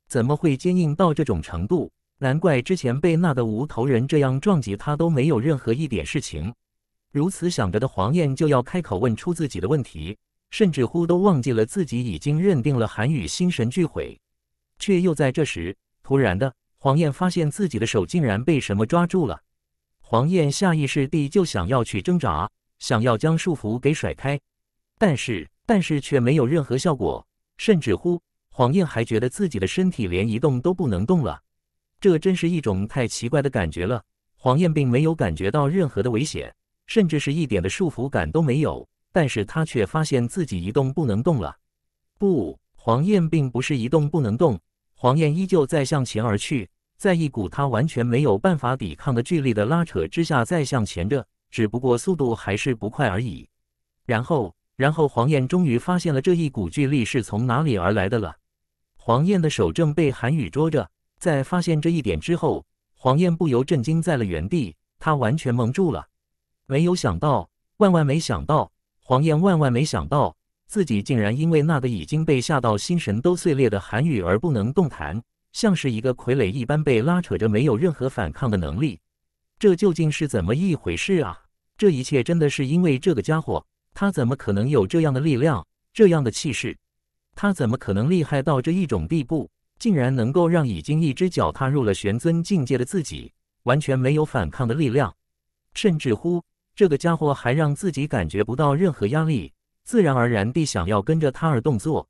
怎么会坚硬到这种程度？难怪之前被那的无头人这样撞击，他都没有任何一点事情。如此想着的黄燕就要开口问出自己的问题，甚至乎都忘记了自己已经认定了韩宇心神俱毁，却又在这时突然的，黄燕发现自己的手竟然被什么抓住了。黄燕下意识地就想要去挣扎，想要将束缚给甩开，但是但是却没有任何效果，甚至乎黄燕还觉得自己的身体连一动都不能动了，这真是一种太奇怪的感觉了。黄燕并没有感觉到任何的危险。甚至是一点的束缚感都没有，但是他却发现自己一动不能动了。不，黄燕并不是一动不能动，黄燕依旧在向前而去，在一股他完全没有办法抵抗的巨力的拉扯之下在向前着，只不过速度还是不快而已。然后，然后黄燕终于发现了这一股巨力是从哪里而来的了。黄燕的手正被韩雨捉着，在发现这一点之后，黄燕不由震惊在了原地，他完全蒙住了。没有想到，万万没想到，黄燕万万没想到，自己竟然因为那个已经被吓到心神都碎裂的韩语而不能动弹，像是一个傀儡一般被拉扯着，没有任何反抗的能力。这究竟是怎么一回事啊？这一切真的是因为这个家伙？他怎么可能有这样的力量、这样的气势？他怎么可能厉害到这一种地步，竟然能够让已经一只脚踏入了玄尊境界的自己完全没有反抗的力量，甚至乎？这个家伙还让自己感觉不到任何压力，自然而然地想要跟着他而动作。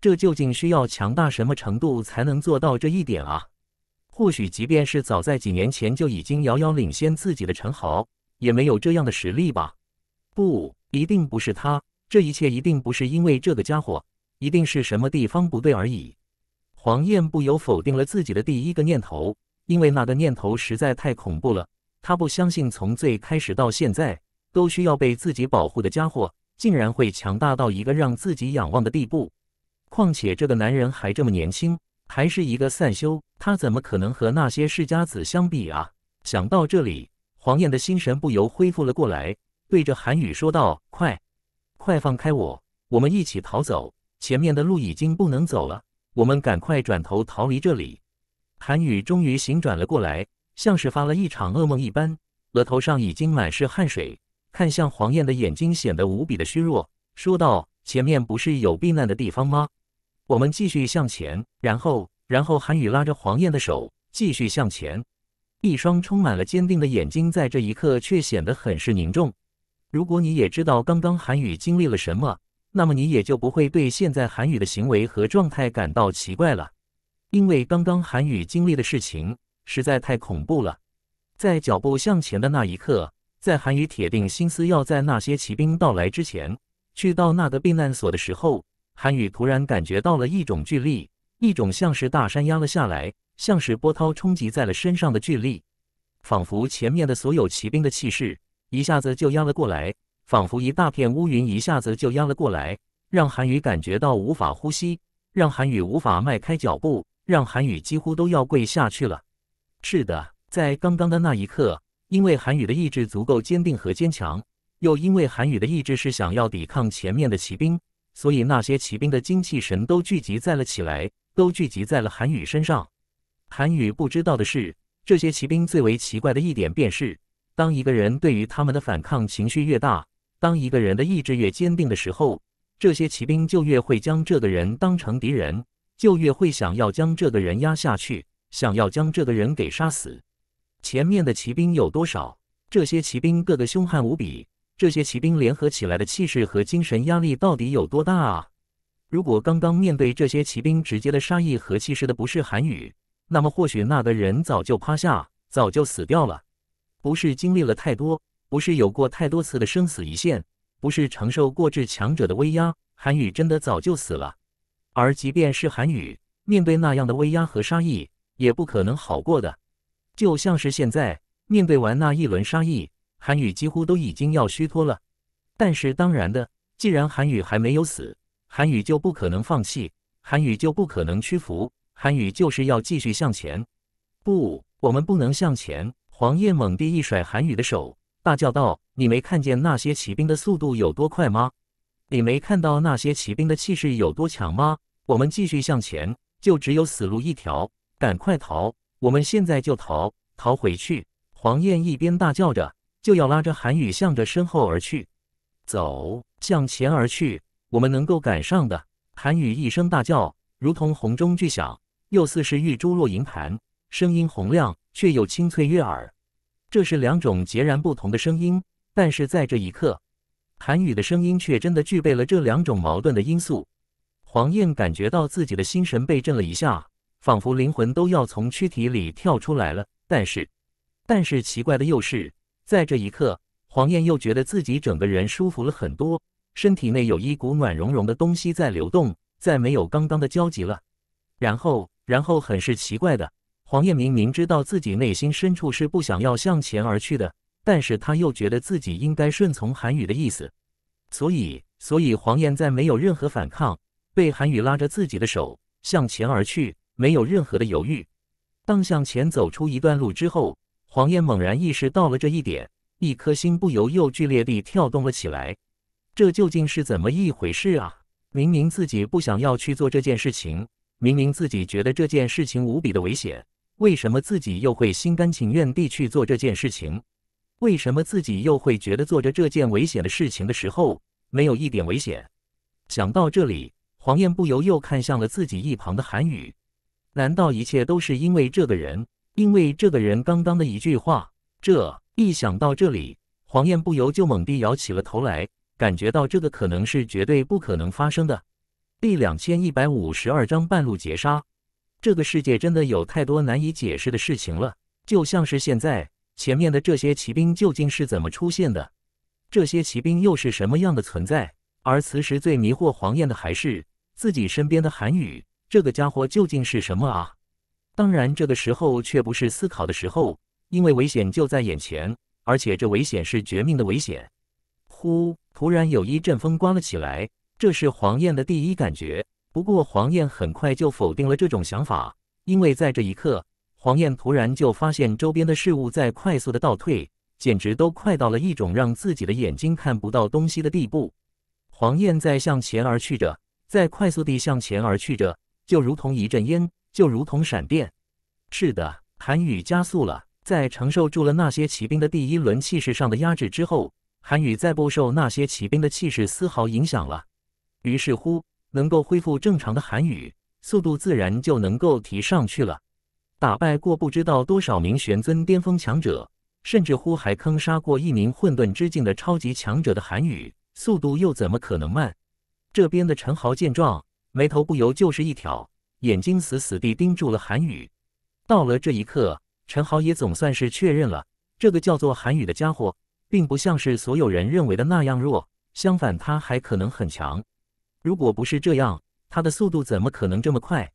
这究竟需要强大什么程度才能做到这一点啊？或许即便是早在几年前就已经遥遥领先自己的陈豪，也没有这样的实力吧？不一定不是他，这一切一定不是因为这个家伙，一定是什么地方不对而已。黄燕不由否定了自己的第一个念头，因为那个念头实在太恐怖了。他不相信，从最开始到现在都需要被自己保护的家伙，竟然会强大到一个让自己仰望的地步。况且这个男人还这么年轻，还是一个散修，他怎么可能和那些世家子相比啊？想到这里，黄燕的心神不由恢复了过来，对着韩宇说道：“快，快放开我，我们一起逃走。前面的路已经不能走了，我们赶快转头逃离这里。”韩宇终于醒转了过来。像是发了一场噩梦一般，额头上已经满是汗水，看向黄燕的眼睛显得无比的虚弱，说道：“前面不是有避难的地方吗？我们继续向前。”然后，然后韩宇拉着黄燕的手继续向前，一双充满了坚定的眼睛在这一刻却显得很是凝重。如果你也知道刚刚韩宇经历了什么，那么你也就不会对现在韩宇的行为和状态感到奇怪了，因为刚刚韩宇经历的事情。实在太恐怖了，在脚步向前的那一刻，在韩宇铁定心思要在那些骑兵到来之前去到那个避难所的时候，韩宇突然感觉到了一种巨力，一种像是大山压了下来，像是波涛冲击在了身上的巨力，仿佛前面的所有骑兵的气势一下子就压了过来，仿佛一大片乌云一下子就压了过来，让韩宇感觉到无法呼吸，让韩宇无法迈开脚步，让韩宇几乎都要跪下去了。是的，在刚刚的那一刻，因为韩羽的意志足够坚定和坚强，又因为韩羽的意志是想要抵抗前面的骑兵，所以那些骑兵的精气神都聚集在了起来，都聚集在了韩羽身上。韩羽不知道的是，这些骑兵最为奇怪的一点便是，当一个人对于他们的反抗情绪越大，当一个人的意志越坚定的时候，这些骑兵就越会将这个人当成敌人，就越会想要将这个人压下去。想要将这个人给杀死，前面的骑兵有多少？这些骑兵个个凶悍无比，这些骑兵联合起来的气势和精神压力到底有多大啊？如果刚刚面对这些骑兵直接的杀意和气势的不是韩宇，那么或许那个人早就趴下，早就死掉了。不是经历了太多，不是有过太多次的生死一线，不是承受过至强者的威压，韩宇真的早就死了。而即便是韩宇，面对那样的威压和杀意，也不可能好过的，就像是现在面对完那一轮杀意，韩宇几乎都已经要虚脱了。但是当然的，既然韩宇还没有死，韩宇就不可能放弃，韩宇就不可能屈服，韩宇就是要继续向前。不，我们不能向前！黄叶猛地一甩韩宇的手，大叫道：“你没看见那些骑兵的速度有多快吗？你没看到那些骑兵的气势有多强吗？我们继续向前，就只有死路一条。”赶快逃！我们现在就逃，逃回去！黄燕一边大叫着，就要拉着韩宇向着身后而去。走，向前而去，我们能够赶上的！韩宇一声大叫，如同洪钟巨响，又似是玉珠落银盘，声音洪亮却又清脆悦耳。这是两种截然不同的声音，但是在这一刻，韩宇的声音却真的具备了这两种矛盾的因素。黄燕感觉到自己的心神被震了一下。仿佛灵魂都要从躯体里跳出来了，但是，但是奇怪的又是，在这一刻，黄燕又觉得自己整个人舒服了很多，身体内有一股暖融融的东西在流动，再没有刚刚的焦急了。然后，然后很是奇怪的，黄燕明明知道自己内心深处是不想要向前而去的，但是他又觉得自己应该顺从韩宇的意思，所以，所以黄燕再没有任何反抗，被韩宇拉着自己的手向前而去。没有任何的犹豫，当向前走出一段路之后，黄燕猛然意识到了这一点，一颗心不由又剧烈地跳动了起来。这究竟是怎么一回事啊？明明自己不想要去做这件事情，明明自己觉得这件事情无比的危险，为什么自己又会心甘情愿地去做这件事情？为什么自己又会觉得做着这件危险的事情的时候没有一点危险？想到这里，黄燕不由又看向了自己一旁的韩宇。难道一切都是因为这个人？因为这个人刚刚的一句话，这一想到这里，黄燕不由就猛地摇起了头来，感觉到这个可能是绝对不可能发生的。第两千一百五十二章半路截杀。这个世界真的有太多难以解释的事情了，就像是现在前面的这些骑兵究竟是怎么出现的？这些骑兵又是什么样的存在？而此时最迷惑黄燕的还是自己身边的韩宇，这个家伙究竟是什么啊？当然，这个时候却不是思考的时候，因为危险就在眼前，而且这危险是绝命的危险。呼！突然有一阵风刮了起来，这是黄燕的第一感觉。不过，黄燕很快就否定了这种想法，因为在这一刻，黄燕突然就发现周边的事物在快速的倒退，简直都快到了一种让自己的眼睛看不到东西的地步。黄燕在向前而去着，在快速地向前而去着。就如同一阵烟，就如同闪电。是的，韩宇加速了。在承受住了那些骑兵的第一轮气势上的压制之后，韩宇再不受那些骑兵的气势丝毫影响了。于是乎，能够恢复正常的韩宇，速度自然就能够提上去了。打败过不知道多少名玄尊巅峰强者，甚至乎还坑杀过一名混沌之境的超级强者的韩宇，速度又怎么可能慢？这边的陈豪见状。眉头不由就是一挑，眼睛死死地盯住了韩宇。到了这一刻，陈豪也总算是确认了，这个叫做韩宇的家伙，并不像是所有人认为的那样弱，相反，他还可能很强。如果不是这样，他的速度怎么可能这么快？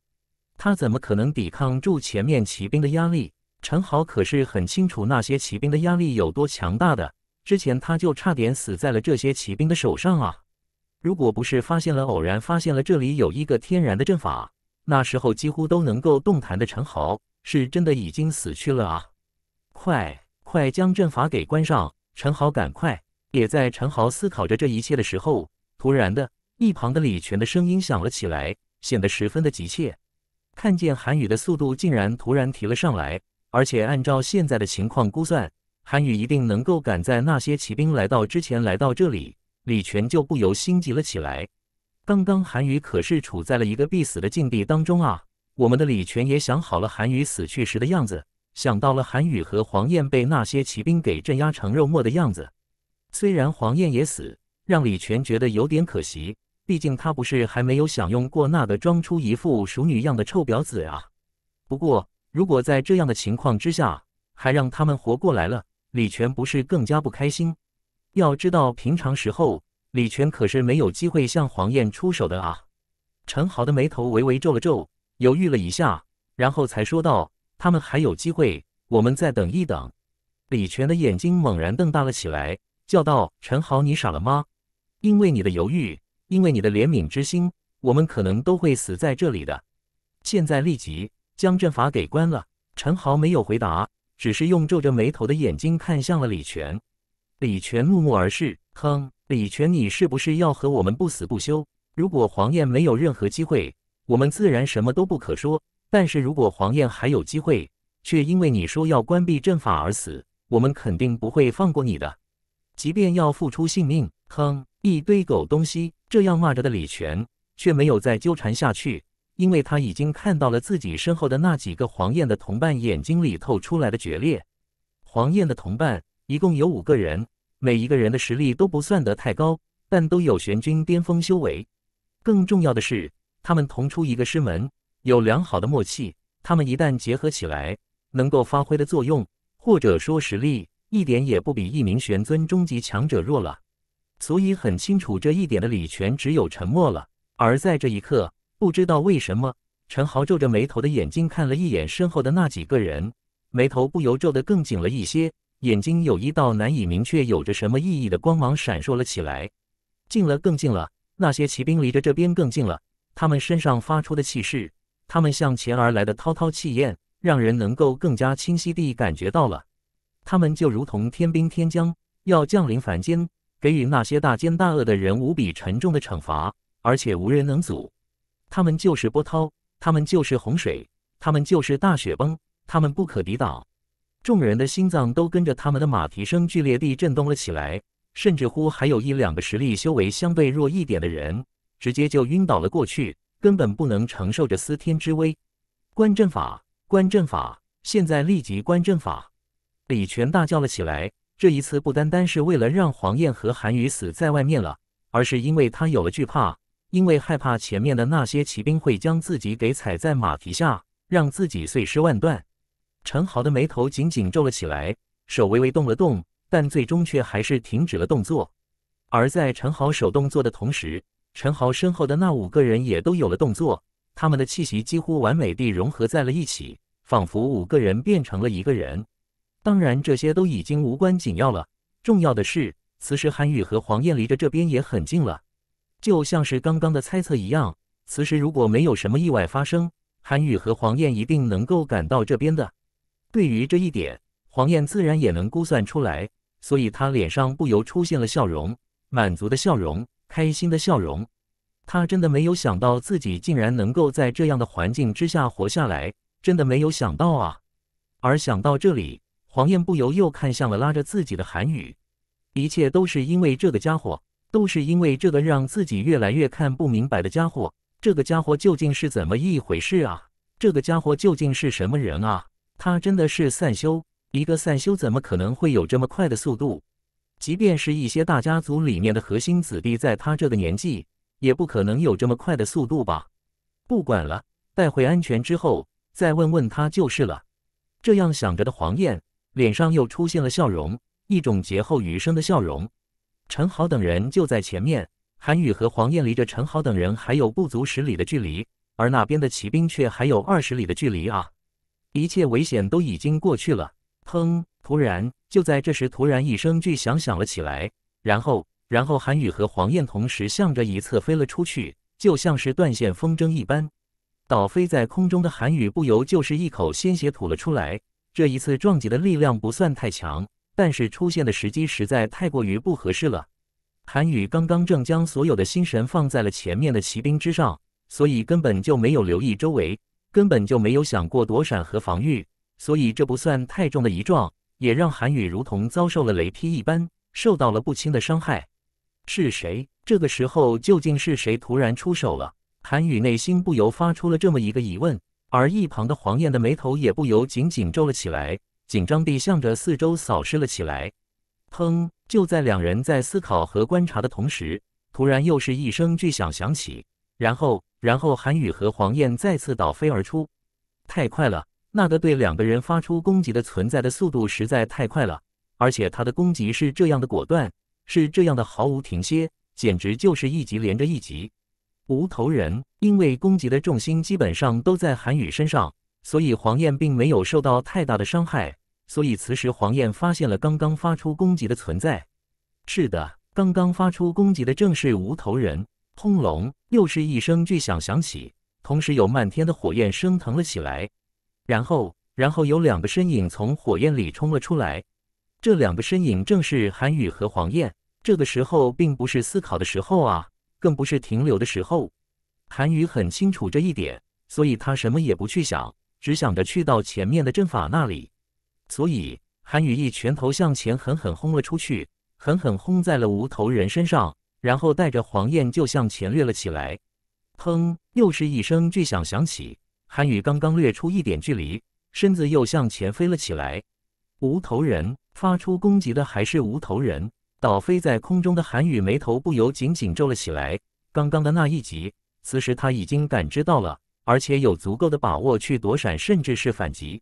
他怎么可能抵抗住前面骑兵的压力？陈豪可是很清楚那些骑兵的压力有多强大的，之前他就差点死在了这些骑兵的手上啊！如果不是发现了偶然发现了这里有一个天然的阵法，那时候几乎都能够动弹的陈豪，是真的已经死去了啊！快快将阵法给关上，陈豪，赶快！也在陈豪思考着这一切的时候，突然的一旁的李全的声音响了起来，显得十分的急切。看见韩宇的速度竟然突然提了上来，而且按照现在的情况估算，韩宇一定能够赶在那些骑兵来到之前来到这里。李全就不由心急了起来。刚刚韩愈可是处在了一个必死的境地当中啊！我们的李全也想好了韩愈死去时的样子，想到了韩愈和黄燕被那些骑兵给镇压成肉末的样子。虽然黄燕也死，让李全觉得有点可惜，毕竟他不是还没有享用过那个装出一副熟女样的臭婊子啊。不过，如果在这样的情况之下还让他们活过来了，李全不是更加不开心？要知道，平常时候李泉可是没有机会向黄燕出手的啊！陈豪的眉头微微皱了皱，犹豫了一下，然后才说道：“他们还有机会，我们再等一等。”李泉的眼睛猛然瞪大了起来，叫道：“陈豪，你傻了吗？因为你的犹豫，因为你的怜悯之心，我们可能都会死在这里的！现在立即将阵法给关了！”陈豪没有回答，只是用皱着眉头的眼睛看向了李泉。李全怒目而视，哼！李全，你是不是要和我们不死不休？如果黄燕没有任何机会，我们自然什么都不可说。但是如果黄燕还有机会，却因为你说要关闭阵法而死，我们肯定不会放过你的，即便要付出性命！哼，一堆狗东西！这样骂着的李全却没有再纠缠下去，因为他已经看到了自己身后的那几个黄燕的同伴眼睛里透出来的决裂。黄燕的同伴一共有五个人。每一个人的实力都不算得太高，但都有玄君巅峰修为。更重要的是，他们同出一个师门，有良好的默契。他们一旦结合起来，能够发挥的作用，或者说实力，一点也不比一名玄尊终极强者弱了。所以很清楚这一点的李全只有沉默了。而在这一刻，不知道为什么，陈豪皱着眉头的眼睛看了一眼身后的那几个人，眉头不由皱得更紧了一些。眼睛有一道难以明确有着什么意义的光芒闪烁了起来，近了，更近了。那些骑兵离着这边更近了，他们身上发出的气势，他们向前而来的滔滔气焰，让人能够更加清晰地感觉到了。他们就如同天兵天将要降临凡间，给予那些大奸大恶的人无比沉重的惩罚，而且无人能阻。他们就是波涛，他们就是洪水，他们就是大雪崩，他们不可抵挡。众人的心脏都跟着他们的马蹄声剧烈地震动了起来，甚至乎还有一两个实力修为相对弱一点的人，直接就晕倒了过去，根本不能承受着司天之威。观阵法，观阵法，现在立即观阵法！李全大叫了起来。这一次不单单是为了让黄燕和韩愈死在外面了，而是因为他有了惧怕，因为害怕前面的那些骑兵会将自己给踩在马蹄下，让自己碎尸万段。陈豪的眉头紧紧皱了起来，手微微动了动，但最终却还是停止了动作。而在陈豪手动作的同时，陈豪身后的那五个人也都有了动作，他们的气息几乎完美地融合在了一起，仿佛五个人变成了一个人。当然，这些都已经无关紧要了，重要的是，此时韩宇和黄燕离着这边也很近了，就像是刚刚的猜测一样，此时如果没有什么意外发生，韩宇和黄燕一定能够赶到这边的。对于这一点，黄燕自然也能估算出来，所以她脸上不由出现了笑容，满足的笑容，开心的笑容。她真的没有想到自己竟然能够在这样的环境之下活下来，真的没有想到啊！而想到这里，黄燕不由又看向了拉着自己的韩语。一切都是因为这个家伙，都是因为这个让自己越来越看不明白的家伙。这个家伙究竟是怎么一回事啊？这个家伙究竟是什么人啊？他真的是散修，一个散修怎么可能会有这么快的速度？即便是一些大家族里面的核心子弟，在他这个年纪，也不可能有这么快的速度吧？不管了，带回安全之后再问问他就是了。这样想着的黄燕脸上又出现了笑容，一种劫后余生的笑容。陈豪等人就在前面，韩宇和黄燕离着陈豪等人还有不足十里的距离，而那边的骑兵却还有二十里的距离啊！一切危险都已经过去了。砰！突然，就在这时，突然一声巨响响了起来。然后，然后韩宇和黄燕同时向着一侧飞了出去，就像是断线风筝一般。倒飞在空中的韩宇不由就是一口鲜血吐了出来。这一次撞击的力量不算太强，但是出现的时机实在太过于不合适了。韩宇刚刚正将所有的心神放在了前面的骑兵之上，所以根本就没有留意周围。根本就没有想过躲闪和防御，所以这不算太重的一撞，也让韩雨如同遭受了雷劈一般，受到了不轻的伤害。是谁？这个时候究竟是谁突然出手了？韩雨内心不由发出了这么一个疑问，而一旁的黄燕的眉头也不由紧紧皱了起来，紧张地向着四周扫视了起来。砰！就在两人在思考和观察的同时，突然又是一声巨响响起，然后。然后韩宇和黄燕再次倒飞而出，太快了！那个对两个人发出攻击的存在，的速度实在太快了，而且他的攻击是这样的果断，是这样的毫无停歇，简直就是一级连着一级。无头人，因为攻击的重心基本上都在韩宇身上，所以黄燕并没有受到太大的伤害。所以此时黄燕发现了刚刚发出攻击的存在，是的，刚刚发出攻击的正是无头人。轰隆！又是一声巨响响起，同时有漫天的火焰升腾了起来。然后，然后有两个身影从火焰里冲了出来。这两个身影正是韩宇和黄燕。这个时候并不是思考的时候啊，更不是停留的时候。韩宇很清楚这一点，所以他什么也不去想，只想着去到前面的阵法那里。所以，韩羽一拳头向前狠狠轰了出去，狠狠轰在了无头人身上。然后带着黄燕就向前掠了起来，砰！又是一声巨响响起。韩宇刚刚掠出一点距离，身子又向前飞了起来。无头人发出攻击的还是无头人，倒飞在空中的韩宇眉头不由紧紧皱了起来。刚刚的那一击，此时他已经感知到了，而且有足够的把握去躲闪，甚至是反击。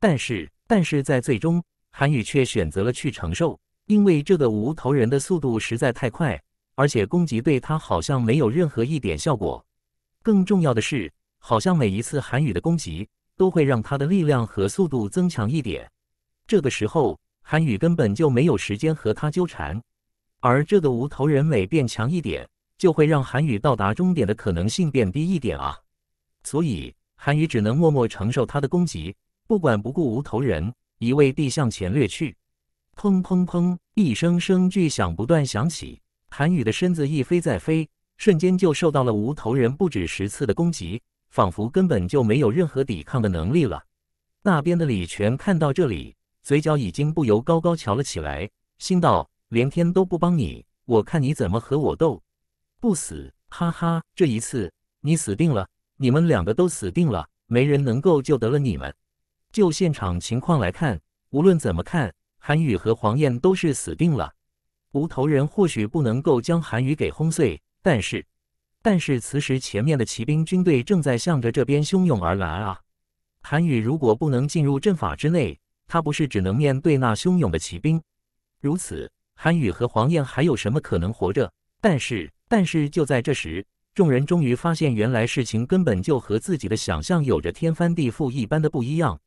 但是，但是在最终，韩宇却选择了去承受，因为这个无头人的速度实在太快。而且攻击对他好像没有任何一点效果。更重要的是，好像每一次韩宇的攻击都会让他的力量和速度增强一点。这个时候，韩宇根本就没有时间和他纠缠。而这个无头人每变强一点，就会让韩宇到达终点的可能性变低一点啊！所以，韩宇只能默默承受他的攻击，不管不顾，无头人一味地向前掠去。砰砰砰！一声声巨响不断响起。韩宇的身子一飞再飞，瞬间就受到了无头人不止十次的攻击，仿佛根本就没有任何抵抗的能力了。那边的李泉看到这里，嘴角已经不由高高翘了起来，心道：连天都不帮你，我看你怎么和我斗！不死，哈哈，这一次你死定了！你们两个都死定了，没人能够救得了你们。就现场情况来看，无论怎么看，韩宇和黄燕都是死定了。无头人或许不能够将韩宇给轰碎，但是，但是此时前面的骑兵军队正在向着这边汹涌而来啊！韩宇如果不能进入阵法之内，他不是只能面对那汹涌的骑兵？如此，韩宇和黄燕还有什么可能活着？但是，但是就在这时，众人终于发现，原来事情根本就和自己的想象有着天翻地覆一般的不一样。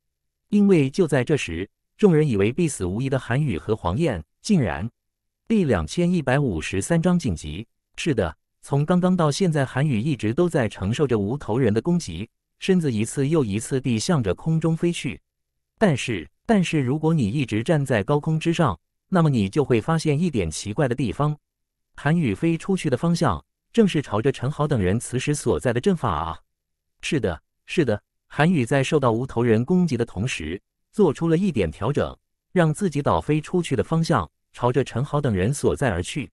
因为就在这时，众人以为必死无疑的韩宇和黄燕，竟然。第两千一百五十三章紧急。是的，从刚刚到现在，韩雨一直都在承受着无头人的攻击，身子一次又一次地向着空中飞去。但是，但是，如果你一直站在高空之上，那么你就会发现一点奇怪的地方：韩雨飞出去的方向正是朝着陈豪等人此时所在的阵法啊！是的，是的，韩雨在受到无头人攻击的同时，做出了一点调整，让自己倒飞出去的方向。朝着陈豪等人所在而去，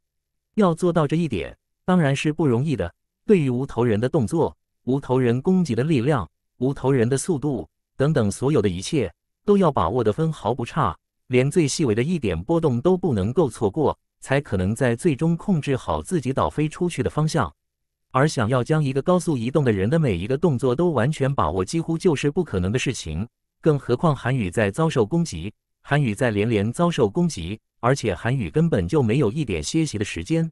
要做到这一点当然是不容易的。对于无头人的动作、无头人攻击的力量、无头人的速度等等，所有的一切都要把握得分毫不差，连最细微的一点波动都不能够错过，才可能在最终控制好自己倒飞出去的方向。而想要将一个高速移动的人的每一个动作都完全把握，几乎就是不可能的事情，更何况韩宇在遭受攻击。韩羽在连连遭受攻击，而且韩羽根本就没有一点歇息的时间，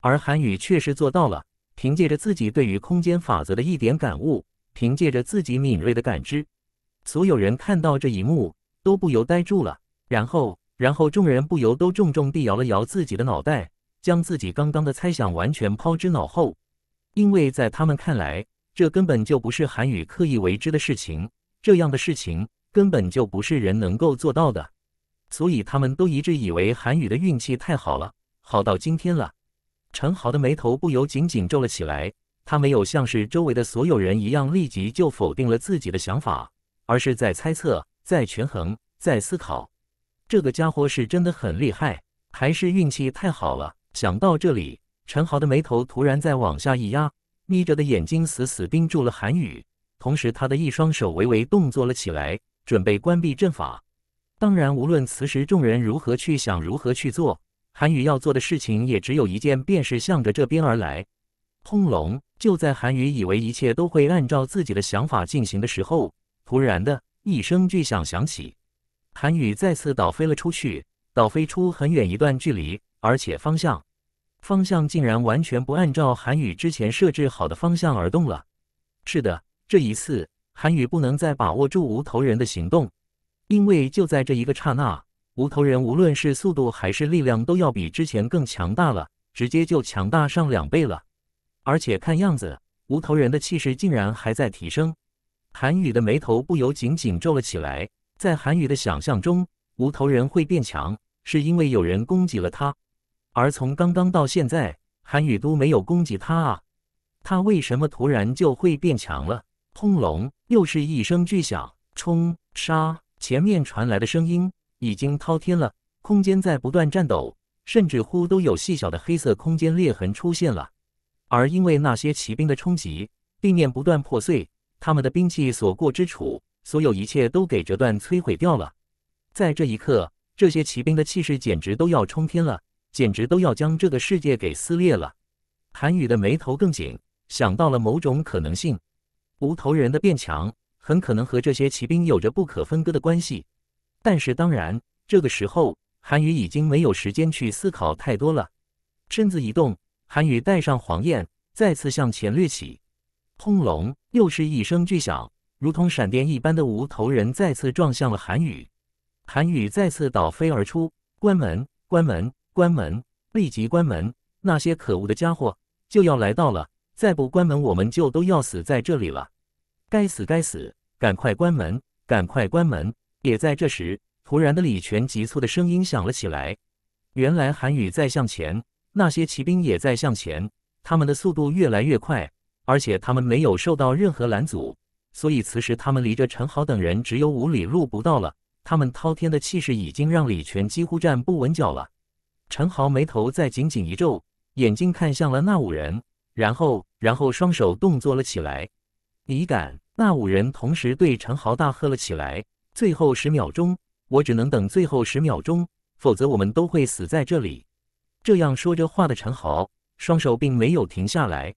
而韩羽确实做到了。凭借着自己对于空间法则的一点感悟，凭借着自己敏锐的感知，所有人看到这一幕都不由呆住了。然后，然后众人不由都重重地摇了摇自己的脑袋，将自己刚刚的猜想完全抛之脑后。因为在他们看来，这根本就不是韩羽刻意为之的事情，这样的事情。根本就不是人能够做到的，所以他们都一致以为韩宇的运气太好了，好到今天了。陈豪的眉头不由紧紧皱了起来，他没有像是周围的所有人一样立即就否定了自己的想法，而是在猜测、在权衡、在思考。这个家伙是真的很厉害，还是运气太好了？想到这里，陈豪的眉头突然再往下一压，眯着的眼睛死死盯住了韩宇，同时他的一双手微微动作了起来。准备关闭阵法。当然，无论此时众人如何去想、如何去做，韩宇要做的事情也只有一件，便是向着这边而来。轰隆！就在韩宇以为一切都会按照自己的想法进行的时候，突然的一声巨响响起，韩宇再次倒飞了出去，倒飞出很远一段距离，而且方向方向竟然完全不按照韩宇之前设置好的方向而动了。是的，这一次。韩宇不能再把握住无头人的行动，因为就在这一个刹那，无头人无论是速度还是力量都要比之前更强大了，直接就强大上两倍了。而且看样子，无头人的气势竟然还在提升。韩宇的眉头不由紧紧皱了起来。在韩宇的想象中，无头人会变强是因为有人攻击了他，而从刚刚到现在，韩宇都没有攻击他啊，他为什么突然就会变强了？轰隆！又是一声巨响，冲杀！前面传来的声音已经滔天了，空间在不断颤抖，甚至乎都有细小的黑色空间裂痕出现了。而因为那些骑兵的冲击，地面不断破碎，他们的兵器所过之处，所有一切都给折断、摧毁掉了。在这一刻，这些骑兵的气势简直都要冲天了，简直都要将这个世界给撕裂了。韩宇的眉头更紧，想到了某种可能性。无头人的变强，很可能和这些骑兵有着不可分割的关系。但是，当然，这个时候韩宇已经没有时间去思考太多了。身子一动，韩宇带上黄燕，再次向前掠起。轰隆，又是一声巨响，如同闪电一般的无头人再次撞向了韩宇。韩宇再次倒飞而出，关门，关门，关门，立即关门！那些可恶的家伙就要来到了。再不关门，我们就都要死在这里了！该死，该死！赶快关门，赶快关门！也在这时，突然的李全急促的声音响了起来。原来韩宇在向前，那些骑兵也在向前，他们的速度越来越快，而且他们没有受到任何拦阻，所以此时他们离着陈豪等人只有五里路不到了。他们滔天的气势已经让李全几乎站不稳脚了。陈豪眉头在紧紧一皱，眼睛看向了那五人。然后，然后双手动作了起来。你敢？那五人同时对陈豪大喝了起来。最后十秒钟，我只能等最后十秒钟，否则我们都会死在这里。这样说着话的陈豪，双手并没有停下来。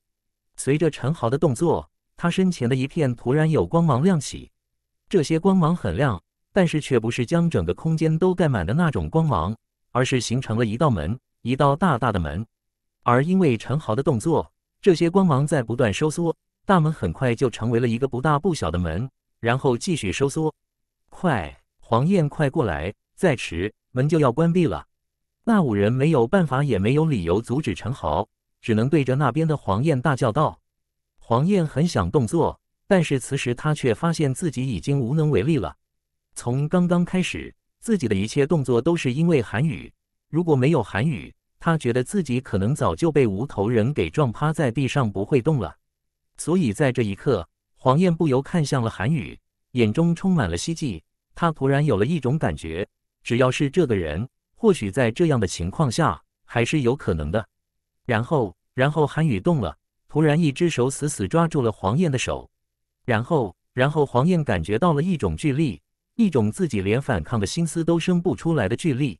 随着陈豪的动作，他身前的一片突然有光芒亮起。这些光芒很亮，但是却不是将整个空间都盖满的那种光芒，而是形成了一道门，一道大大的门。而因为陈豪的动作。这些光芒在不断收缩，大门很快就成为了一个不大不小的门，然后继续收缩。快，黄燕，快过来！再迟，门就要关闭了。那五人没有办法，也没有理由阻止陈豪，只能对着那边的黄燕大叫道：“黄燕很想动作，但是此时他却发现自己已经无能为力了。从刚刚开始，自己的一切动作都是因为韩语，如果没有韩语，他觉得自己可能早就被无头人给撞趴在地上，不会动了。所以在这一刻，黄燕不由看向了韩宇，眼中充满了希冀。他突然有了一种感觉，只要是这个人，或许在这样的情况下还是有可能的。然后，然后韩宇动了，突然一只手死死抓住了黄燕的手。然后，然后黄燕感觉到了一种巨力，一种自己连反抗的心思都生不出来的巨力。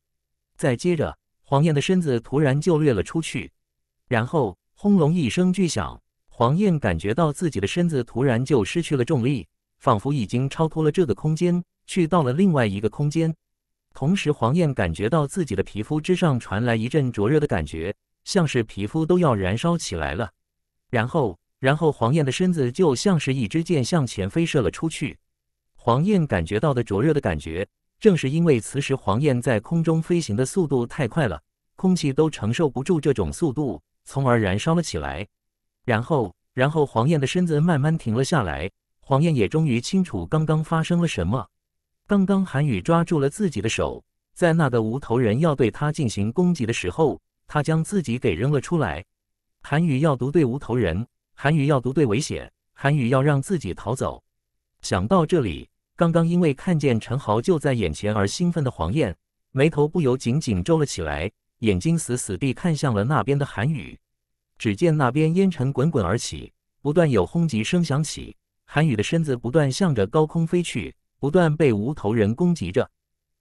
再接着。黄燕的身子突然就掠了出去，然后轰隆一声巨响，黄燕感觉到自己的身子突然就失去了重力，仿佛已经超脱了这个空间，去到了另外一个空间。同时，黄燕感觉到自己的皮肤之上传来一阵灼热的感觉，像是皮肤都要燃烧起来了。然后，然后黄燕的身子就像是一支箭向前飞射了出去。黄燕感觉到的灼热的感觉。正是因为磁石黄燕在空中飞行的速度太快了，空气都承受不住这种速度，从而燃烧了起来。然后，然后黄燕的身子慢慢停了下来。黄燕也终于清楚刚刚发生了什么。刚刚韩雨抓住了自己的手，在那个无头人要对他进行攻击的时候，他将自己给扔了出来。韩雨要独对无头人，韩雨要独对危险，韩雨要让自己逃走。想到这里。刚刚因为看见陈豪就在眼前而兴奋的黄燕，眉头不由紧紧皱了起来，眼睛死死地看向了那边的韩宇。只见那边烟尘滚滚而起，不断有轰击声响起，韩宇的身子不断向着高空飞去，不断被无头人攻击着。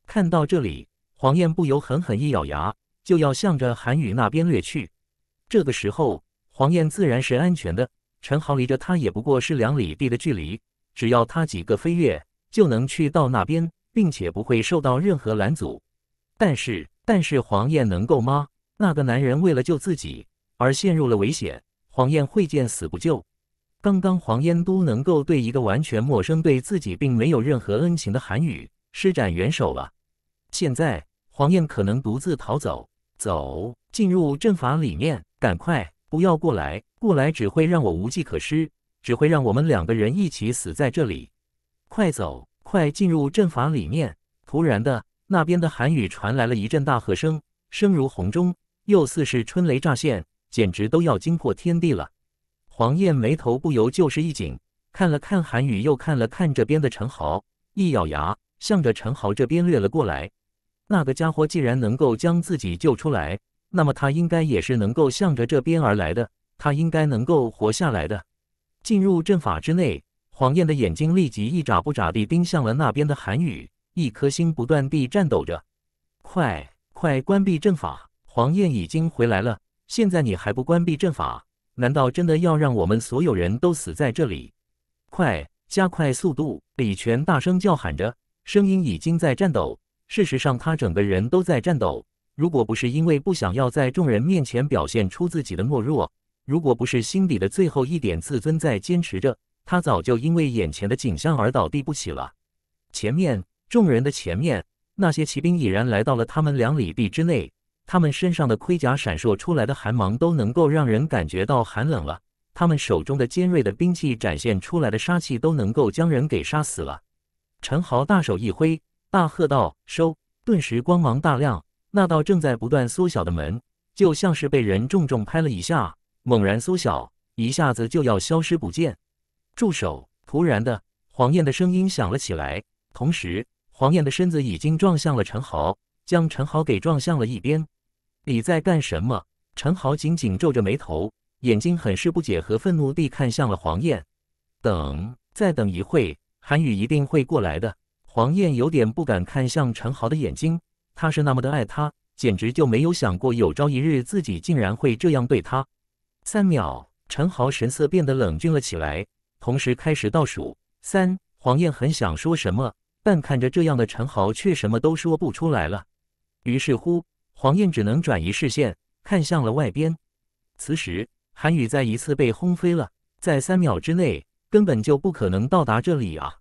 看到这里，黄燕不由狠狠一咬牙，就要向着韩宇那边掠去。这个时候，黄燕自然是安全的，陈豪离着他也不过是两里地的距离，只要他几个飞跃。就能去到那边，并且不会受到任何拦阻。但是，但是黄燕能够吗？那个男人为了救自己而陷入了危险，黄燕会见死不救。刚刚黄燕都能够对一个完全陌生、对自己并没有任何恩情的韩语施展援手了，现在黄燕可能独自逃走。走，进入阵法里面，赶快，不要过来，过来只会让我无计可施，只会让我们两个人一起死在这里。快走！快进入阵法里面！突然的，那边的韩雨传来了一阵大喝声，声如洪钟，又似是春雷乍现，简直都要惊破天地了。黄燕眉头不由就是一紧，看了看韩雨，又看了看这边的陈豪，一咬牙，向着陈豪这边掠了过来。那个家伙既然能够将自己救出来，那么他应该也是能够向着这边而来的，他应该能够活下来的。进入阵法之内。黄燕的眼睛立即一眨不眨地盯向了那边的韩宇，一颗心不断地颤抖着。快快关闭阵法！黄燕已经回来了，现在你还不关闭阵法，难道真的要让我们所有人都死在这里？快加快速度！李泉大声叫喊着，声音已经在颤抖。事实上，他整个人都在颤抖。如果不是因为不想要在众人面前表现出自己的懦弱，如果不是心底的最后一点自尊在坚持着，他早就因为眼前的景象而倒地不起了。前面众人的前面，那些骑兵已然来到了他们两里地之内。他们身上的盔甲闪烁出来的寒芒，都能够让人感觉到寒冷了。他们手中的尖锐的兵器展现出来的杀气，都能够将人给杀死了。陈豪大手一挥，大喝道：“收！”顿时光芒大亮，那道正在不断缩小的门，就像是被人重重拍了一下，猛然缩小，一下子就要消失不见。住手突然的，黄燕的声音响了起来，同时黄燕的身子已经撞向了陈豪，将陈豪给撞向了一边。你在干什么？陈豪紧紧皱着眉头，眼睛很是不解和愤怒地看向了黄燕。等，再等一会，韩宇一定会过来的。黄燕有点不敢看向陈豪的眼睛，他是那么的爱他，简直就没有想过有朝一日自己竟然会这样对他。三秒，陈豪神色变得冷峻了起来。同时开始倒数三，黄燕很想说什么，但看着这样的陈豪，却什么都说不出来了。于是乎，黄燕只能转移视线，看向了外边。此时，韩宇再一次被轰飞了。在三秒之内，根本就不可能到达这里啊！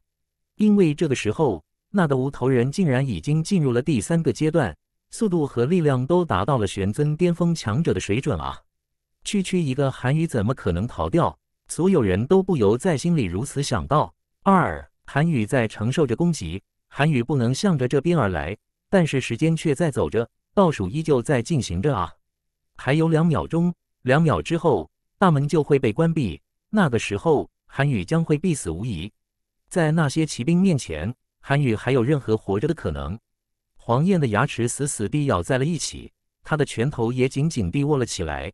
因为这个时候，那个无头人竟然已经进入了第三个阶段，速度和力量都达到了玄尊巅峰强者的水准啊！区区一个韩宇，怎么可能逃掉？所有人都不由在心里如此想到。二韩宇在承受着攻击，韩宇不能向着这边而来，但是时间却在走着，倒数依旧在进行着啊！还有两秒钟，两秒之后，大门就会被关闭，那个时候韩宇将会必死无疑。在那些骑兵面前，韩宇还有任何活着的可能？黄燕的牙齿死死地咬在了一起，她的拳头也紧紧地握了起来。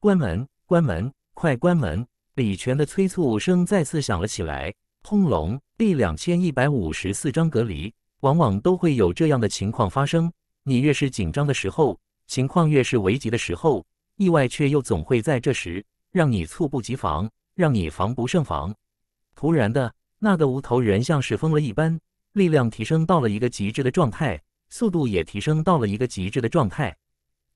关门，关门，快关门！李泉的催促声再次响了起来。轰隆！第两千一百五十四章隔离，往往都会有这样的情况发生。你越是紧张的时候，情况越是危急的时候，意外却又总会在这时让你猝不及防，让你防不胜防。突然的，那个无头人像是疯了一般，力量提升到了一个极致的状态，速度也提升到了一个极致的状态。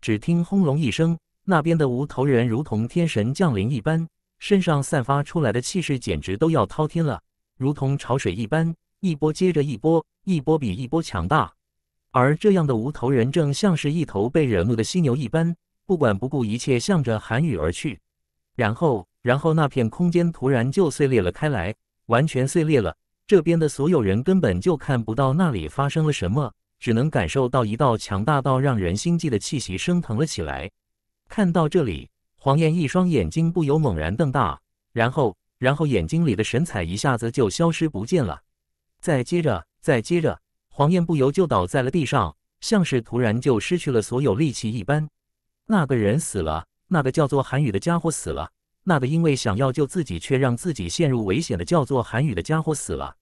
只听轰隆一声，那边的无头人如同天神降临一般。身上散发出来的气势简直都要滔天了，如同潮水一般，一波接着一波，一波比一波强大。而这样的无头人正像是一头被惹怒的犀牛一般，不管不顾一切向着韩雨而去。然后，然后那片空间突然就碎裂了开来，完全碎裂了。这边的所有人根本就看不到那里发生了什么，只能感受到一道强大到让人心悸的气息升腾了起来。看到这里。黄燕一双眼睛不由猛然瞪大，然后，然后眼睛里的神采一下子就消失不见了。再接着，再接着，黄燕不由就倒在了地上，像是突然就失去了所有力气一般。那个人死了，那个叫做韩宇的家伙死了，那个因为想要救自己却让自己陷入危险的叫做韩宇的家伙死了。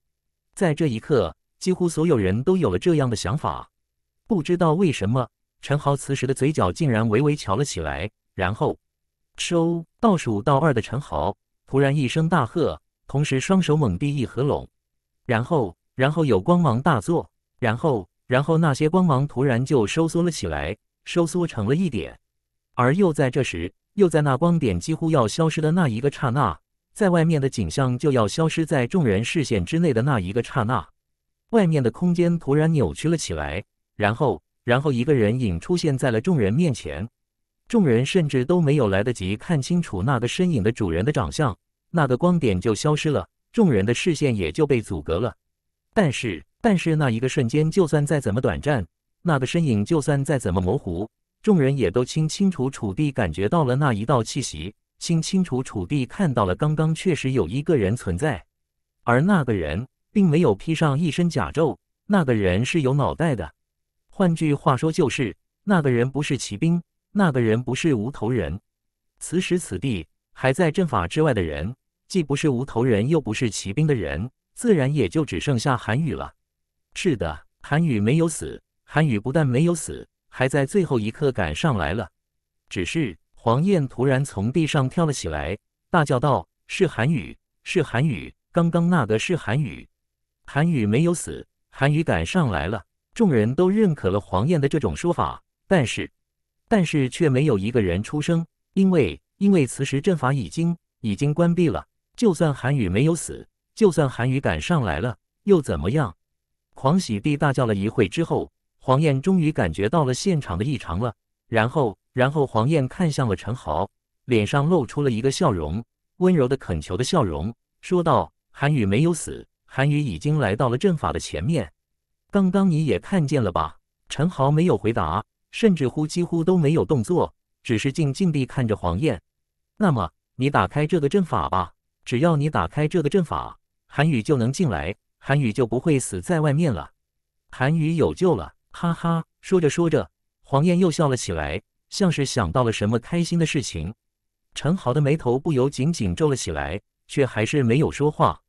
在这一刻，几乎所有人都有了这样的想法。不知道为什么，陈豪此时的嘴角竟然微微翘了起来，然后。收倒数到二的陈豪突然一声大喝，同时双手猛地一合拢，然后，然后有光芒大作，然后，然后那些光芒突然就收缩了起来，收缩成了一点。而又在这时，又在那光点几乎要消失的那一个刹那，在外面的景象就要消失在众人视线之内的那一个刹那，外面的空间突然扭曲了起来，然后，然后一个人影出现在了众人面前。众人甚至都没有来得及看清楚那个身影的主人的长相，那个光点就消失了，众人的视线也就被阻隔了。但是，但是那一个瞬间，就算再怎么短暂，那个身影就算再怎么模糊，众人也都清清楚楚地感觉到了那一道气息，清清楚楚地看到了刚刚确实有一个人存在。而那个人并没有披上一身甲胄，那个人是有脑袋的。换句话说，就是那个人不是骑兵。那个人不是无头人，此时此地还在阵法之外的人，既不是无头人，又不是骑兵的人，自然也就只剩下韩宇了。是的，韩宇没有死，韩宇不但没有死，还在最后一刻赶上来了。只是黄燕突然从地上跳了起来，大叫道：“是韩宇，是韩宇！刚刚那个是韩宇。”韩宇没有死，韩宇赶上来了。”众人都认可了黄燕的这种说法，但是。但是却没有一个人出声，因为因为此时阵法已经已经关闭了。就算韩宇没有死，就算韩宇赶上来了，又怎么样？狂喜地大叫了一会之后，黄燕终于感觉到了现场的异常了。然后，然后黄燕看向了陈豪，脸上露出了一个笑容，温柔的恳求的笑容，说道：“韩宇没有死，韩宇已经来到了阵法的前面，刚刚你也看见了吧？”陈豪没有回答。甚至乎几乎都没有动作，只是静静地看着黄燕。那么，你打开这个阵法吧。只要你打开这个阵法，韩宇就能进来，韩宇就不会死在外面了。韩宇有救了！哈哈。说着说着，黄燕又笑了起来，像是想到了什么开心的事情。陈豪的眉头不由紧紧皱了起来，却还是没有说话。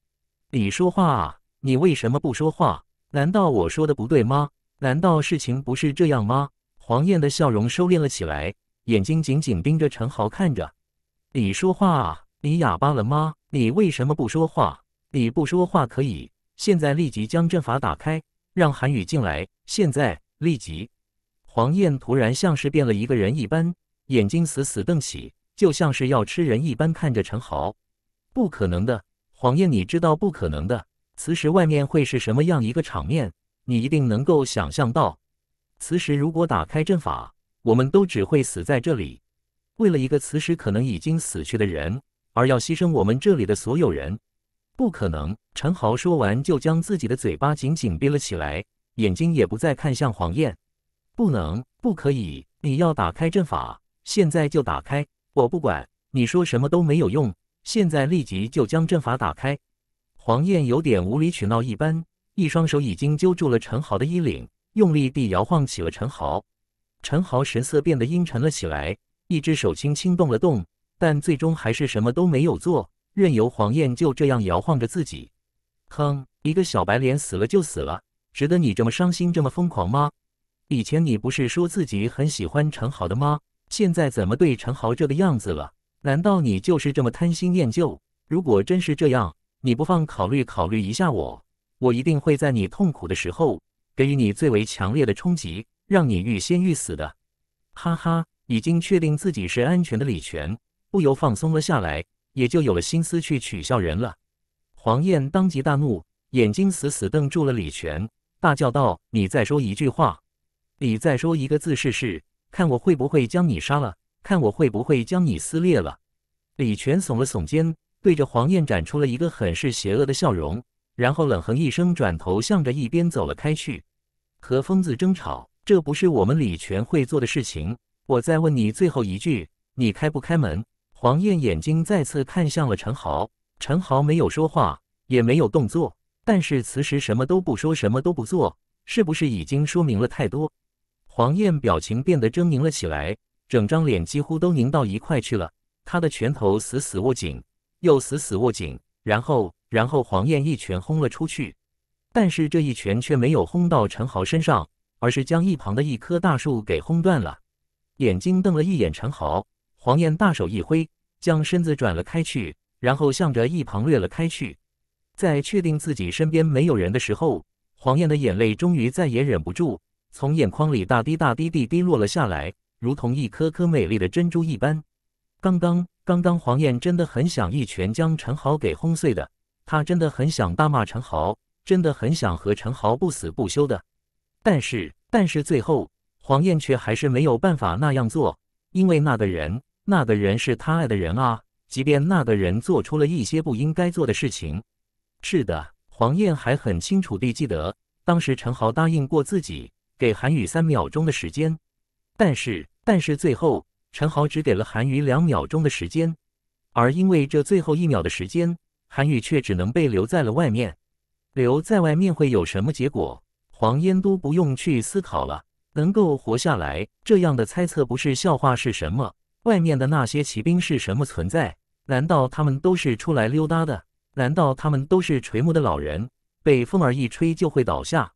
你说话，啊，你为什么不说话？难道我说的不对吗？难道事情不是这样吗？黄燕的笑容收敛了起来，眼睛紧紧盯着陈豪看着。你说话啊！你哑巴了吗？你为什么不说话？你不说话可以，现在立即将阵法打开，让韩宇进来。现在立即！黄燕突然像是变了一个人一般，眼睛死死瞪起，就像是要吃人一般看着陈豪。不可能的，黄燕，你知道不可能的。此时外面会是什么样一个场面？你一定能够想象到。磁石，如果打开阵法，我们都只会死在这里。为了一个磁石可能已经死去的人，而要牺牲我们这里的所有人，不可能！陈豪说完，就将自己的嘴巴紧紧闭了起来，眼睛也不再看向黄燕。不能，不可以！你要打开阵法，现在就打开！我不管，你说什么都没有用！现在立即就将阵法打开！黄燕有点无理取闹一般，一双手已经揪住了陈豪的衣领。用力地摇晃起了陈豪，陈豪神色变得阴沉了起来，一只手轻轻动了动，但最终还是什么都没有做，任由黄燕就这样摇晃着自己。哼，一个小白脸死了就死了，值得你这么伤心这么疯狂吗？以前你不是说自己很喜欢陈豪的吗？现在怎么对陈豪这个样子了？难道你就是这么贪新厌旧？如果真是这样，你不放考虑考虑一下我，我一定会在你痛苦的时候。给予你最为强烈的冲击，让你欲仙欲死的，哈哈！已经确定自己是安全的，李全，不由放松了下来，也就有了心思去取笑人了。黄燕当即大怒，眼睛死死瞪住了李全，大叫道：“你再说一句话，你再说一个字试试，看我会不会将你杀了，看我会不会将你撕裂了。”李全耸了耸肩，对着黄燕展出了一个很是邪恶的笑容。然后冷哼一声，转头向着一边走了开去。和疯子争吵，这不是我们李全会做的事情。我再问你最后一句，你开不开门？黄燕眼睛再次看向了陈豪，陈豪没有说话，也没有动作。但是此时什么都不说，什么都不做，是不是已经说明了太多？黄燕表情变得狰狞了起来，整张脸几乎都拧到一块去了。他的拳头死死握紧，又死死握紧。然后，然后黄燕一拳轰了出去，但是这一拳却没有轰到陈豪身上，而是将一旁的一棵大树给轰断了。眼睛瞪了一眼陈豪，黄燕大手一挥，将身子转了开去，然后向着一旁掠了开去。在确定自己身边没有人的时候，黄燕的眼泪终于再也忍不住，从眼眶里大滴大滴地滴落了下来，如同一颗颗美丽的珍珠一般。刚刚。刚刚，黄燕真的很想一拳将陈豪给轰碎的，他真的很想大骂陈豪，真的很想和陈豪不死不休的。但是，但是最后，黄燕却还是没有办法那样做，因为那个人，那个人是他爱的人啊。即便那个人做出了一些不应该做的事情，是的，黄燕还很清楚地记得，当时陈豪答应过自己给韩宇三秒钟的时间。但是，但是最后。陈豪只给了韩愈两秒钟的时间，而因为这最后一秒的时间，韩宇却只能被留在了外面。留在外面会有什么结果？黄烟都不用去思考了，能够活下来，这样的猜测不是笑话是什么？外面的那些骑兵是什么存在？难道他们都是出来溜达的？难道他们都是垂暮的老人，被风儿一吹就会倒下？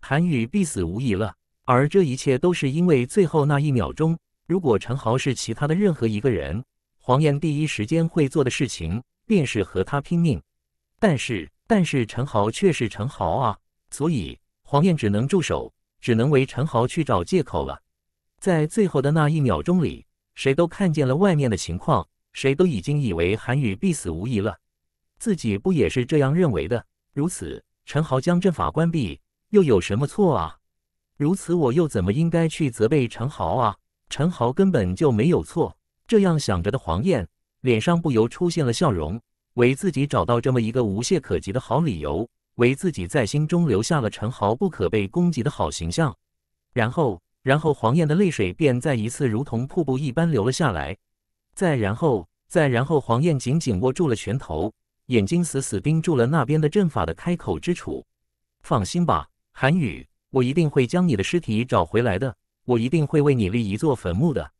韩宇必死无疑了。而这一切都是因为最后那一秒钟。如果陈豪是其他的任何一个人，黄燕第一时间会做的事情便是和他拼命。但是，但是陈豪却是陈豪啊，所以黄燕只能住手，只能为陈豪去找借口了。在最后的那一秒钟里，谁都看见了外面的情况，谁都已经以为韩宇必死无疑了，自己不也是这样认为的？如此，陈豪将阵法关闭又有什么错啊？如此，我又怎么应该去责备陈豪啊？陈豪根本就没有错，这样想着的黄燕脸上不由出现了笑容，为自己找到这么一个无懈可击的好理由，为自己在心中留下了陈豪不可被攻击的好形象。然后，然后黄燕的泪水便再一次如同瀑布一般流了下来。再然后，再然后，黄燕紧紧握住了拳头，眼睛死死盯住了那边的阵法的开口之处。放心吧，韩宇，我一定会将你的尸体找回来的。我一定会为你立一座坟墓的，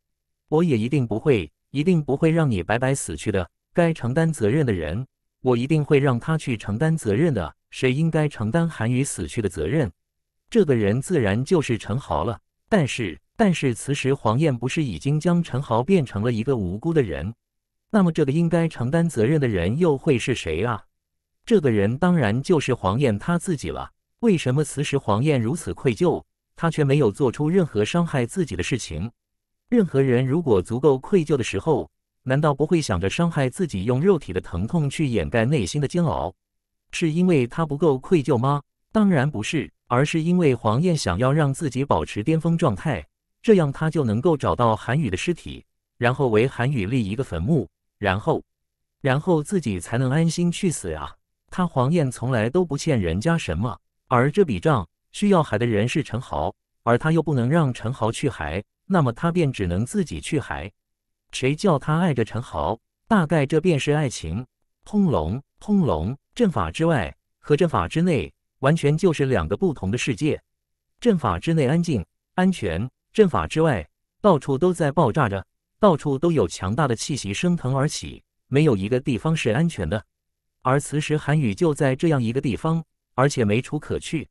我也一定不会，一定不会让你白白死去的。该承担责任的人，我一定会让他去承担责任的。谁应该承担韩宇死去的责任？这个人自然就是陈豪了。但是，但是此时黄燕不是已经将陈豪变成了一个无辜的人？那么，这个应该承担责任的人又会是谁啊？这个人当然就是黄燕她自己了。为什么此时黄燕如此愧疚？他却没有做出任何伤害自己的事情。任何人如果足够愧疚的时候，难道不会想着伤害自己，用肉体的疼痛去掩盖内心的煎熬？是因为他不够愧疚吗？当然不是，而是因为黄燕想要让自己保持巅峰状态，这样他就能够找到韩宇的尸体，然后为韩宇立一个坟墓，然后，然后自己才能安心去死啊！他黄燕从来都不欠人家什么，而这笔账。需要海的人是陈豪，而他又不能让陈豪去海，那么他便只能自己去海。谁叫他爱着陈豪？大概这便是爱情。轰隆，轰隆！阵法之外和阵法之内，完全就是两个不同的世界。阵法之内安静、安全，阵法之外到处都在爆炸着，到处都有强大的气息升腾而起，没有一个地方是安全的。而此时韩宇就在这样一个地方，而且没处可去。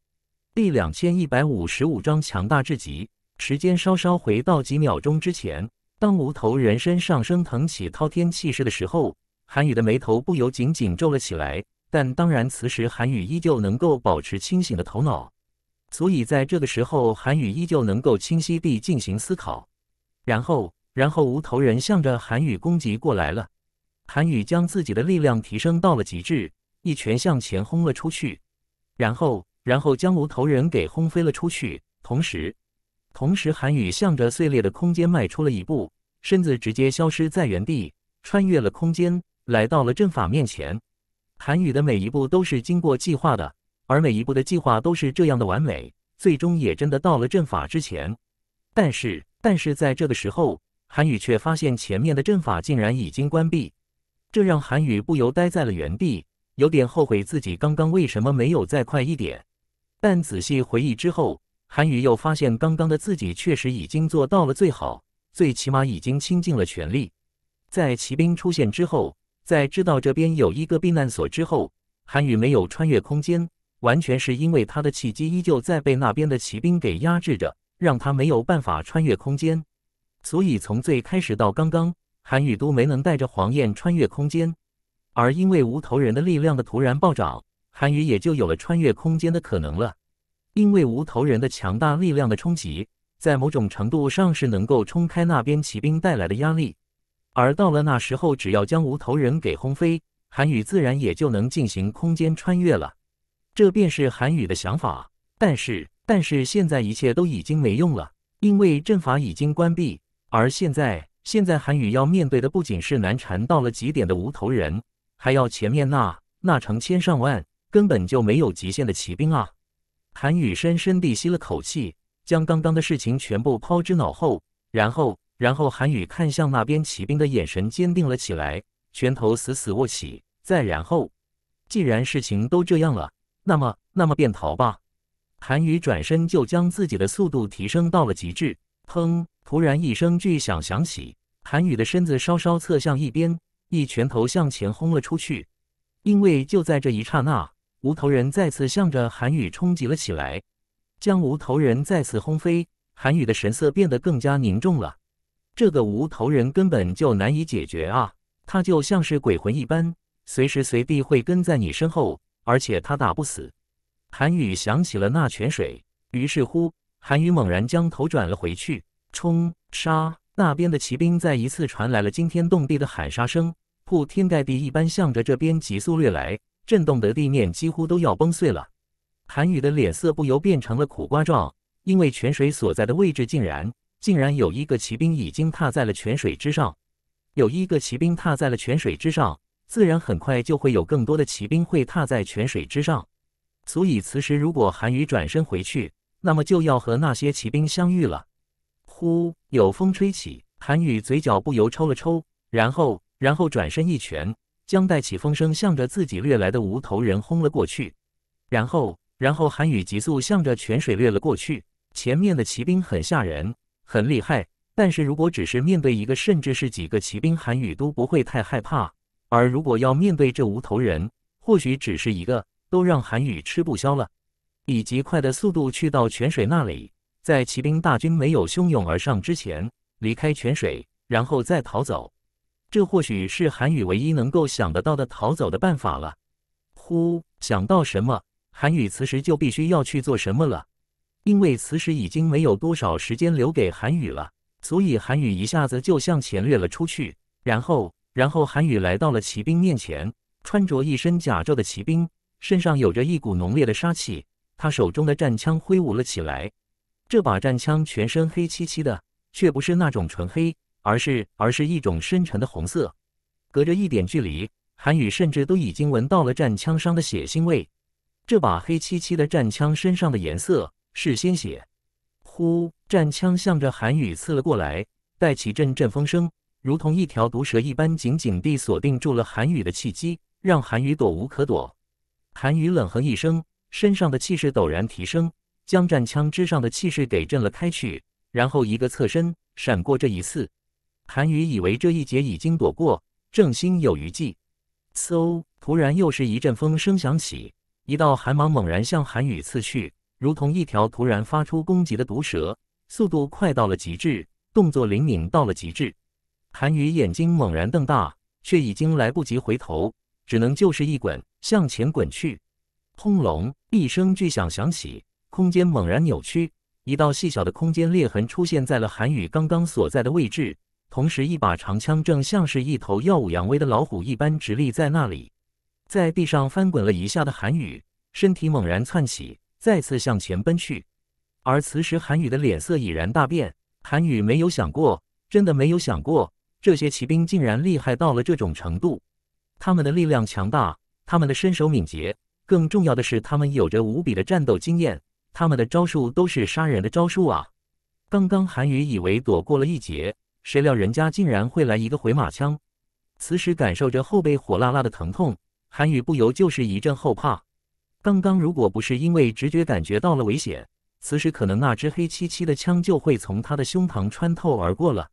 第两千一百五十五章强大至极。时间稍稍回到几秒钟之前，当无头人身上升腾起滔天气势的时候，韩雨的眉头不由紧紧皱了起来。但当然，此时韩雨依旧能够保持清醒的头脑，所以在这个时候，韩雨依旧能够清晰地进行思考。然后，然后无头人向着韩雨攻击过来了。韩雨将自己的力量提升到了极致，一拳向前轰了出去。然后。然后将无头人给轰飞了出去，同时，同时韩宇向着碎裂的空间迈出了一步，身子直接消失在原地，穿越了空间，来到了阵法面前。韩宇的每一步都是经过计划的，而每一步的计划都是这样的完美，最终也真的到了阵法之前。但是，但是在这个时候，韩宇却发现前面的阵法竟然已经关闭，这让韩宇不由呆在了原地，有点后悔自己刚刚为什么没有再快一点。但仔细回忆之后，韩宇又发现，刚刚的自己确实已经做到了最好，最起码已经倾尽了全力。在骑兵出现之后，在知道这边有一个避难所之后，韩宇没有穿越空间，完全是因为他的契机依旧在被那边的骑兵给压制着，让他没有办法穿越空间。所以从最开始到刚刚，韩宇都没能带着黄燕穿越空间，而因为无头人的力量的突然暴涨。韩语也就有了穿越空间的可能了，因为无头人的强大力量的冲击，在某种程度上是能够冲开那边骑兵带来的压力。而到了那时候，只要将无头人给轰飞，韩语自然也就能进行空间穿越了。这便是韩语的想法。但是，但是现在一切都已经没用了，因为阵法已经关闭。而现在，现在韩语要面对的不仅是难缠到了极点的无头人，还要前面那那成千上万。根本就没有极限的骑兵啊！韩宇深深地吸了口气，将刚刚的事情全部抛之脑后，然后，然后韩宇看向那边骑兵的眼神坚定了起来，拳头死死握起。再然后，既然事情都这样了，那么，那么便逃吧！韩宇转身就将自己的速度提升到了极致。砰！突然一声巨响响起，韩宇的身子稍稍侧向一边，一拳头向前轰了出去。因为就在这一刹那。无头人再次向着韩雨冲击了起来，将无头人再次轰飞。韩雨的神色变得更加凝重了。这个无头人根本就难以解决啊！他就像是鬼魂一般，随时随地会跟在你身后，而且他打不死。韩雨想起了那泉水，于是乎，韩雨猛然将头转了回去，冲杀那边的骑兵再一次传来了惊天动地的喊杀声，铺天盖地一般向着这边急速掠来。震动的地面几乎都要崩碎了，韩宇的脸色不由变成了苦瓜状，因为泉水所在的位置竟然竟然有一个骑兵已经踏在了泉水之上，有一个骑兵踏在了泉水之上，自然很快就会有更多的骑兵会踏在泉水之上，所以此时如果韩宇转身回去，那么就要和那些骑兵相遇了。呼，有风吹起，韩宇嘴角不由抽了抽，然后然后转身一拳。将带起风声，向着自己掠来的无头人轰了过去，然后，然后韩雨急速向着泉水掠了过去。前面的骑兵很吓人，很厉害，但是如果只是面对一个，甚至是几个骑兵，韩雨都不会太害怕。而如果要面对这无头人，或许只是一个，都让韩雨吃不消了。以极快的速度去到泉水那里，在骑兵大军没有汹涌而上之前，离开泉水，然后再逃走。这或许是韩宇唯一能够想得到的逃走的办法了。呼，想到什么，韩宇此时就必须要去做什么了，因为此时已经没有多少时间留给韩宇了，所以韩宇一下子就向前掠了出去。然后，然后韩宇来到了骑兵面前，穿着一身甲胄的骑兵身上有着一股浓烈的杀气，他手中的战枪挥舞了起来。这把战枪全身黑漆漆的，却不是那种纯黑。而是，而是一种深沉的红色，隔着一点距离，韩宇甚至都已经闻到了战枪上的血腥味。这把黑漆漆的战枪身上的颜色是鲜血。呼，战枪向着韩宇刺了过来，带起阵阵风声，如同一条毒蛇一般，紧紧地锁定住了韩宇的气机，让韩宇躲无可躲。韩宇冷哼一声，身上的气势陡然提升，将战枪之上的气势给震了开去，然后一个侧身闪过这一刺。韩宇以为这一劫已经躲过，正心有余悸。嗖！突然又是一阵风声响起，一道寒芒猛然向韩宇刺去，如同一条突然发出攻击的毒蛇，速度快到了极致，动作灵敏到了极致。韩宇眼睛猛然瞪大，却已经来不及回头，只能就是一滚向前滚去。轰隆！一声巨响响起，空间猛然扭曲，一道细小的空间裂痕出现在了韩宇刚刚所在的位置。同时，一把长枪正像是一头耀武扬威的老虎一般直立在那里，在地上翻滚了一下。的韩宇，身体猛然窜起，再次向前奔去。而此时，韩宇的脸色已然大变。韩宇没有想过，真的没有想过，这些骑兵竟然厉害到了这种程度。他们的力量强大，他们的身手敏捷，更重要的是，他们有着无比的战斗经验。他们的招数都是杀人的招数啊！刚刚韩宇以为躲过了一劫。谁料人家竟然会来一个回马枪，此时感受着后背火辣辣的疼痛，韩宇不由就是一阵后怕。刚刚如果不是因为直觉感觉到了危险，此时可能那只黑漆漆的枪就会从他的胸膛穿透而过了。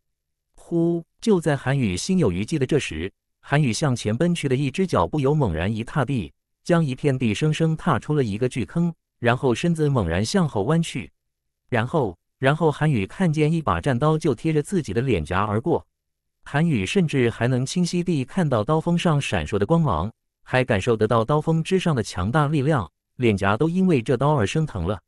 呼！就在韩宇心有余悸的这时，韩宇向前奔去的一只脚不由猛然一踏地，将一片地生生踏出了一个巨坑，然后身子猛然向后弯去，然后。然后韩雨看见一把战刀就贴着自己的脸颊而过，韩雨甚至还能清晰地看到刀锋上闪烁的光芒，还感受得到刀锋之上的强大力量，脸颊都因为这刀而生疼了。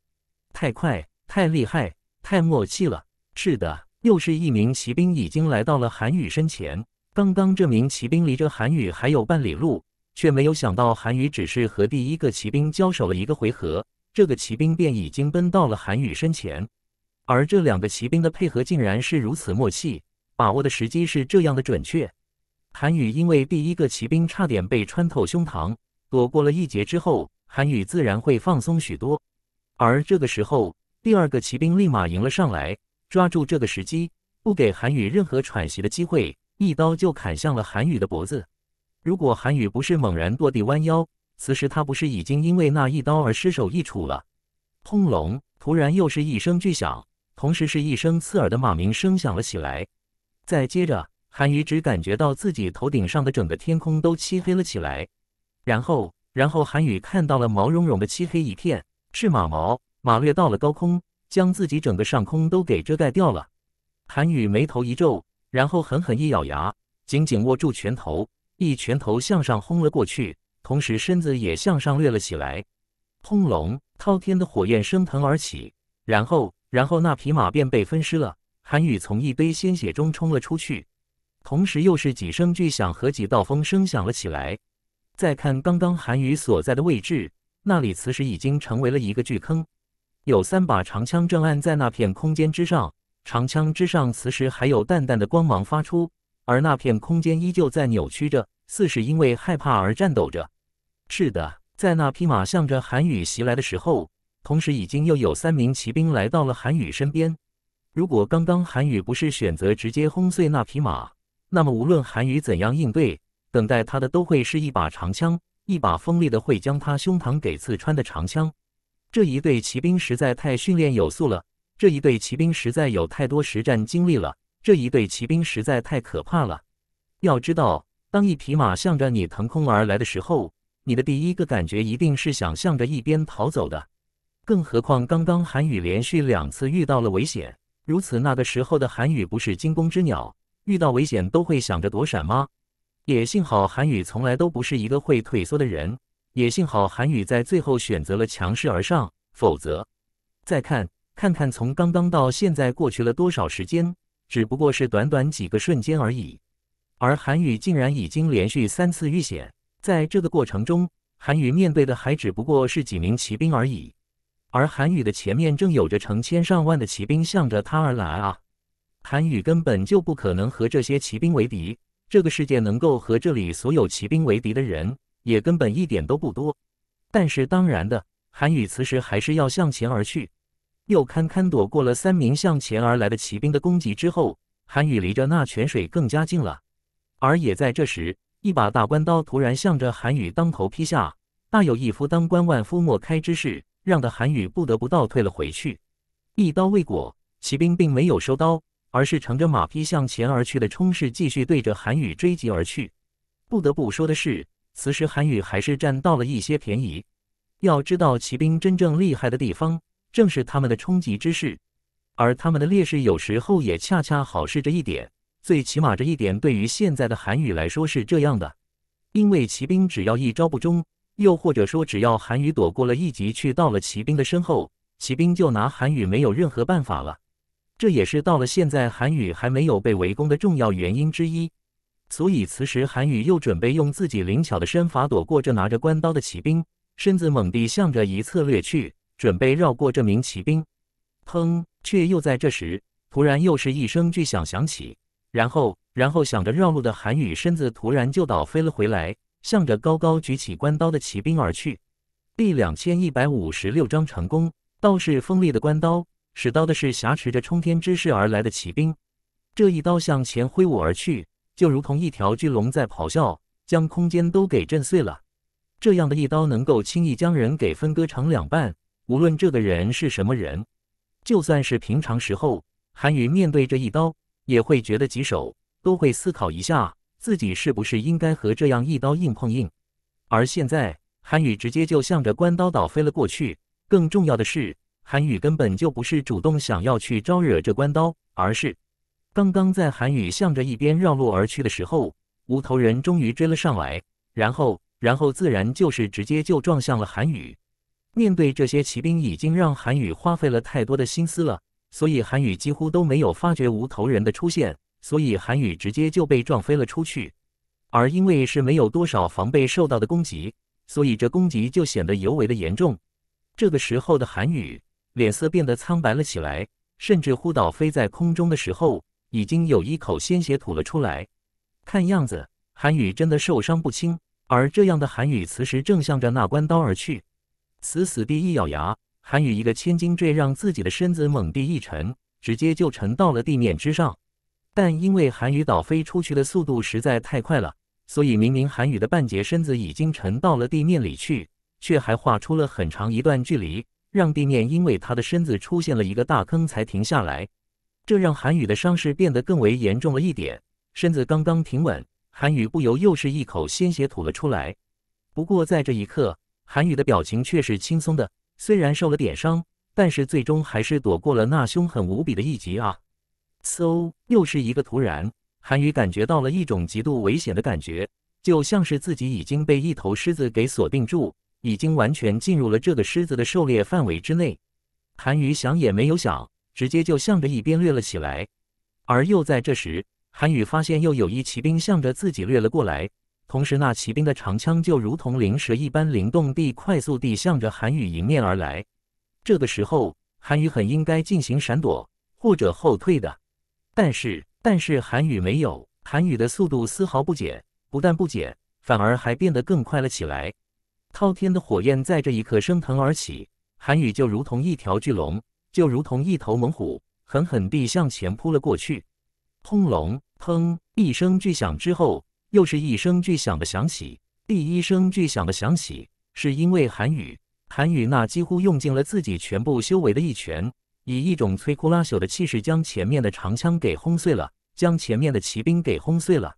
太快，太厉害，太默契了。是的，又是一名骑兵已经来到了韩雨身前。刚刚这名骑兵离着韩雨还有半里路，却没有想到韩雨只是和第一个骑兵交手了一个回合，这个骑兵便已经奔到了韩雨身前。而这两个骑兵的配合竟然是如此默契，把握的时机是这样的准确。韩羽因为第一个骑兵差点被穿透胸膛，躲过了一劫之后，韩羽自然会放松许多。而这个时候，第二个骑兵立马迎了上来，抓住这个时机，不给韩羽任何喘息的机会，一刀就砍向了韩羽的脖子。如果韩羽不是猛然落地弯腰，此时他不是已经因为那一刀而失手一处了？轰隆！突然又是一声巨响。同时是一声刺耳的马鸣声响了起来，再接着韩宇只感觉到自己头顶上的整个天空都漆黑了起来，然后，然后韩宇看到了毛茸茸的漆黑一片，是马毛，马掠到了高空，将自己整个上空都给遮盖掉了。韩宇眉头一皱，然后狠狠一咬牙，紧紧握住拳头，一拳头向上轰了过去，同时身子也向上掠了起来。轰隆，滔天的火焰升腾而起，然后。然后那匹马便被分尸了。韩宇从一杯鲜血中冲了出去，同时又是几声巨响和几道风声响了起来。再看刚刚韩宇所在的位置，那里此时已经成为了一个巨坑，有三把长枪正按在那片空间之上，长枪之上此时还有淡淡的光芒发出，而那片空间依旧在扭曲着，似是因为害怕而颤抖着。是的，在那匹马向着韩宇袭来的时候。同时，已经又有三名骑兵来到了韩宇身边。如果刚刚韩宇不是选择直接轰碎那匹马，那么无论韩宇怎样应对，等待他的都会是一把长枪，一把锋利的会将他胸膛给刺穿的长枪。这一队骑兵实在太训练有素了，这一队骑兵实在有太多实战经历了，这一队骑兵实在太可怕了。要知道，当一匹马向着你腾空而来的时候，你的第一个感觉一定是想向着一边逃走的。更何况，刚刚韩宇连续两次遇到了危险，如此那个时候的韩宇不是惊弓之鸟，遇到危险都会想着躲闪吗？也幸好韩宇从来都不是一个会退缩的人，也幸好韩宇在最后选择了强势而上，否则，再看看看从刚刚到现在过去了多少时间，只不过是短短几个瞬间而已，而韩宇竟然已经连续三次遇险，在这个过程中，韩宇面对的还只不过是几名骑兵而已。而韩羽的前面正有着成千上万的骑兵向着他而来啊！韩羽根本就不可能和这些骑兵为敌。这个世界能够和这里所有骑兵为敌的人，也根本一点都不多。但是当然的，韩羽此时还是要向前而去。又堪堪躲过了三名向前而来的骑兵的攻击之后，韩羽离着那泉水更加近了。而也在这时，一把大关刀突然向着韩宇当头劈下，大有一夫当关万夫莫开之势。让的韩羽不得不倒退了回去，一刀未果。骑兵并没有收刀，而是乘着马匹向前而去的冲势，继续对着韩羽追击而去。不得不说的是，此时韩羽还是占到了一些便宜。要知道，骑兵真正厉害的地方，正是他们的冲击之势，而他们的劣势有时候也恰恰好是这一点。最起码这一点对于现在的韩羽来说是这样的，因为骑兵只要一招不中。又或者说，只要韩宇躲过了一级，去到了骑兵的身后，骑兵就拿韩宇没有任何办法了。这也是到了现在韩宇还没有被围攻的重要原因之一。所以此时韩宇又准备用自己灵巧的身法躲过这拿着官刀的骑兵，身子猛地向着一侧掠去，准备绕过这名骑兵。砰！却又在这时，突然又是一声巨响响起，然后，然后想着绕路的韩宇身子突然就倒飞了回来。向着高高举起关刀的骑兵而去。第两千一百五十六章成功。道士锋利的关刀，使刀的是挟持着冲天之势而来的骑兵。这一刀向前挥舞而去，就如同一条巨龙在咆哮，将空间都给震碎了。这样的一刀能够轻易将人给分割成两半，无论这个人是什么人，就算是平常时候，韩云面对这一刀也会觉得棘手，都会思考一下。自己是不是应该和这样一刀硬碰硬？而现在，韩宇直接就向着关刀岛飞了过去。更重要的是，韩宇根本就不是主动想要去招惹这关刀，而是刚刚在韩宇向着一边绕路而去的时候，无头人终于追了上来，然后，然后自然就是直接就撞向了韩宇。面对这些骑兵，已经让韩宇花费了太多的心思了，所以韩宇几乎都没有发觉无头人的出现。所以韩宇直接就被撞飞了出去，而因为是没有多少防备受到的攻击，所以这攻击就显得尤为的严重。这个时候的韩宇脸色变得苍白了起来，甚至呼倒飞在空中的时候，已经有一口鲜血吐了出来。看样子韩宇真的受伤不轻。而这样的韩宇此时正向着那关刀而去，死死地一咬牙，韩宇一个千斤坠，让自己的身子猛地一沉，直接就沉到了地面之上。但因为韩雨倒飞出去的速度实在太快了，所以明明韩雨的半截身子已经沉到了地面里去，却还画出了很长一段距离，让地面因为他的身子出现了一个大坑才停下来。这让韩雨的伤势变得更为严重了一点。身子刚刚停稳，韩雨不由又是一口鲜血吐了出来。不过在这一刻，韩雨的表情却是轻松的，虽然受了点伤，但是最终还是躲过了那凶狠无比的一击啊。嗖！又是一个突然，韩宇感觉到了一种极度危险的感觉，就像是自己已经被一头狮子给锁定住，已经完全进入了这个狮子的狩猎范围之内。韩宇想也没有想，直接就向着一边掠了起来。而又在这时，韩宇发现又有一骑兵向着自己掠了过来，同时那骑兵的长枪就如同灵蛇一般灵动地快速地向着韩宇迎面而来。这个时候，韩宇很应该进行闪躲或者后退的。但是，但是韩语没有，韩语的速度丝毫不减，不但不减，反而还变得更快了起来。滔天的火焰在这一刻升腾而起，韩雨就如同一条巨龙，就如同一头猛虎，狠狠地向前扑了过去。轰隆，砰！一声巨响之后，又是一声巨响的响起。第一声巨响的响起，是因为韩语，韩语那几乎用尽了自己全部修为的一拳。以一种摧枯拉朽的气势，将前面的长枪给轰碎了，将前面的骑兵给轰碎了。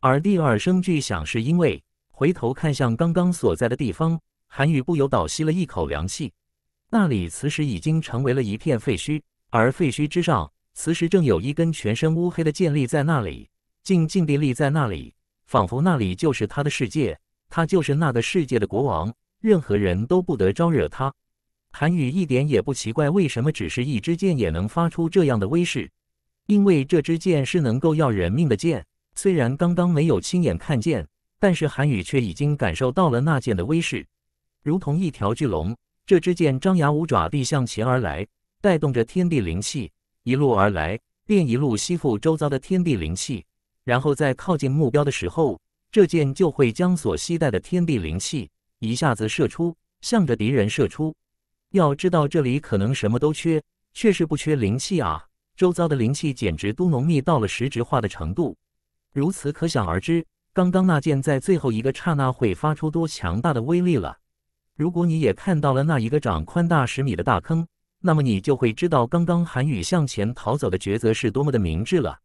而第二声巨响，是因为回头看向刚刚所在的地方，韩宇不由倒吸了一口凉气。那里此时已经成为了一片废墟，而废墟之上，此时正有一根全身乌黑的剑立在那里，静静地立在那里，仿佛那里就是他的世界，他就是那个世界的国王，任何人都不得招惹他。韩羽一点也不奇怪，为什么只是一支箭也能发出这样的威势？因为这支箭是能够要人命的箭。虽然刚刚没有亲眼看见，但是韩羽却已经感受到了那箭的威势，如同一条巨龙。这支箭张牙舞爪地向前而来，带动着天地灵气一路而来，便一路吸附周遭的天地灵气，然后在靠近目标的时候，这箭就会将所携带的天地灵气一下子射出，向着敌人射出。要知道，这里可能什么都缺，却是不缺灵气啊！周遭的灵气简直都浓密到了实质化的程度，如此可想而知，刚刚那剑在最后一个刹那会发出多强大的威力了。如果你也看到了那一个长宽大十米的大坑，那么你就会知道刚刚韩宇向前逃走的抉择是多么的明智了。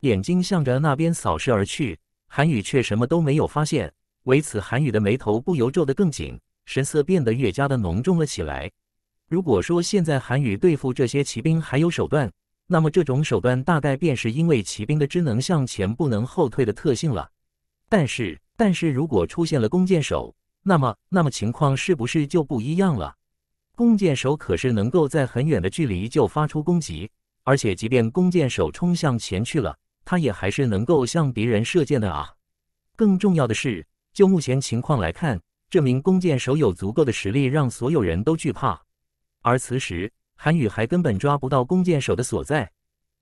眼睛向着那边扫视而去，韩宇却什么都没有发现，为此韩宇的眉头不由皱得更紧，神色变得越加的浓重了起来。如果说现在韩羽对付这些骑兵还有手段，那么这种手段大概便是因为骑兵的只能向前不能后退的特性了。但是，但是如果出现了弓箭手，那么，那么情况是不是就不一样了？弓箭手可是能够在很远的距离就发出攻击，而且即便弓箭手冲向前去了，他也还是能够向敌人射箭的啊。更重要的是，就目前情况来看，这名弓箭手有足够的实力让所有人都惧怕。而此时，韩宇还根本抓不到弓箭手的所在。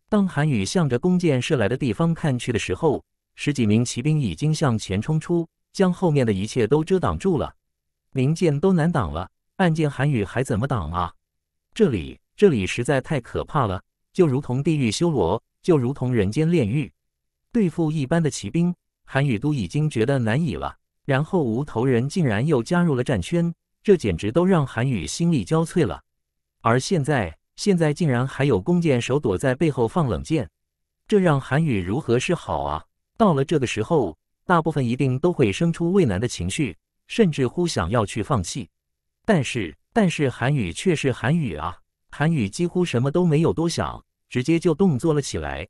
当韩宇向着弓箭射来的地方看去的时候，十几名骑兵已经向前冲出，将后面的一切都遮挡住了。明箭都难挡了，暗箭韩宇还怎么挡啊？这里，这里实在太可怕了，就如同地狱修罗，就如同人间炼狱。对付一般的骑兵，韩宇都已经觉得难以了。然后无头人竟然又加入了战圈，这简直都让韩宇心力交瘁了。而现在，现在竟然还有弓箭手躲在背后放冷箭，这让韩羽如何是好啊？到了这个时候，大部分一定都会生出畏难的情绪，甚至乎想要去放弃。但是，但是韩羽却是韩羽啊！韩羽几乎什么都没有多想，直接就动作了起来，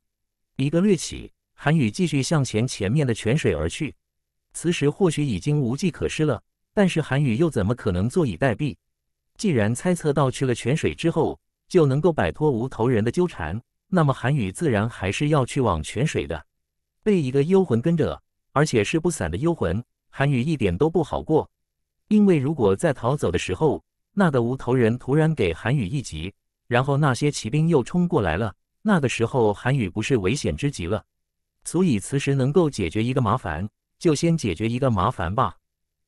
一个掠起，韩羽继续向前，前面的泉水而去。此时或许已经无计可施了，但是韩羽又怎么可能坐以待毙？既然猜测到去了泉水之后就能够摆脱无头人的纠缠，那么韩宇自然还是要去往泉水的。被一个幽魂跟着，而且是不散的幽魂，韩宇一点都不好过。因为如果在逃走的时候，那个无头人突然给韩宇一击，然后那些骑兵又冲过来了，那个时候韩宇不是危险之极了。所以此时能够解决一个麻烦，就先解决一个麻烦吧。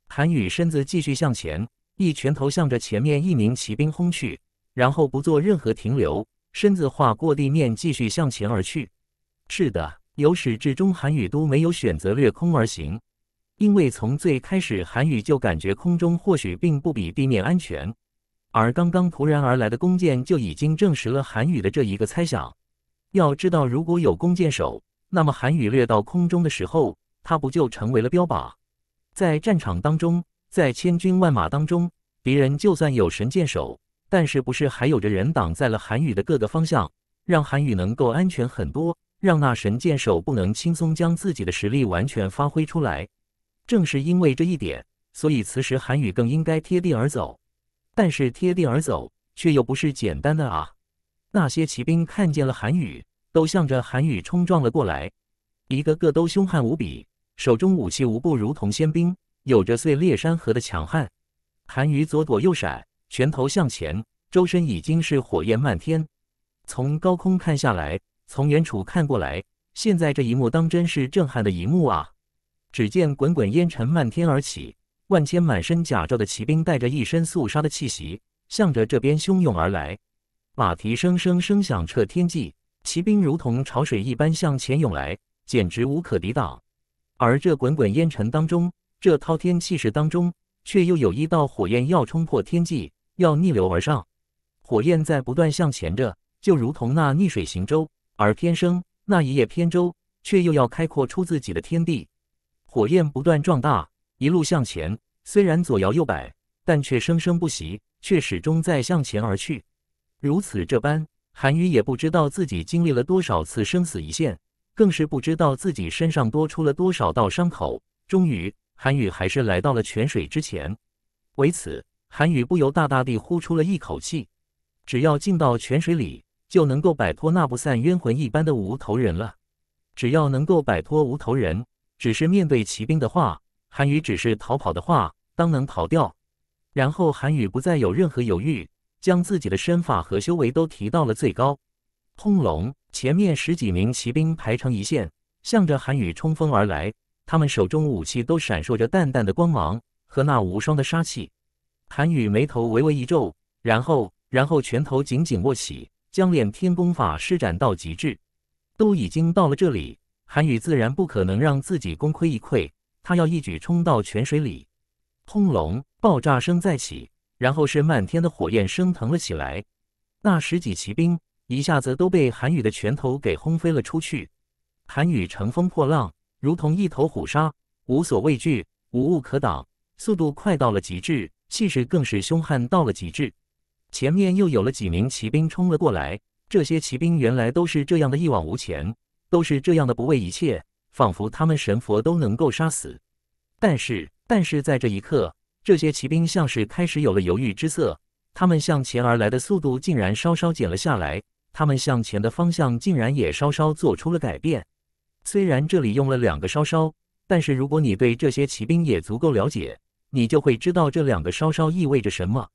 韩宇身子继续向前。一拳头向着前面一名骑兵轰去，然后不做任何停留，身子划过地面，继续向前而去。是的，由始至终，韩宇都没有选择掠空而行，因为从最开始，韩宇就感觉空中或许并不比地面安全。而刚刚突然而来的弓箭就已经证实了韩宇的这一个猜想。要知道，如果有弓箭手，那么韩宇掠到空中的时候，他不就成为了标靶？在战场当中。在千军万马当中，敌人就算有神箭手，但是不是还有着人挡在了韩羽的各个方向，让韩羽能够安全很多，让那神箭手不能轻松将自己的实力完全发挥出来。正是因为这一点，所以此时韩羽更应该贴地而走。但是贴地而走却又不是简单的啊！那些骑兵看见了韩羽，都向着韩羽冲撞了过来，一个个都凶悍无比，手中武器无不如同仙兵。有着碎裂山河的强悍，韩愈左躲右闪，拳头向前，周身已经是火焰漫天。从高空看下来，从远处看过来，现在这一幕当真是震撼的一幕啊！只见滚滚烟尘漫天而起，万千满身甲胄的骑兵带着一身肃杀的气息，向着这边汹涌而来，马蹄声声声响彻天际，骑兵如同潮水一般向前涌来，简直无可抵挡。而这滚滚烟尘当中，这滔天气势当中，却又有一道火焰要冲破天际，要逆流而上。火焰在不断向前着，就如同那逆水行舟。而偏生那一叶扁舟，却又要开阔出自己的天地。火焰不断壮大，一路向前。虽然左摇右摆，但却生生不息，却始终在向前而去。如此这般，韩愈也不知道自己经历了多少次生死一线，更是不知道自己身上多出了多少道伤口。终于。韩宇还是来到了泉水之前，为此，韩宇不由大大地呼出了一口气。只要进到泉水里，就能够摆脱那不散冤魂一般的无头人了。只要能够摆脱无头人，只是面对骑兵的话，韩宇只是逃跑的话，当能逃掉。然后，韩宇不再有任何犹豫，将自己的身法和修为都提到了最高。轰隆！前面十几名骑兵排成一线，向着韩宇冲锋而来。他们手中武器都闪烁着淡淡的光芒和那无双的杀气，韩羽眉头微微一皱，然后，然后拳头紧紧握起，将练天功法施展到极致。都已经到了这里，韩羽自然不可能让自己功亏一篑，他要一举冲到泉水里。轰隆，爆炸声再起，然后是漫天的火焰升腾了起来。那十几骑兵一下子都被韩羽的拳头给轰飞了出去。韩羽乘风破浪。如同一头虎鲨，无所畏惧，无物可挡，速度快到了极致，气势更是凶悍到了极致。前面又有了几名骑兵冲了过来，这些骑兵原来都是这样的一往无前，都是这样的不畏一切，仿佛他们神佛都能够杀死。但是，但是在这一刻，这些骑兵像是开始有了犹豫之色，他们向前而来的速度竟然稍稍减了下来，他们向前的方向竟然也稍稍做出了改变。虽然这里用了两个“稍稍”，但是如果你对这些骑兵也足够了解，你就会知道这两个“稍稍”意味着什么。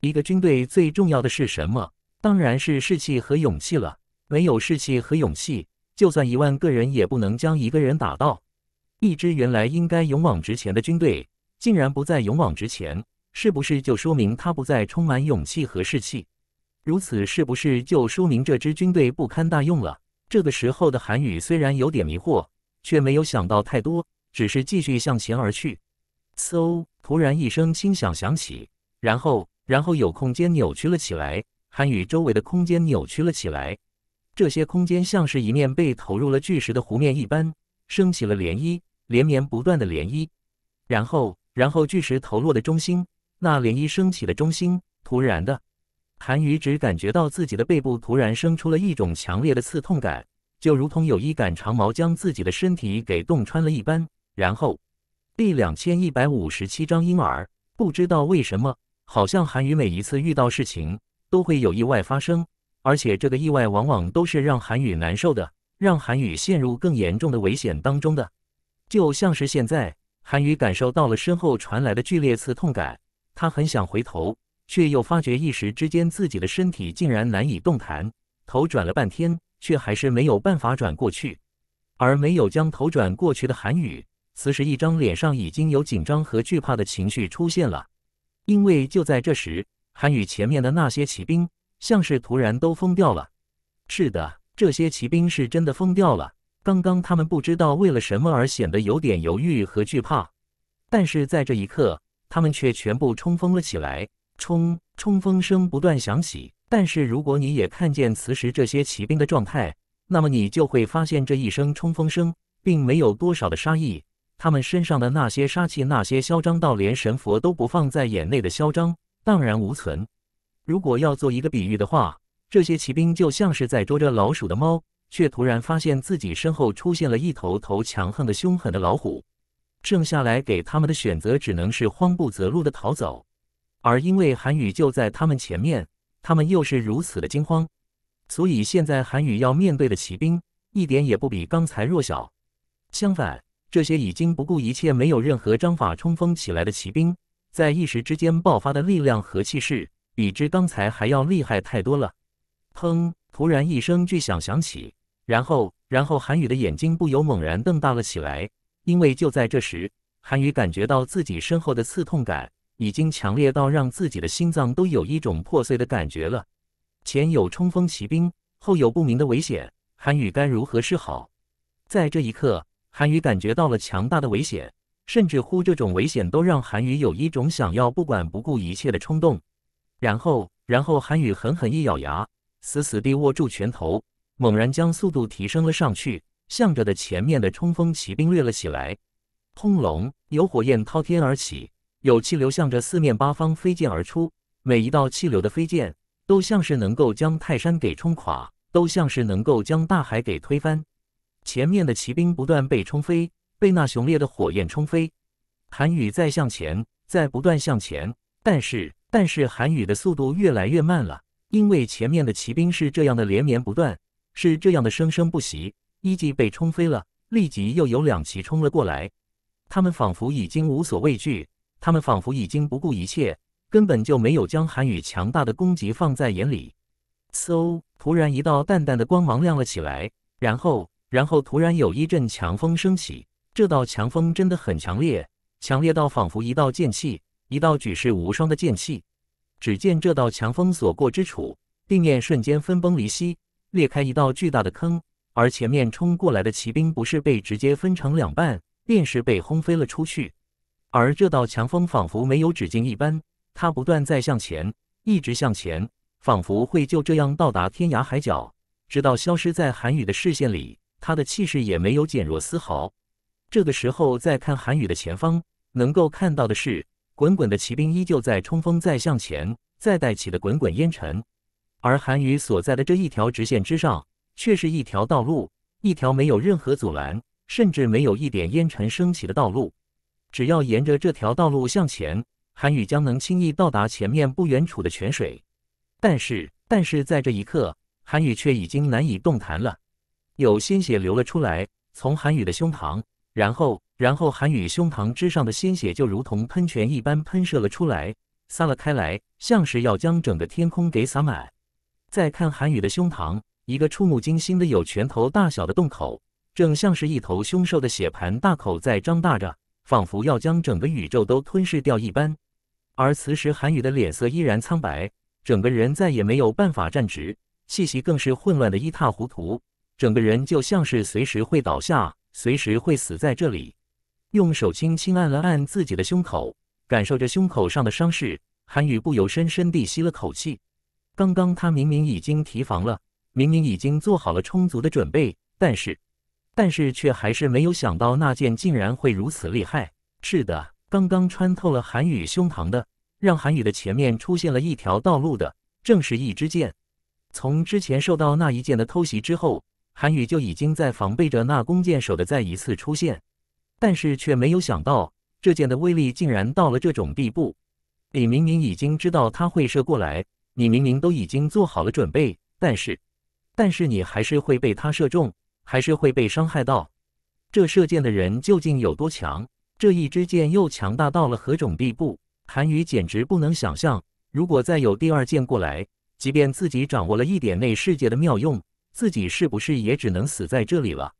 一个军队最重要的是什么？当然是士气和勇气了。没有士气和勇气，就算一万个人也不能将一个人打倒。一支原来应该勇往直前的军队，竟然不再勇往直前，是不是就说明他不再充满勇气和士气？如此，是不是就说明这支军队不堪大用了？这个时候的韩宇虽然有点迷惑，却没有想到太多，只是继续向前而去。嗖！突然一声轻响响起，然后，然后有空间扭曲了起来，韩宇周围的空间扭曲了起来。这些空间像是一面被投入了巨石的湖面一般，升起了涟漪，连绵不断的涟漪。然后，然后巨石投落的中心，那涟漪升起了中心，突然的。韩宇只感觉到自己的背部突然生出了一种强烈的刺痛感，就如同有一杆长矛将自己的身体给洞穿了一般。然后，第两千一百五十七章婴儿不知道为什么，好像韩宇每一次遇到事情都会有意外发生，而且这个意外往往都是让韩宇难受的，让韩宇陷入更严重的危险当中的。就像是现在，韩宇感受到了身后传来的剧烈刺痛感，他很想回头。却又发觉一时之间自己的身体竟然难以动弹，头转了半天，却还是没有办法转过去。而没有将头转过去的韩宇，此时一张脸上已经有紧张和惧怕的情绪出现了。因为就在这时，韩宇前面的那些骑兵像是突然都疯掉了。是的，这些骑兵是真的疯掉了。刚刚他们不知道为了什么而显得有点犹豫和惧怕，但是在这一刻，他们却全部冲锋了起来。冲冲锋声不断响起，但是如果你也看见此时这些骑兵的状态，那么你就会发现这一声冲锋声并没有多少的杀意，他们身上的那些杀气、那些嚣张到连神佛都不放在眼内的嚣张，荡然无存。如果要做一个比喻的话，这些骑兵就像是在捉着老鼠的猫，却突然发现自己身后出现了一头头强横的凶狠的老虎，剩下来给他们的选择只能是慌不择路的逃走。而因为韩宇就在他们前面，他们又是如此的惊慌，所以现在韩宇要面对的骑兵一点也不比刚才弱小。相反，这些已经不顾一切、没有任何章法冲锋起来的骑兵，在一时之间爆发的力量和气势，比之刚才还要厉害太多了。砰！突然一声巨响响起，然后，然后韩宇的眼睛不由猛然瞪大了起来，因为就在这时，韩宇感觉到自己身后的刺痛感。已经强烈到让自己的心脏都有一种破碎的感觉了。前有冲锋骑兵，后有不明的危险，韩宇该如何是好？在这一刻，韩宇感觉到了强大的危险，甚至乎这种危险都让韩宇有一种想要不管不顾一切的冲动。然后，然后韩宇狠狠一咬牙，死死地握住拳头，猛然将速度提升了上去，向着的前面的冲锋骑兵掠了起来。轰隆，有火焰滔天而起。有气流向着四面八方飞溅而出，每一道气流的飞溅都像是能够将泰山给冲垮，都像是能够将大海给推翻。前面的骑兵不断被冲飞，被那雄烈的火焰冲飞。韩羽在向前，在不断向前，但是，但是韩羽的速度越来越慢了，因为前面的骑兵是这样的连绵不断，是这样的生生不息。一骑被冲飞了，立即又有两骑冲了过来，他们仿佛已经无所畏惧。他们仿佛已经不顾一切，根本就没有将韩宇强大的攻击放在眼里。嗖！突然一道淡淡的光芒亮了起来，然后，然后突然有一阵强风升起。这道强风真的很强烈，强烈到仿佛一道剑气，一道举世无双的剑气。只见这道强风所过之处，地面瞬间分崩离析，裂开一道巨大的坑。而前面冲过来的骑兵，不是被直接分成两半，便是被轰飞了出去。而这道强风仿佛没有止境一般，它不断在向前，一直向前，仿佛会就这样到达天涯海角，直到消失在韩宇的视线里。他的气势也没有减弱丝毫。这个时候再看韩宇的前方，能够看到的是滚滚的骑兵依旧在冲锋，在向前，再带起的滚滚烟尘。而韩宇所在的这一条直线之上，却是一条道路，一条没有任何阻拦，甚至没有一点烟尘升起的道路。只要沿着这条道路向前，韩雨将能轻易到达前面不远处的泉水。但是，但是在这一刻，韩雨却已经难以动弹了。有鲜血流了出来，从韩雨的胸膛，然后，然后韩雨胸膛之上的鲜血就如同喷泉一般喷射了出来，撒了开来，像是要将整个天空给洒满。再看韩雨的胸膛，一个触目惊心的有拳头大小的洞口，正像是一头凶兽的血盆大口在张大着。仿佛要将整个宇宙都吞噬掉一般，而此时韩宇的脸色依然苍白，整个人再也没有办法站直，气息更是混乱的一塌糊涂，整个人就像是随时会倒下，随时会死在这里。用手轻轻按了按自己的胸口，感受着胸口上的伤势，韩宇不由深深地吸了口气。刚刚他明明已经提防了，明明已经做好了充足的准备，但是……但是却还是没有想到那箭竟然会如此厉害。是的，刚刚穿透了韩宇胸膛的，让韩宇的前面出现了一条道路的，正是一支箭。从之前受到那一箭的偷袭之后，韩宇就已经在防备着那弓箭手的再一次出现。但是却没有想到这箭的威力竟然到了这种地步。你明明已经知道他会射过来，你明明都已经做好了准备，但是，但是你还是会被他射中。还是会被伤害到。这射箭的人究竟有多强？这一支箭又强大到了何种地步？韩宇简直不能想象。如果再有第二箭过来，即便自己掌握了一点内世界的妙用，自己是不是也只能死在这里了？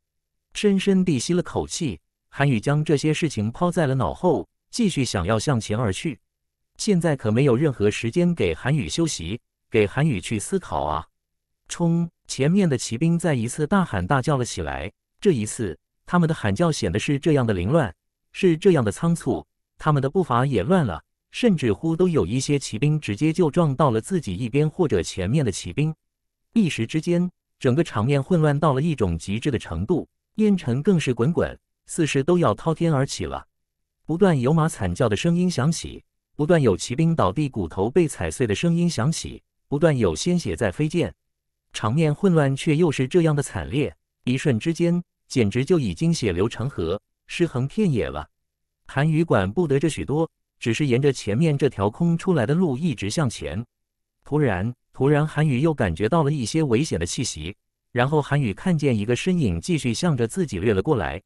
深深地吸了口气，韩宇将这些事情抛在了脑后，继续想要向前而去。现在可没有任何时间给韩宇休息，给韩宇去思考啊！冲！前面的骑兵再一次大喊大叫了起来，这一次他们的喊叫显得是这样的凌乱，是这样的仓促，他们的步伐也乱了，甚至乎都有一些骑兵直接就撞到了自己一边或者前面的骑兵，一时之间，整个场面混乱到了一种极致的程度，烟尘更是滚滚，似是都要滔天而起了。不断有马惨叫的声音响起，不断有骑兵倒地、骨头被踩碎的声音响起，不断有鲜血在飞溅。场面混乱，却又是这样的惨烈。一瞬之间，简直就已经血流成河，尸横遍野了。韩雨管不得这许多，只是沿着前面这条空出来的路一直向前。突然，突然，韩雨又感觉到了一些危险的气息。然后，韩雨看见一个身影继续向着自己掠了过来。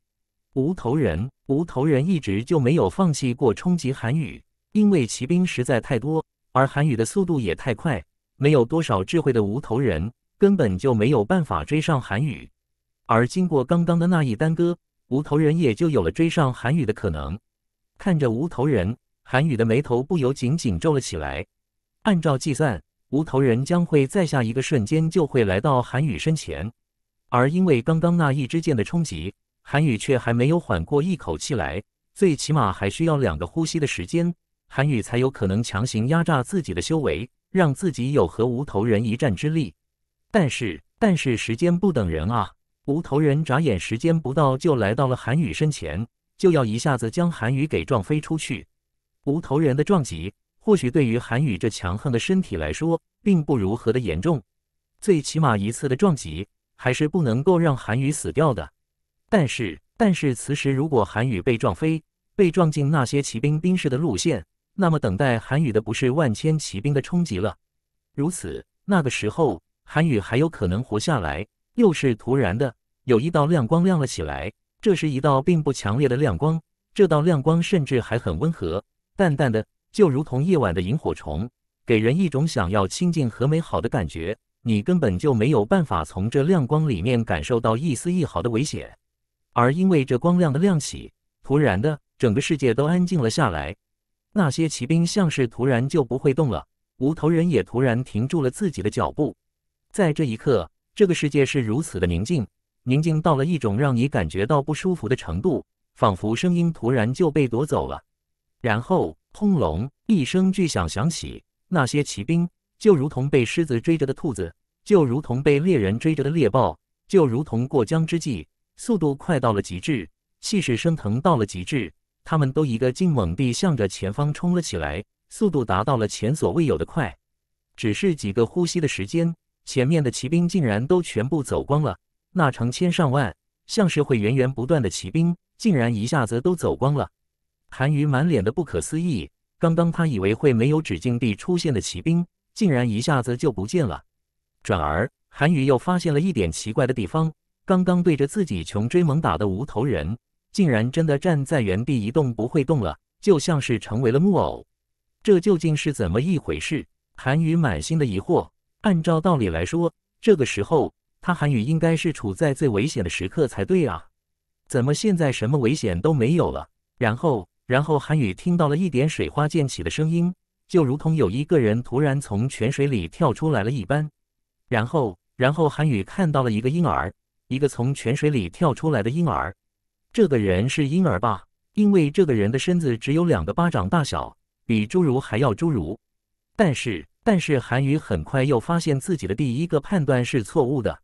无头人，无头人一直就没有放弃过冲击韩雨，因为骑兵实在太多，而韩雨的速度也太快，没有多少智慧的无头人。根本就没有办法追上韩宇。而经过刚刚的那一耽搁，无头人也就有了追上韩宇的可能。看着无头人，韩宇的眉头不由紧紧皱了起来。按照计算，无头人将会在下一个瞬间就会来到韩宇身前，而因为刚刚那一支箭的冲击，韩宇却还没有缓过一口气来，最起码还需要两个呼吸的时间，韩宇才有可能强行压榨自己的修为，让自己有和无头人一战之力。但是，但是时间不等人啊！无头人眨眼时间不到，就来到了韩宇身前，就要一下子将韩宇给撞飞出去。无头人的撞击，或许对于韩宇这强横的身体来说，并不如何的严重，最起码一次的撞击还是不能够让韩宇死掉的。但是，但是此时如果韩宇被撞飞，被撞进那些骑兵兵士的路线，那么等待韩宇的不是万千骑兵的冲击了。如此，那个时候。韩雨还有可能活下来，又是突然的，有一道亮光亮了起来。这是一道并不强烈的亮光，这道亮光甚至还很温和，淡淡的，就如同夜晚的萤火虫，给人一种想要亲近和美好的感觉。你根本就没有办法从这亮光里面感受到一丝一毫的危险。而因为这光亮的亮起，突然的，整个世界都安静了下来。那些骑兵像是突然就不会动了，无头人也突然停住了自己的脚步。在这一刻，这个世界是如此的宁静，宁静到了一种让你感觉到不舒服的程度，仿佛声音突然就被夺走了。然后，轰隆一声巨响响起，那些骑兵就如同被狮子追着的兔子，就如同被猎人追着的猎豹，就如同过江之鲫，速度快到了极致，气势升腾到了极致。他们都一个劲猛地向着前方冲了起来，速度达到了前所未有的快。只是几个呼吸的时间。前面的骑兵竟然都全部走光了，那成千上万像是会源源不断的骑兵，竟然一下子都走光了。韩愈满脸的不可思议，刚刚他以为会没有止境地出现的骑兵，竟然一下子就不见了。转而，韩愈又发现了一点奇怪的地方，刚刚对着自己穷追猛打的无头人，竟然真的站在原地一动不会动了，就像是成为了木偶。这究竟是怎么一回事？韩愈满心的疑惑。按照道理来说，这个时候他韩语应该是处在最危险的时刻才对啊，怎么现在什么危险都没有了？然后，然后韩语听到了一点水花溅起的声音，就如同有一个人突然从泉水里跳出来了一般。然后，然后韩语看到了一个婴儿，一个从泉水里跳出来的婴儿。这个人是婴儿吧？因为这个人的身子只有两个巴掌大小，比侏儒还要侏儒。但是。但是韩愈很快又发现自己的第一个判断是错误的，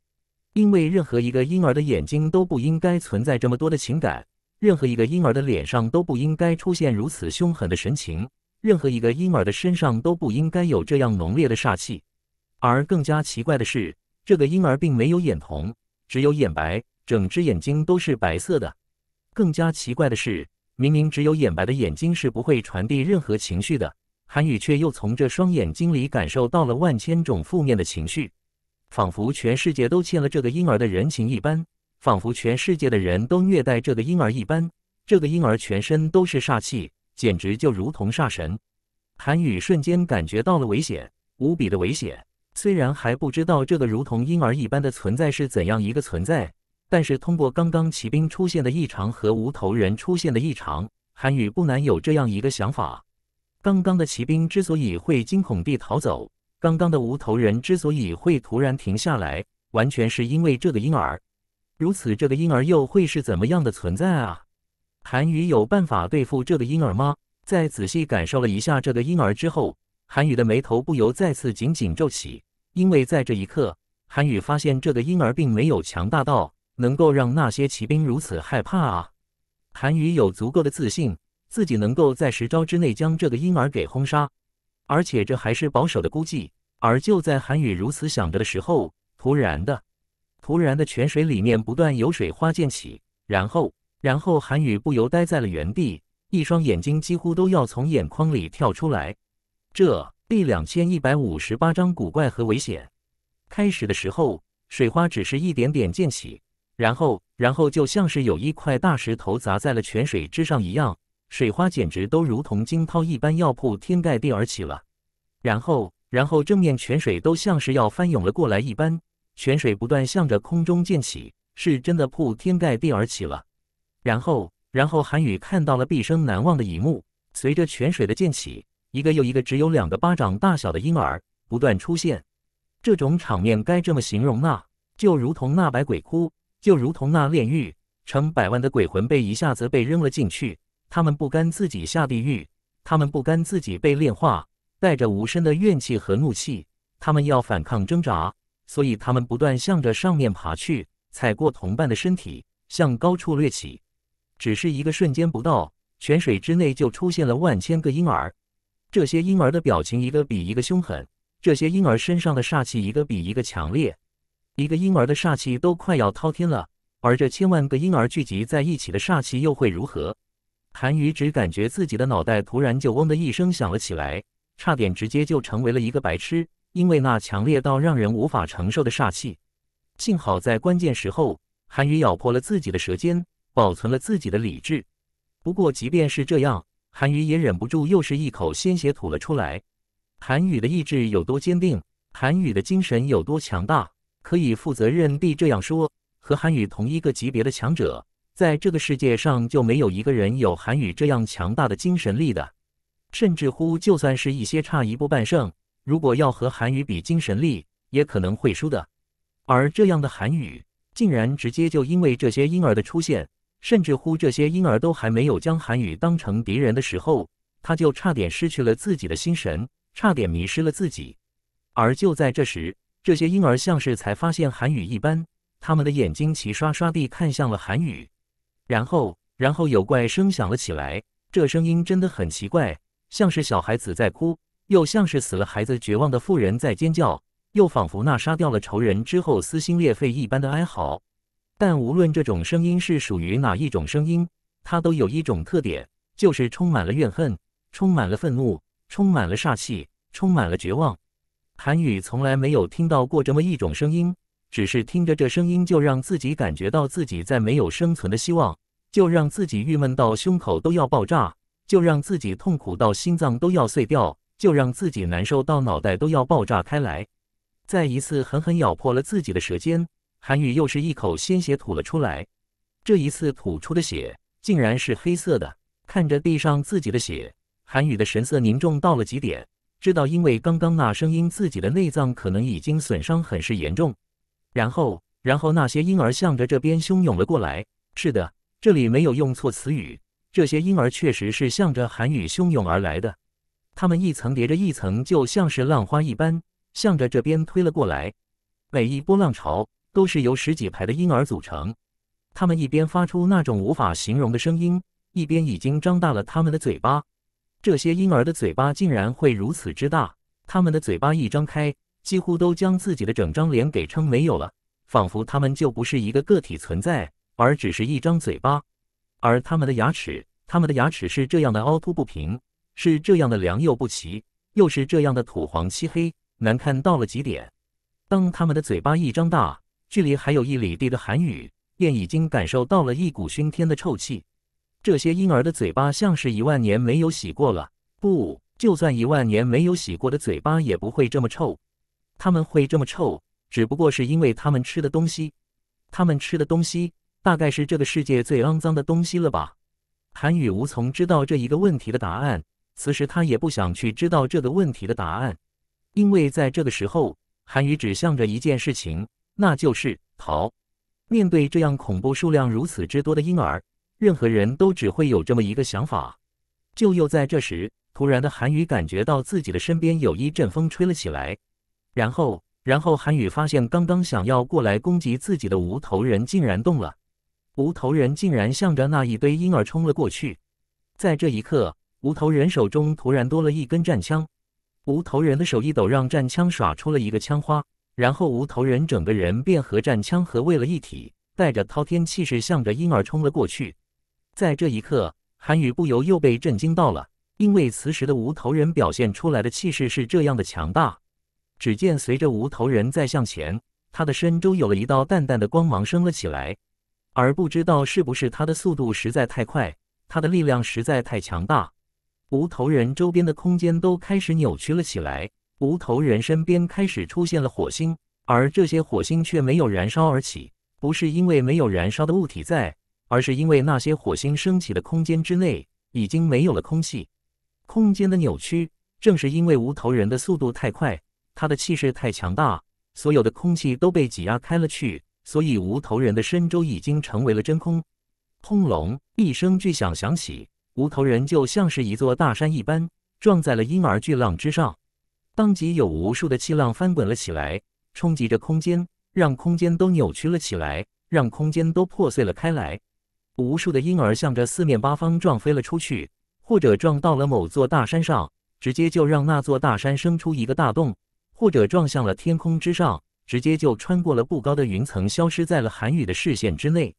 因为任何一个婴儿的眼睛都不应该存在这么多的情感，任何一个婴儿的脸上都不应该出现如此凶狠的神情，任何一个婴儿的身上都不应该有这样浓烈的煞气。而更加奇怪的是，这个婴儿并没有眼瞳，只有眼白，整只眼睛都是白色的。更加奇怪的是，明明只有眼白的眼睛是不会传递任何情绪的。韩雨却又从这双眼睛里感受到了万千种负面的情绪，仿佛全世界都欠了这个婴儿的人情一般，仿佛全世界的人都虐待这个婴儿一般。这个婴儿全身都是煞气，简直就如同煞神。韩雨瞬间感觉到了危险，无比的危险。虽然还不知道这个如同婴儿一般的存在是怎样一个存在，但是通过刚刚骑兵出现的异常和无头人出现的异常，韩雨不难有这样一个想法。刚刚的骑兵之所以会惊恐地逃走，刚刚的无头人之所以会突然停下来，完全是因为这个婴儿。如此，这个婴儿又会是怎么样的存在啊？韩宇有办法对付这个婴儿吗？在仔细感受了一下这个婴儿之后，韩宇的眉头不由再次紧紧皱起，因为在这一刻，韩宇发现这个婴儿并没有强大到能够让那些骑兵如此害怕啊。韩宇有足够的自信。自己能够在十招之内将这个婴儿给轰杀，而且这还是保守的估计。而就在韩雨如此想着的时候，突然的，突然的泉水里面不断有水花溅起，然后，然后韩雨不由呆在了原地，一双眼睛几乎都要从眼眶里跳出来。这第两千一百五十八章古怪和危险。开始的时候，水花只是一点点溅起，然后，然后就像是有一块大石头砸在了泉水之上一样。水花简直都如同惊涛一般，要铺天盖地而起了。然后，然后正面泉水都像是要翻涌了过来一般，泉水不断向着空中溅起，是真的铺天盖地而起了。然后，然后韩雨看到了毕生难忘的一幕：随着泉水的溅起，一个又一个只有两个巴掌大小的婴儿不断出现。这种场面该这么形容那就如同那百鬼窟，就如同那炼狱，成百万的鬼魂被一下子被扔了进去。他们不甘自己下地狱，他们不甘自己被炼化，带着无声的怨气和怒气，他们要反抗挣扎，所以他们不断向着上面爬去，踩过同伴的身体，向高处掠起。只是一个瞬间不到，泉水之内就出现了万千个婴儿，这些婴儿的表情一个比一个凶狠，这些婴儿身上的煞气一个比一个强烈，一个婴儿的煞气都快要滔天了，而这千万个婴儿聚集在一起的煞气又会如何？韩宇只感觉自己的脑袋突然就嗡的一声响了起来，差点直接就成为了一个白痴，因为那强烈到让人无法承受的煞气。幸好在关键时候，韩宇咬破了自己的舌尖，保存了自己的理智。不过即便是这样，韩宇也忍不住又是一口鲜血吐了出来。韩宇的意志有多坚定，韩宇的精神有多强大，可以负责任地这样说：和韩宇同一个级别的强者。在这个世界上，就没有一个人有韩语这样强大的精神力的，甚至乎，就算是一些差一步半胜，如果要和韩语比精神力，也可能会输的。而这样的韩语竟然直接就因为这些婴儿的出现，甚至乎这些婴儿都还没有将韩语当成敌人的时候，他就差点失去了自己的心神，差点迷失了自己。而就在这时，这些婴儿像是才发现韩语一般，他们的眼睛齐刷刷地看向了韩语。然后，然后有怪声响了起来。这声音真的很奇怪，像是小孩子在哭，又像是死了孩子绝望的妇人在尖叫，又仿佛那杀掉了仇人之后撕心裂肺一般的哀嚎。但无论这种声音是属于哪一种声音，它都有一种特点，就是充满了怨恨，充满了愤怒，充满了煞气，充满了绝望。韩宇从来没有听到过这么一种声音。只是听着这声音，就让自己感觉到自己在没有生存的希望，就让自己郁闷到胸口都要爆炸，就让自己痛苦到心脏都要碎掉，就让自己难受到脑袋都要爆炸开来。再一次狠狠咬破了自己的舌尖，韩雨又是一口鲜血吐了出来。这一次吐出的血竟然是黑色的。看着地上自己的血，韩雨的神色凝重到了极点，知道因为刚刚那声音，自己的内脏可能已经损伤很是严重。然后，然后那些婴儿向着这边汹涌了过来。是的，这里没有用错词语。这些婴儿确实是向着韩雨汹涌而来的，他们一层叠着一层，就像是浪花一般，向着这边推了过来。每一波浪潮都是由十几排的婴儿组成，他们一边发出那种无法形容的声音，一边已经张大了他们的嘴巴。这些婴儿的嘴巴竟然会如此之大，他们的嘴巴一张开。几乎都将自己的整张脸给撑没有了，仿佛他们就不是一个个体存在，而只是一张嘴巴。而他们的牙齿，他们的牙齿是这样的凹凸不平，是这样的良莠不齐，又是这样的土黄漆黑，难看到了极点。当他们的嘴巴一张大，距离还有一里地的韩雨便已经感受到了一股熏天的臭气。这些婴儿的嘴巴像是一万年没有洗过了，不，就算一万年没有洗过的嘴巴也不会这么臭。他们会这么臭，只不过是因为他们吃的东西。他们吃的东西大概是这个世界最肮脏的东西了吧？韩宇无从知道这一个问题的答案。此时他也不想去知道这个问题的答案，因为在这个时候，韩宇只想着一件事情，那就是逃。面对这样恐怖数量如此之多的婴儿，任何人都只会有这么一个想法。就又在这时，突然的韩宇感觉到自己的身边有一阵风吹了起来。然后，然后韩宇发现，刚刚想要过来攻击自己的无头人竟然动了。无头人竟然向着那一堆婴儿冲了过去。在这一刻，无头人手中突然多了一根战枪。无头人的手一抖，让战枪耍出了一个枪花。然后，无头人整个人便和战枪合为了一体，带着滔天气势向着婴儿冲了过去。在这一刻，韩宇不由又被震惊到了，因为此时的无头人表现出来的气势是这样的强大。只见随着无头人再向前，他的身周有了一道淡淡的光芒升了起来。而不知道是不是他的速度实在太快，他的力量实在太强大，无头人周边的空间都开始扭曲了起来。无头人身边开始出现了火星，而这些火星却没有燃烧而起，不是因为没有燃烧的物体在，而是因为那些火星升起的空间之内已经没有了空气。空间的扭曲，正是因为无头人的速度太快。他的气势太强大，所有的空气都被挤压开了去，所以无头人的身周已经成为了真空。轰隆一声巨响响起，无头人就像是一座大山一般撞在了婴儿巨浪之上，当即有无数的气浪翻滚了起来，冲击着空间，让空间都扭曲了起来，让空间都破碎了开来。无数的婴儿向着四面八方撞飞了出去，或者撞到了某座大山上，直接就让那座大山生出一个大洞。或者撞向了天空之上，直接就穿过了不高的云层，消失在了韩雨的视线之内。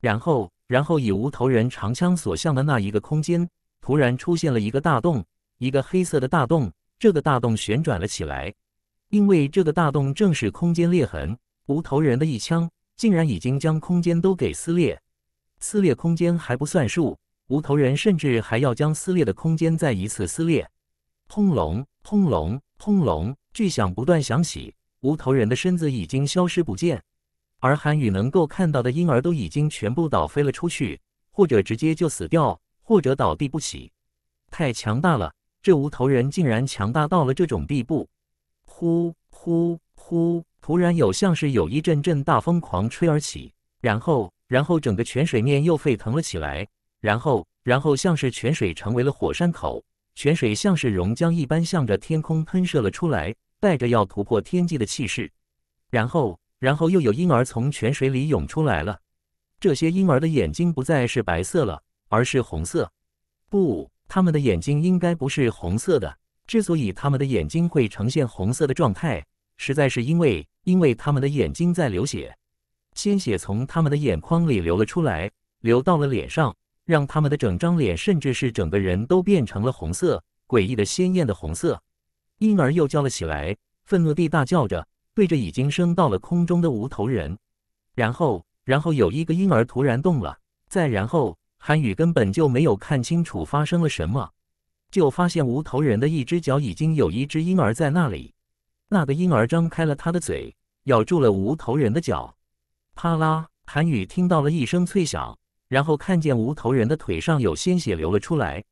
然后，然后以无头人长枪所向的那一个空间，突然出现了一个大洞，一个黑色的大洞。这个大洞旋转了起来，因为这个大洞正是空间裂痕。无头人的一枪竟然已经将空间都给撕裂，撕裂空间还不算数，无头人甚至还要将撕裂的空间再一次撕裂。轰隆，轰隆，轰隆。巨响不断响起，无头人的身子已经消失不见，而韩宇能够看到的婴儿都已经全部倒飞了出去，或者直接就死掉，或者倒地不起。太强大了，这无头人竟然强大到了这种地步！呼呼呼！突然有像是有一阵阵大风狂吹而起，然后，然后整个泉水面又沸腾了起来，然后，然后像是泉水成为了火山口，泉水像是熔浆一般向着天空喷射了出来。带着要突破天际的气势，然后，然后又有婴儿从泉水里涌出来了。这些婴儿的眼睛不再是白色了，而是红色。不，他们的眼睛应该不是红色的。之所以他们的眼睛会呈现红色的状态，实在是因为，因为他们的眼睛在流血，鲜血从他们的眼眶里流了出来，流到了脸上，让他们的整张脸，甚至是整个人，都变成了红色，诡异的鲜艳的红色。婴儿又叫了起来，愤怒地大叫着，对着已经升到了空中的无头人。然后，然后有一个婴儿突然动了。再然后，韩雨根本就没有看清楚发生了什么，就发现无头人的一只脚已经有一只婴儿在那里。那个婴儿张开了他的嘴，咬住了无头人的脚。啪啦！韩雨听到了一声脆响，然后看见无头人的腿上有鲜血流了出来。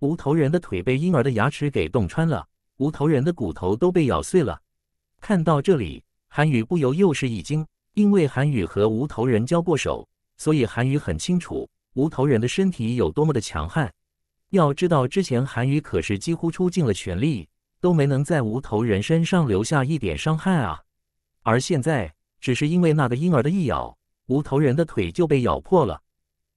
无头人的腿被婴儿的牙齿给洞穿了。无头人的骨头都被咬碎了。看到这里，韩宇不由又是一惊，因为韩宇和无头人交过手，所以韩宇很清楚无头人的身体有多么的强悍。要知道，之前韩宇可是几乎出尽了全力，都没能在无头人身上留下一点伤害啊。而现在，只是因为那个婴儿的一咬，无头人的腿就被咬破了。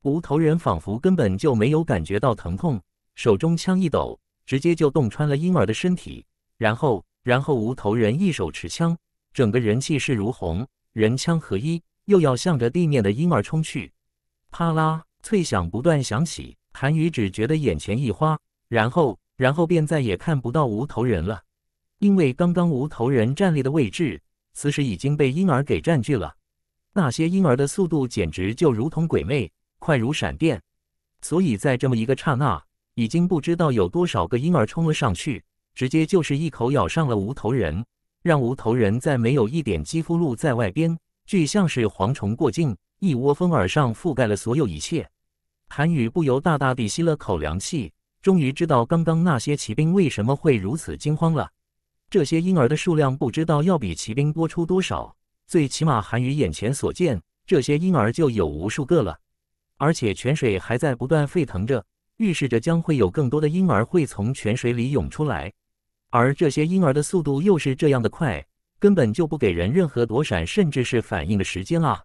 无头人仿佛根本就没有感觉到疼痛，手中枪一抖。直接就洞穿了婴儿的身体，然后，然后无头人一手持枪，整个人气势如虹，人枪合一，又要向着地面的婴儿冲去。啪啦，脆响不断响起。韩雨只觉得眼前一花，然后，然后便再也看不到无头人了，因为刚刚无头人站立的位置，此时已经被婴儿给占据了。那些婴儿的速度简直就如同鬼魅，快如闪电，所以在这么一个刹那。已经不知道有多少个婴儿冲了上去，直接就是一口咬上了无头人，让无头人再没有一点肌肤露在外边，就像是蝗虫过境，一窝蜂而上覆盖了所有一切。韩羽不由大大地吸了口凉气，终于知道刚刚那些骑兵为什么会如此惊慌了。这些婴儿的数量不知道要比骑兵多出多少，最起码韩羽眼前所见，这些婴儿就有无数个了，而且泉水还在不断沸腾着。预示着将会有更多的婴儿会从泉水里涌出来，而这些婴儿的速度又是这样的快，根本就不给人任何躲闪甚至是反应的时间啊！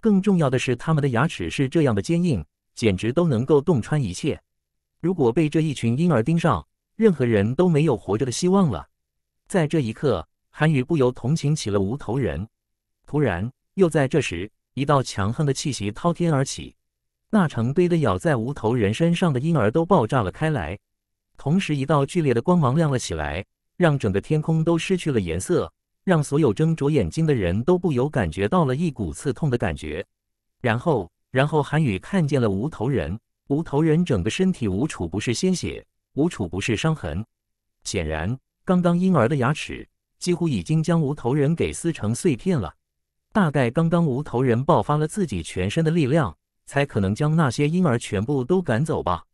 更重要的是，他们的牙齿是这样的坚硬，简直都能够洞穿一切。如果被这一群婴儿盯上，任何人都没有活着的希望了。在这一刻，韩雨不由同情起了无头人。突然，又在这时，一道强横的气息滔天而起。那成堆的咬在无头人身上的婴儿都爆炸了开来，同时一道剧烈的光芒亮了起来，让整个天空都失去了颜色，让所有睁着眼睛的人都不由感觉到了一股刺痛的感觉。然后，然后韩宇看见了无头人，无头人整个身体无处不是鲜血，无处不是伤痕。显然，刚刚婴儿的牙齿几乎已经将无头人给撕成碎片了。大概刚刚无头人爆发了自己全身的力量。才可能将那些婴儿全部都赶走吧，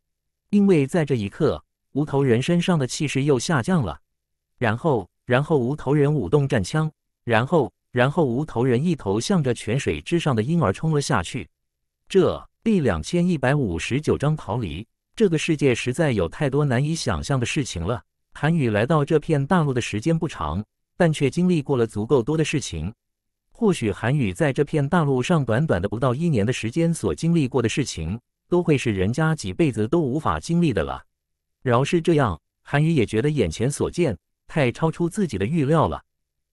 因为在这一刻，无头人身上的气势又下降了。然后，然后无头人舞动战枪，然后，然后无头人一头向着泉水之上的婴儿冲了下去。这第两千一百五十九章逃离这个世界，实在有太多难以想象的事情了。韩宇来到这片大陆的时间不长，但却经历过了足够多的事情。或许韩宇在这片大陆上短短的不到一年的时间所经历过的事情，都会是人家几辈子都无法经历的了。饶是这样，韩宇也觉得眼前所见太超出自己的预料了。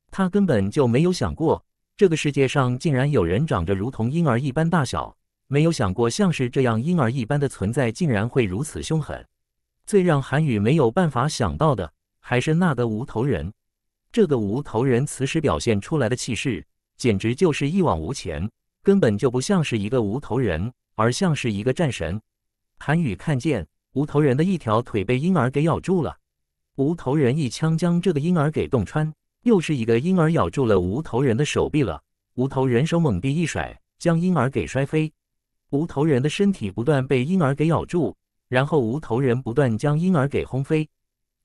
他根本就没有想过，这个世界上竟然有人长着如同婴儿一般大小，没有想过像是这样婴儿一般的存在竟然会如此凶狠。最让韩宇没有办法想到的，还是那个无头人。这个无头人此时表现出来的气势。简直就是一往无前，根本就不像是一个无头人，而像是一个战神。韩羽看见无头人的一条腿被婴儿给咬住了，无头人一枪将这个婴儿给洞穿，又是一个婴儿咬住了无头人的手臂了。无头人手猛地一甩，将婴儿给摔飞。无头人的身体不断被婴儿给咬住，然后无头人不断将婴儿给轰飞，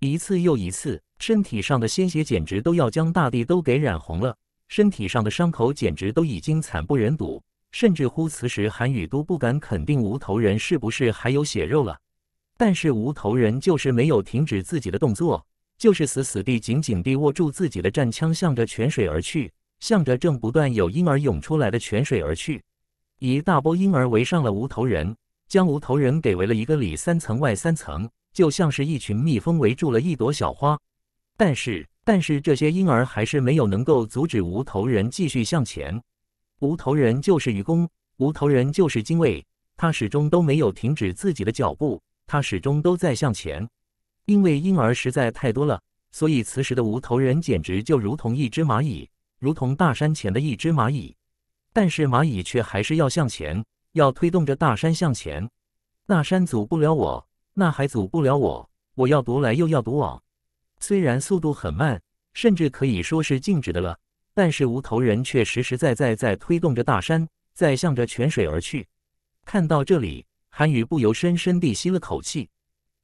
一次又一次，身体上的鲜血简直都要将大地都给染红了。身体上的伤口简直都已经惨不忍睹，甚至乎此时韩雨都不敢肯定无头人是不是还有血肉了。但是无头人就是没有停止自己的动作，就是死死地紧紧地握住自己的战枪，向着泉水而去，向着正不断有婴儿涌出来的泉水而去。一大波婴儿围上了无头人，将无头人给围了一个里三层外三层，就像是一群蜜蜂围住了一朵小花。但是。但是这些婴儿还是没有能够阻止无头人继续向前。无头人就是愚公，无头人就是精卫，他始终都没有停止自己的脚步，他始终都在向前。因为婴儿实在太多了，所以此时的无头人简直就如同一只蚂蚁，如同大山前的一只蚂蚁。但是蚂蚁却还是要向前，要推动着大山向前。那山阻不了我，那海阻不了我，我要独来又要独往。虽然速度很慢，甚至可以说是静止的了，但是无头人却实实在在在推动着大山，在向着泉水而去。看到这里，韩雨不由深深地吸了口气，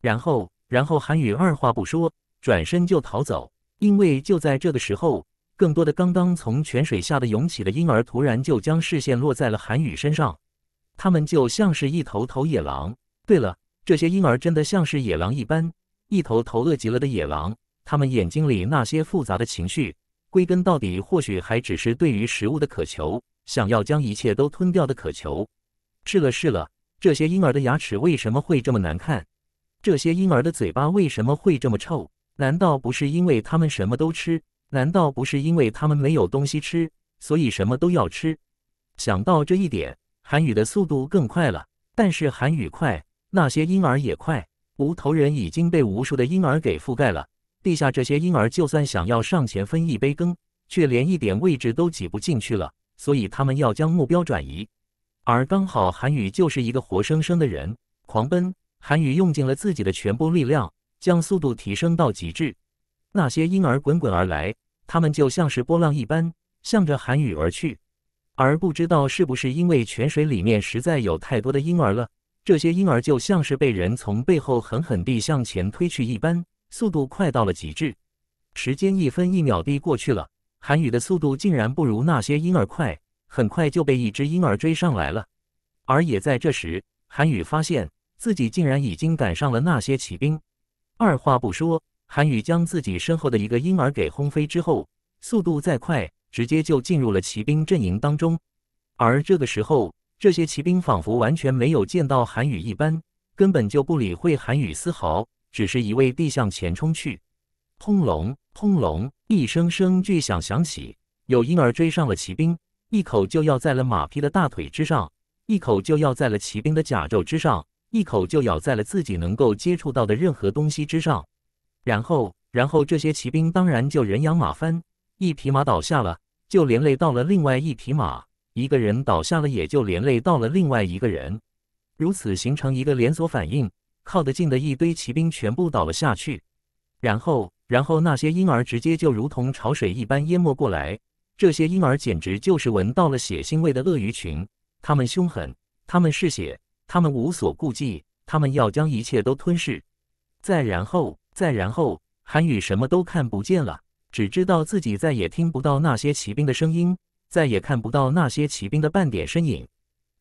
然后，然后韩雨二话不说，转身就逃走。因为就在这个时候，更多的刚刚从泉水下的涌起的婴儿突然就将视线落在了韩雨身上，他们就像是一头头野狼。对了，这些婴儿真的像是野狼一般，一头头饿极了的野狼。他们眼睛里那些复杂的情绪，归根到底，或许还只是对于食物的渴求，想要将一切都吞掉的渴求。是了是了，这些婴儿的牙齿为什么会这么难看？这些婴儿的嘴巴为什么会这么臭？难道不是因为他们什么都吃？难道不是因为他们没有东西吃，所以什么都要吃？想到这一点，韩语的速度更快了。但是韩语快，那些婴儿也快。无头人已经被无数的婴儿给覆盖了。地下这些婴儿就算想要上前分一杯羹，却连一点位置都挤不进去了，所以他们要将目标转移。而刚好韩雨就是一个活生生的人，狂奔。韩雨用尽了自己的全部力量，将速度提升到极致。那些婴儿滚滚而来，他们就像是波浪一般，向着韩雨而去。而不知道是不是因为泉水里面实在有太多的婴儿了，这些婴儿就像是被人从背后狠狠地向前推去一般。速度快到了极致，时间一分一秒地过去了。韩羽的速度竟然不如那些婴儿快，很快就被一只婴儿追上来了。而也在这时，韩羽发现自己竟然已经赶上了那些骑兵。二话不说，韩羽将自己身后的一个婴儿给轰飞之后，速度再快，直接就进入了骑兵阵营当中。而这个时候，这些骑兵仿佛完全没有见到韩羽一般，根本就不理会韩羽丝毫。只是一味地向前冲去，轰隆轰隆，一声声巨响响起。有婴儿追上了骑兵，一口就咬在了马匹的大腿之上，一口就咬在了骑兵的甲胄之上，一口就咬在了自己能够接触到的任何东西之上。然后，然后这些骑兵当然就人仰马翻，一匹马倒下了，就连累到了另外一匹马；一个人倒下了，也就连累到了另外一个人。如此形成一个连锁反应。靠得近的一堆骑兵全部倒了下去，然后，然后那些婴儿直接就如同潮水一般淹没过来。这些婴儿简直就是闻到了血腥味的鳄鱼群，他们凶狠，他们是血，他们无所顾忌，他们要将一切都吞噬。再然后，再然后，韩宇什么都看不见了，只知道自己再也听不到那些骑兵的声音，再也看不到那些骑兵的半点身影，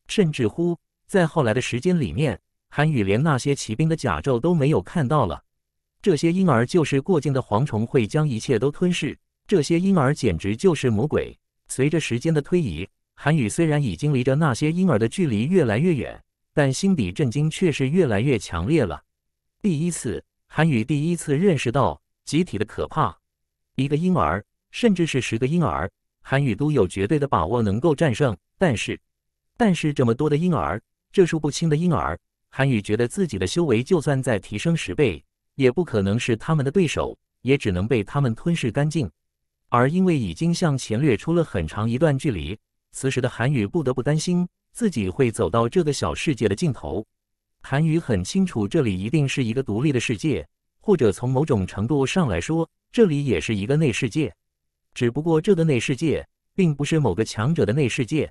甚至乎在后来的时间里面。韩雨连那些骑兵的甲胄都没有看到了，这些婴儿就是过境的蝗虫，会将一切都吞噬。这些婴儿简直就是魔鬼。随着时间的推移，韩雨虽然已经离着那些婴儿的距离越来越远，但心底震惊却是越来越强烈了。第一次，韩雨第一次认识到集体的可怕。一个婴儿，甚至是十个婴儿，韩雨都有绝对的把握能够战胜。但是，但是这么多的婴儿，这数不清的婴儿。韩宇觉得自己的修为就算再提升十倍，也不可能是他们的对手，也只能被他们吞噬干净。而因为已经向前掠出了很长一段距离，此时的韩宇不得不担心自己会走到这个小世界的尽头。韩宇很清楚，这里一定是一个独立的世界，或者从某种程度上来说，这里也是一个内世界。只不过这个内世界并不是某个强者的内世界，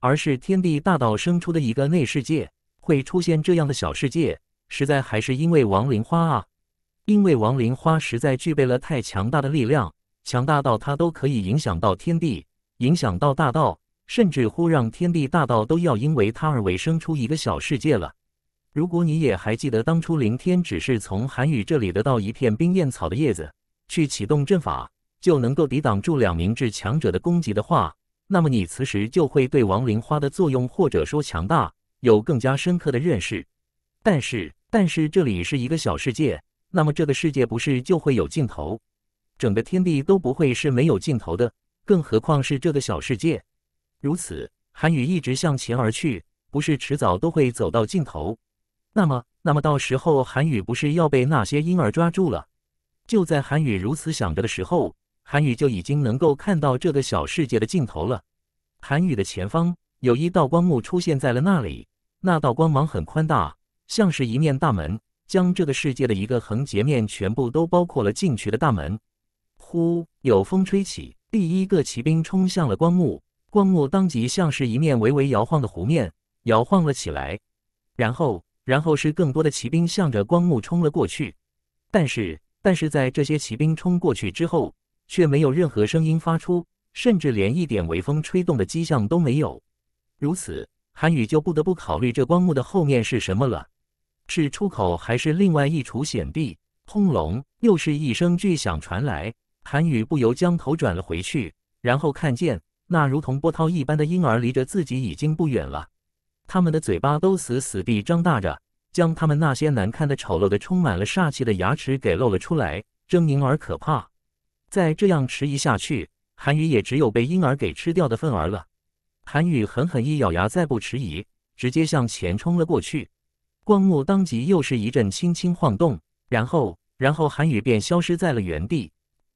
而是天地大道生出的一个内世界。会出现这样的小世界，实在还是因为亡灵花啊！因为亡灵花实在具备了太强大的力量，强大到它都可以影响到天地，影响到大道，甚至乎让天地大道都要因为它而为生出一个小世界了。如果你也还记得当初凌天只是从寒雨这里得到一片冰焰草的叶子，去启动阵法就能够抵挡住两名至强者的攻击的话，那么你此时就会对亡灵花的作用或者说强大。有更加深刻的认识，但是但是这里是一个小世界，那么这个世界不是就会有尽头？整个天地都不会是没有尽头的，更何况是这个小世界？如此，韩语一直向前而去，不是迟早都会走到尽头？那么那么到时候韩语不是要被那些婴儿抓住了？就在韩语如此想着的时候，韩语就已经能够看到这个小世界的尽头了。韩语的前方有一道光幕出现在了那里。那道光芒很宽大，像是一面大门，将这个世界的一个横截面全部都包括了进去的大门。呼，有风吹起，第一个骑兵冲向了光幕，光幕当即像是一面微微摇晃的湖面，摇晃了起来。然后，然后是更多的骑兵向着光幕冲了过去。但是，但是在这些骑兵冲过去之后，却没有任何声音发出，甚至连一点微风吹动的迹象都没有。如此。韩宇就不得不考虑这光幕的后面是什么了，是出口还是另外一处险地？轰隆，又是一声巨响传来，韩宇不由将头转了回去，然后看见那如同波涛一般的婴儿离着自己已经不远了。他们的嘴巴都死死地张大着，将他们那些难看的、丑陋的、充满了煞气的牙齿给露了出来，狰狞而可怕。再这样迟疑下去，韩宇也只有被婴儿给吃掉的份儿了。韩宇狠狠一咬牙，再不迟疑，直接向前冲了过去。光幕当即又是一阵轻轻晃动，然后，然后韩宇便消失在了原地。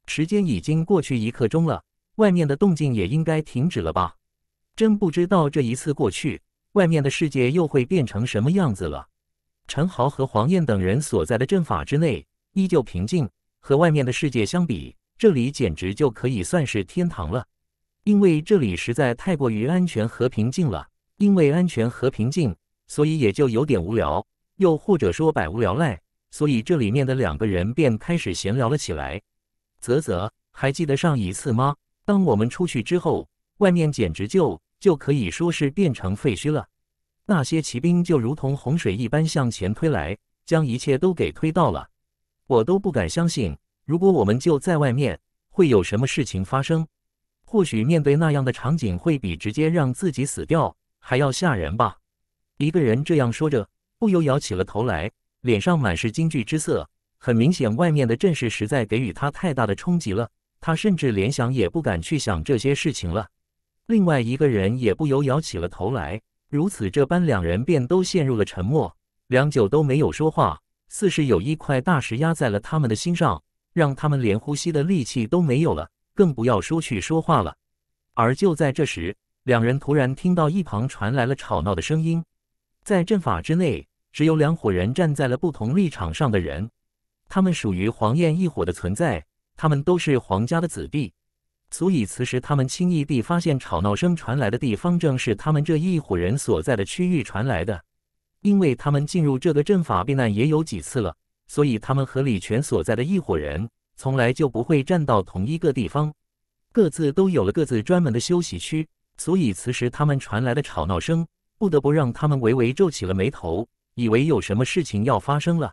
时间已经过去一刻钟了，外面的动静也应该停止了吧？真不知道这一次过去，外面的世界又会变成什么样子了。陈豪和黄燕等人所在的阵法之内依旧平静，和外面的世界相比，这里简直就可以算是天堂了。因为这里实在太过于安全和平静了，因为安全和平静，所以也就有点无聊，又或者说百无聊赖，所以这里面的两个人便开始闲聊了起来。啧啧，还记得上一次吗？当我们出去之后，外面简直就就可以说是变成废墟了。那些骑兵就如同洪水一般向前推来，将一切都给推到了。我都不敢相信，如果我们就在外面，会有什么事情发生。或许面对那样的场景，会比直接让自己死掉还要吓人吧。一个人这样说着，不由摇起了头来，脸上满是惊惧之色。很明显，外面的阵势实在给予他太大的冲击了，他甚至连想也不敢去想这些事情了。另外一个人也不由摇起了头来，如此这般，两人便都陷入了沉默，良久都没有说话，似是有一块大石压在了他们的心上，让他们连呼吸的力气都没有了。更不要说去说话了。而就在这时，两人突然听到一旁传来了吵闹的声音。在阵法之内，只有两伙人站在了不同立场上的人。他们属于黄燕一伙的存在，他们都是黄家的子弟，所以此时他们轻易地发现吵闹声传来的地方正是他们这一伙人所在的区域传来的。因为他们进入这个阵法避难也有几次了，所以他们和李全所在的一伙人。从来就不会站到同一个地方，各自都有了各自专门的休息区，所以此时他们传来的吵闹声，不得不让他们微微皱起了眉头，以为有什么事情要发生了。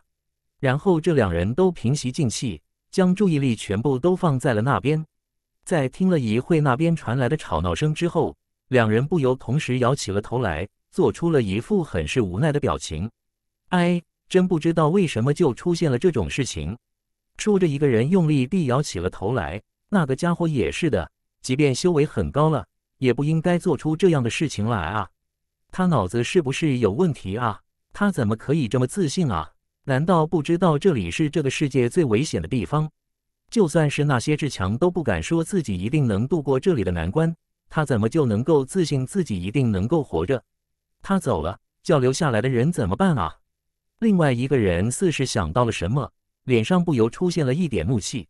然后这两人都平息静气，将注意力全部都放在了那边，在听了一会那边传来的吵闹声之后，两人不由同时摇起了头来，做出了一副很是无奈的表情。哎，真不知道为什么就出现了这种事情。说着，一个人用力地摇起了头来。那个家伙也是的，即便修为很高了，也不应该做出这样的事情来啊！他脑子是不是有问题啊？他怎么可以这么自信啊？难道不知道这里是这个世界最危险的地方？就算是那些至强都不敢说自己一定能度过这里的难关。他怎么就能够自信自己一定能够活着？他走了，叫留下来的人怎么办啊？另外一个人似是想到了什么。脸上不由出现了一点怒气，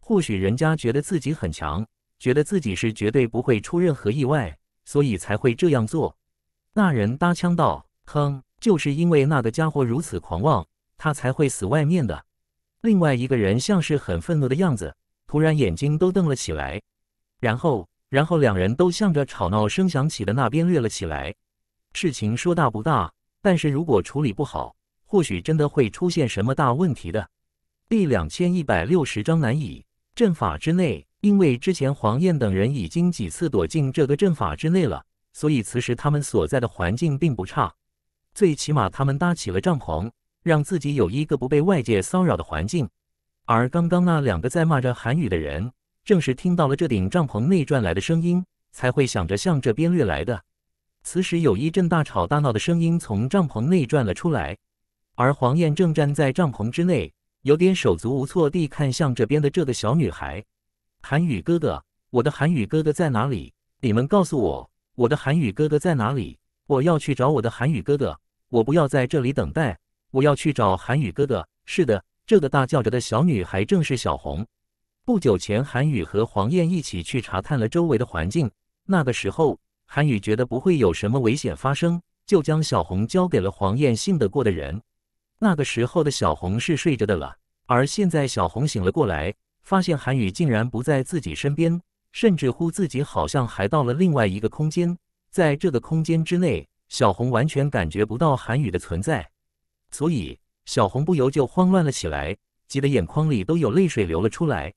或许人家觉得自己很强，觉得自己是绝对不会出任何意外，所以才会这样做。那人搭腔道：“哼，就是因为那个家伙如此狂妄，他才会死外面的。”另外一个人像是很愤怒的样子，突然眼睛都瞪了起来，然后，然后两人都向着吵闹声响起的那边掠了起来。事情说大不大，但是如果处理不好，或许真的会出现什么大问题的。第两千一百六十章难以阵法之内，因为之前黄燕等人已经几次躲进这个阵法之内了，所以此时他们所在的环境并不差。最起码他们搭起了帐篷，让自己有一个不被外界骚扰的环境。而刚刚那两个在骂着韩语的人，正是听到了这顶帐篷内传来的声音，才会想着向这边掠来的。此时有一阵大吵大闹的声音从帐篷内传了出来，而黄燕正站在帐篷之内。有点手足无措地看向这边的这个小女孩，韩宇哥哥，我的韩宇哥哥在哪里？你们告诉我，我的韩宇哥哥在哪里？我要去找我的韩宇哥哥，我不要在这里等待，我要去找韩宇哥哥。是的，这个大叫着的小女孩正是小红。不久前，韩宇和黄燕一起去查探了周围的环境。那个时候，韩宇觉得不会有什么危险发生，就将小红交给了黄燕信得过的人。那个时候的小红是睡着的了，而现在小红醒了过来，发现韩宇竟然不在自己身边，甚至乎自己好像还到了另外一个空间。在这个空间之内，小红完全感觉不到韩宇的存在，所以小红不由就慌乱了起来，急得眼眶里都有泪水流了出来。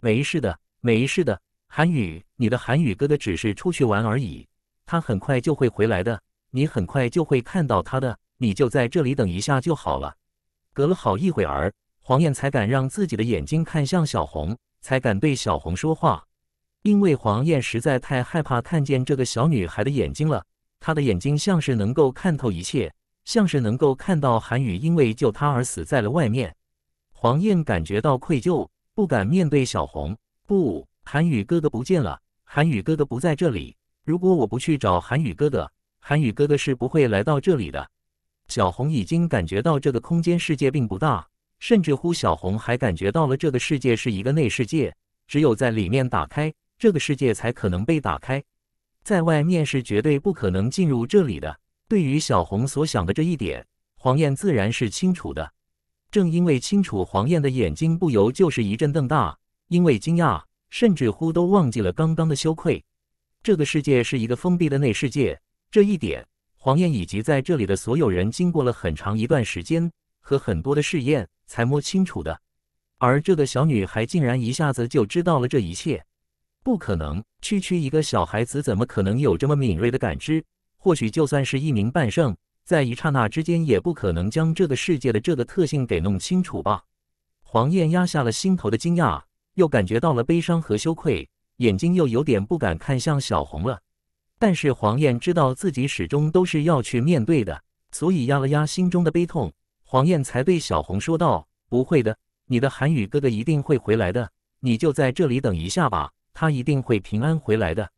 没事的，没事的，韩宇，你的韩宇哥哥只是出去玩而已，他很快就会回来的，你很快就会看到他的。你就在这里等一下就好了。隔了好一会儿，黄燕才敢让自己的眼睛看向小红，才敢对小红说话。因为黄燕实在太害怕看见这个小女孩的眼睛了，她的眼睛像是能够看透一切，像是能够看到韩宇因为救她而死在了外面。黄燕感觉到愧疚，不敢面对小红。不，韩宇哥哥不见了，韩宇哥哥不在这里。如果我不去找韩宇哥哥，韩宇哥哥是不会来到这里的。小红已经感觉到这个空间世界并不大，甚至乎小红还感觉到了这个世界是一个内世界，只有在里面打开这个世界才可能被打开，在外面是绝对不可能进入这里的。对于小红所想的这一点，黄燕自然是清楚的。正因为清楚，黄燕的眼睛不由就是一阵瞪大，因为惊讶，甚至乎都忘记了刚刚的羞愧。这个世界是一个封闭的内世界，这一点。黄燕以及在这里的所有人，经过了很长一段时间和很多的试验，才摸清楚的。而这个小女孩竟然一下子就知道了这一切，不可能，区区一个小孩子怎么可能有这么敏锐的感知？或许就算是一名半圣，在一刹那之间也不可能将这个世界的这个特性给弄清楚吧。黄燕压下了心头的惊讶，又感觉到了悲伤和羞愧，眼睛又有点不敢看向小红了。但是黄燕知道自己始终都是要去面对的，所以压了压心中的悲痛，黄燕才对小红说道：“不会的，你的韩宇哥哥一定会回来的，你就在这里等一下吧，他一定会平安回来的。”“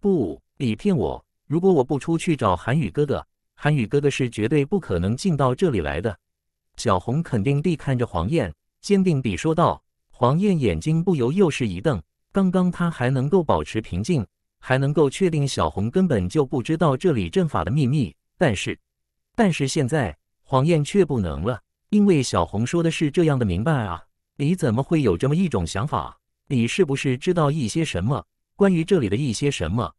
不，你骗我！如果我不出去找韩宇哥哥，韩宇哥哥是绝对不可能进到这里来的。”小红肯定地看着黄燕，坚定地说道。黄燕眼睛不由又是一瞪，刚刚他还能够保持平静。还能够确定小红根本就不知道这里阵法的秘密，但是，但是现在黄燕却不能了，因为小红说的是这样的，明白啊？你怎么会有这么一种想法？你是不是知道一些什么关于这里的一些什么？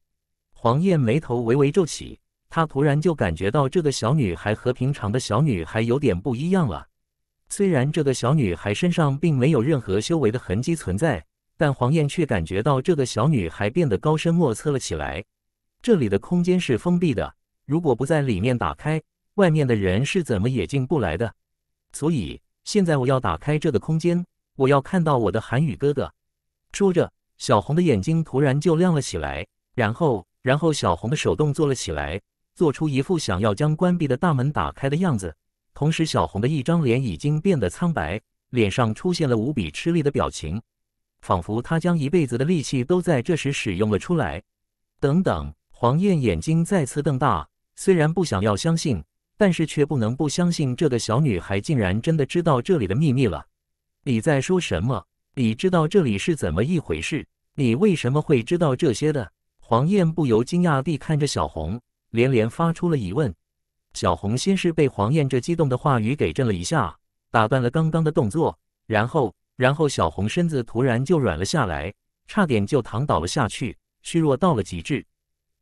黄燕眉头微微皱起，她突然就感觉到这个小女孩和平常的小女孩有点不一样了。虽然这个小女孩身上并没有任何修为的痕迹存在。但黄燕却感觉到这个小女孩变得高深莫测了起来。这里的空间是封闭的，如果不在里面打开，外面的人是怎么也进不来的。所以现在我要打开这个空间，我要看到我的韩语哥哥。说着，小红的眼睛突然就亮了起来，然后，然后小红的手动作了起来，做出一副想要将关闭的大门打开的样子。同时，小红的一张脸已经变得苍白，脸上出现了无比吃力的表情。仿佛他将一辈子的力气都在这时使用了出来。等等，黄燕眼睛再次瞪大，虽然不想要相信，但是却不能不相信这个小女孩竟然真的知道这里的秘密了。你在说什么？你知道这里是怎么一回事？你为什么会知道这些的？黄燕不由惊讶地看着小红，连连发出了疑问。小红先是被黄燕这激动的话语给震了一下，打断了刚刚的动作，然后。然后小红身子突然就软了下来，差点就躺倒了下去，虚弱到了极致。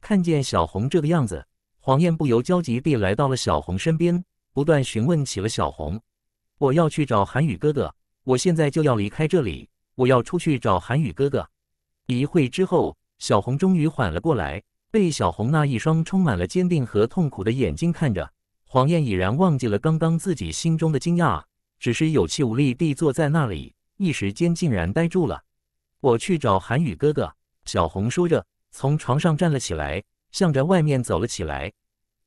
看见小红这个样子，黄燕不由焦急地来到了小红身边，不断询问起了小红：“我要去找韩宇哥哥，我现在就要离开这里，我要出去找韩宇哥哥。”一会之后，小红终于缓了过来，被小红那一双充满了坚定和痛苦的眼睛看着，黄燕已然忘记了刚刚自己心中的惊讶，只是有气无力地坐在那里。一时间竟然呆住了。我去找韩宇哥哥。小红说着，从床上站了起来，向着外面走了起来。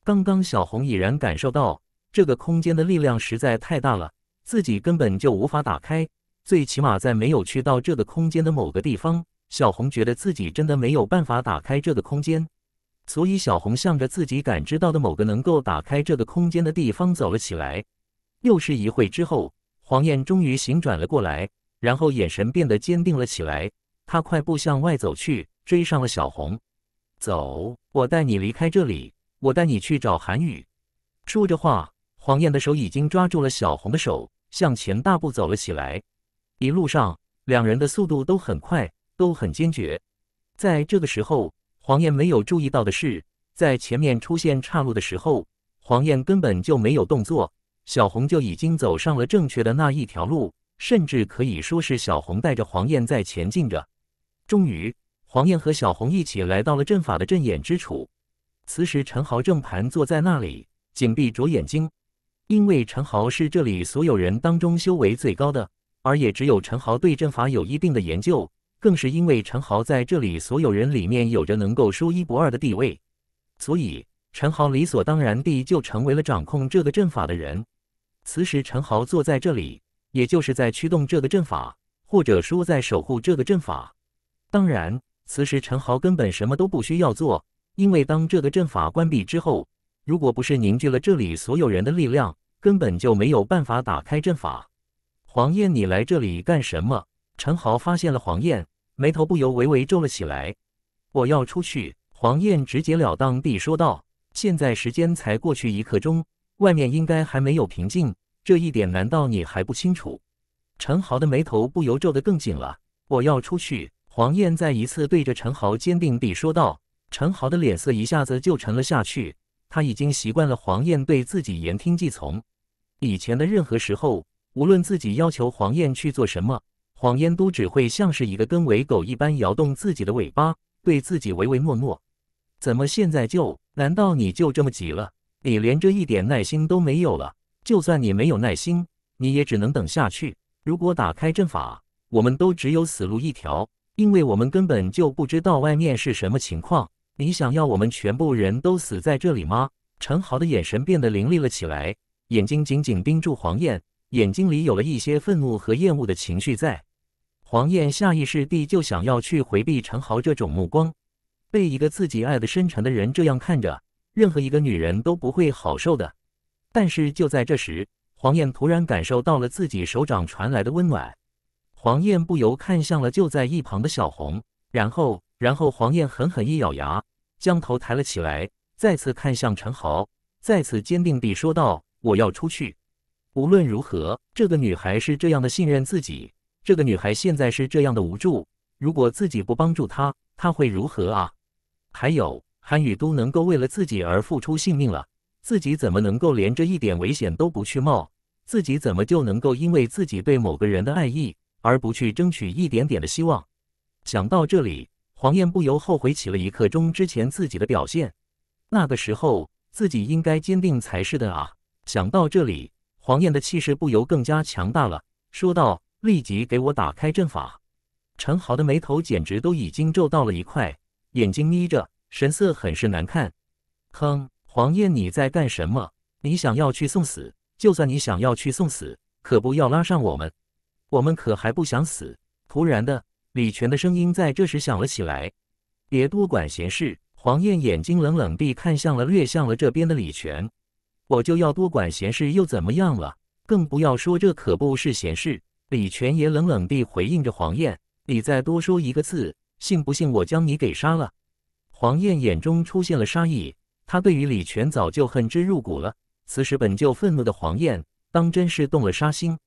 刚刚小红已然感受到这个空间的力量实在太大了，自己根本就无法打开。最起码在没有去到这个空间的某个地方，小红觉得自己真的没有办法打开这个空间。所以小红向着自己感知到的某个能够打开这个空间的地方走了起来。又是一会之后，黄燕终于醒转了过来。然后眼神变得坚定了起来，他快步向外走去，追上了小红。走，我带你离开这里，我带你去找韩宇。说着话，黄燕的手已经抓住了小红的手，向前大步走了起来。一路上，两人的速度都很快，都很坚决。在这个时候，黄燕没有注意到的是，在前面出现岔路的时候，黄燕根本就没有动作，小红就已经走上了正确的那一条路。甚至可以说是小红带着黄燕在前进着。终于，黄燕和小红一起来到了阵法的阵眼之处。此时，陈豪正盘坐在那里，紧闭着眼睛。因为陈豪是这里所有人当中修为最高的，而也只有陈豪对阵法有一定的研究，更是因为陈豪在这里所有人里面有着能够说一不二的地位，所以陈豪理所当然地就成为了掌控这个阵法的人。此时，陈豪坐在这里。也就是在驱动这个阵法，或者说在守护这个阵法。当然，此时陈豪根本什么都不需要做，因为当这个阵法关闭之后，如果不是凝聚了这里所有人的力量，根本就没有办法打开阵法。黄燕，你来这里干什么？陈豪发现了黄燕，眉头不由微微皱了起来。我要出去。黄燕直截了当地说道：“现在时间才过去一刻钟，外面应该还没有平静。”这一点难道你还不清楚？陈豪的眉头不由皱得更紧了。我要出去。黄燕再一次对着陈豪坚定地说道。陈豪的脸色一下子就沉了下去。他已经习惯了黄燕对自己言听计从。以前的任何时候，无论自己要求黄燕去做什么，黄燕都只会像是一个跟尾狗一般摇动自己的尾巴，对自己唯唯诺诺。怎么现在就？难道你就这么急了？你连这一点耐心都没有了？就算你没有耐心，你也只能等下去。如果打开阵法，我们都只有死路一条，因为我们根本就不知道外面是什么情况。你想要我们全部人都死在这里吗？陈豪的眼神变得凌厉了起来，眼睛紧紧盯住黄燕，眼睛里有了一些愤怒和厌恶的情绪在。黄燕下意识地就想要去回避陈豪这种目光，被一个自己爱的深沉的人这样看着，任何一个女人都不会好受的。但是就在这时，黄燕突然感受到了自己手掌传来的温暖。黄燕不由看向了就在一旁的小红，然后，然后黄燕狠狠一咬牙，将头抬了起来，再次看向陈豪，再次坚定地说道：“我要出去。无论如何，这个女孩是这样的信任自己，这个女孩现在是这样的无助。如果自己不帮助她，她会如何啊？还有韩雨都能够为了自己而付出性命了。”自己怎么能够连这一点危险都不去冒？自己怎么就能够因为自己对某个人的爱意而不去争取一点点的希望？想到这里，黄燕不由后悔起了一刻钟之前自己的表现。那个时候，自己应该坚定才是的啊！想到这里，黄燕的气势不由更加强大了。说道：“立即给我打开阵法！陈豪的眉头简直都已经皱到了一块，眼睛眯着，神色很是难看。哼！黄燕，你在干什么？你想要去送死？就算你想要去送死，可不要拉上我们，我们可还不想死。突然的，李泉的声音在这时响了起来：“别多管闲事。”黄燕眼睛冷冷地看向了掠向了这边的李泉：“我就要多管闲事又怎么样了？更不要说这可不是闲事。”李泉也冷冷地回应着黄燕：“你再多说一个字，信不信我将你给杀了？”黄燕眼中出现了杀意。他对于李全早就恨之入骨了，此时本就愤怒的黄燕，当真是动了杀心，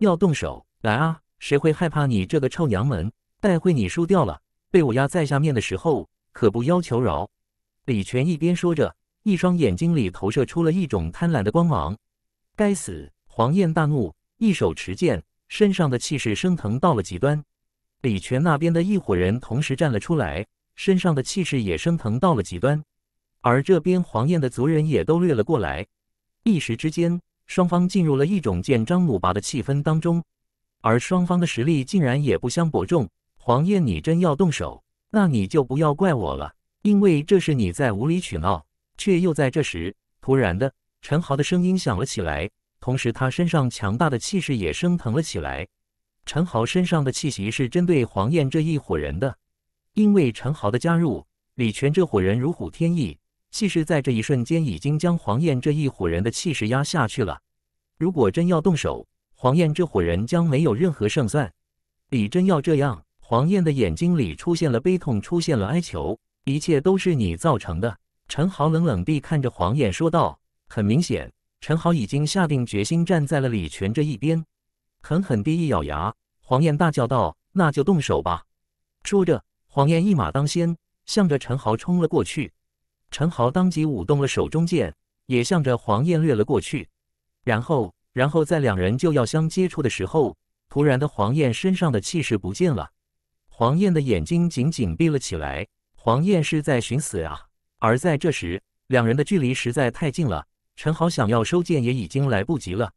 要动手来啊！谁会害怕你这个臭娘们？待会你输掉了，被我压在下面的时候，可不要求饶！李全一边说着，一双眼睛里投射出了一种贪婪的光芒。该死！黄燕大怒，一手持剑，身上的气势升腾到了极端。李全那边的一伙人同时站了出来，身上的气势也升腾到了极端。而这边黄燕的族人也都掠了过来，一时之间，双方进入了一种见张弩拔的气氛当中。而双方的实力竟然也不相伯仲。黄燕，你真要动手，那你就不要怪我了，因为这是你在无理取闹。却又在这时，突然的，陈豪的声音响了起来，同时他身上强大的气势也升腾了起来。陈豪身上的气息是针对黄燕这一伙人的，因为陈豪的加入，李全这伙人如虎添翼。气势在这一瞬间已经将黄燕这一伙人的气势压下去了。如果真要动手，黄燕这伙人将没有任何胜算。李真要这样，黄燕的眼睛里出现了悲痛，出现了哀求。一切都是你造成的。陈豪冷冷地看着黄燕说道。很明显，陈豪已经下定决心站在了李泉这一边。狠狠地一咬牙，黄燕大叫道：“那就动手吧！”说着，黄燕一马当先，向着陈豪冲了过去。陈豪当即舞动了手中剑，也向着黄燕掠了过去。然后，然后在两人就要相接触的时候，突然的黄燕身上的气势不见了，黄燕的眼睛紧紧闭了起来。黄燕是在寻死啊！而在这时，两人的距离实在太近了，陈豪想要收剑也已经来不及了。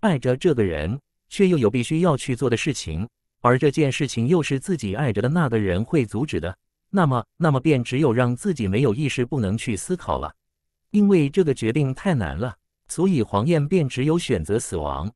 爱着这个人，却又有必须要去做的事情，而这件事情又是自己爱着的那个人会阻止的。那么，那么便只有让自己没有意识，不能去思考了，因为这个决定太难了，所以黄燕便只有选择死亡。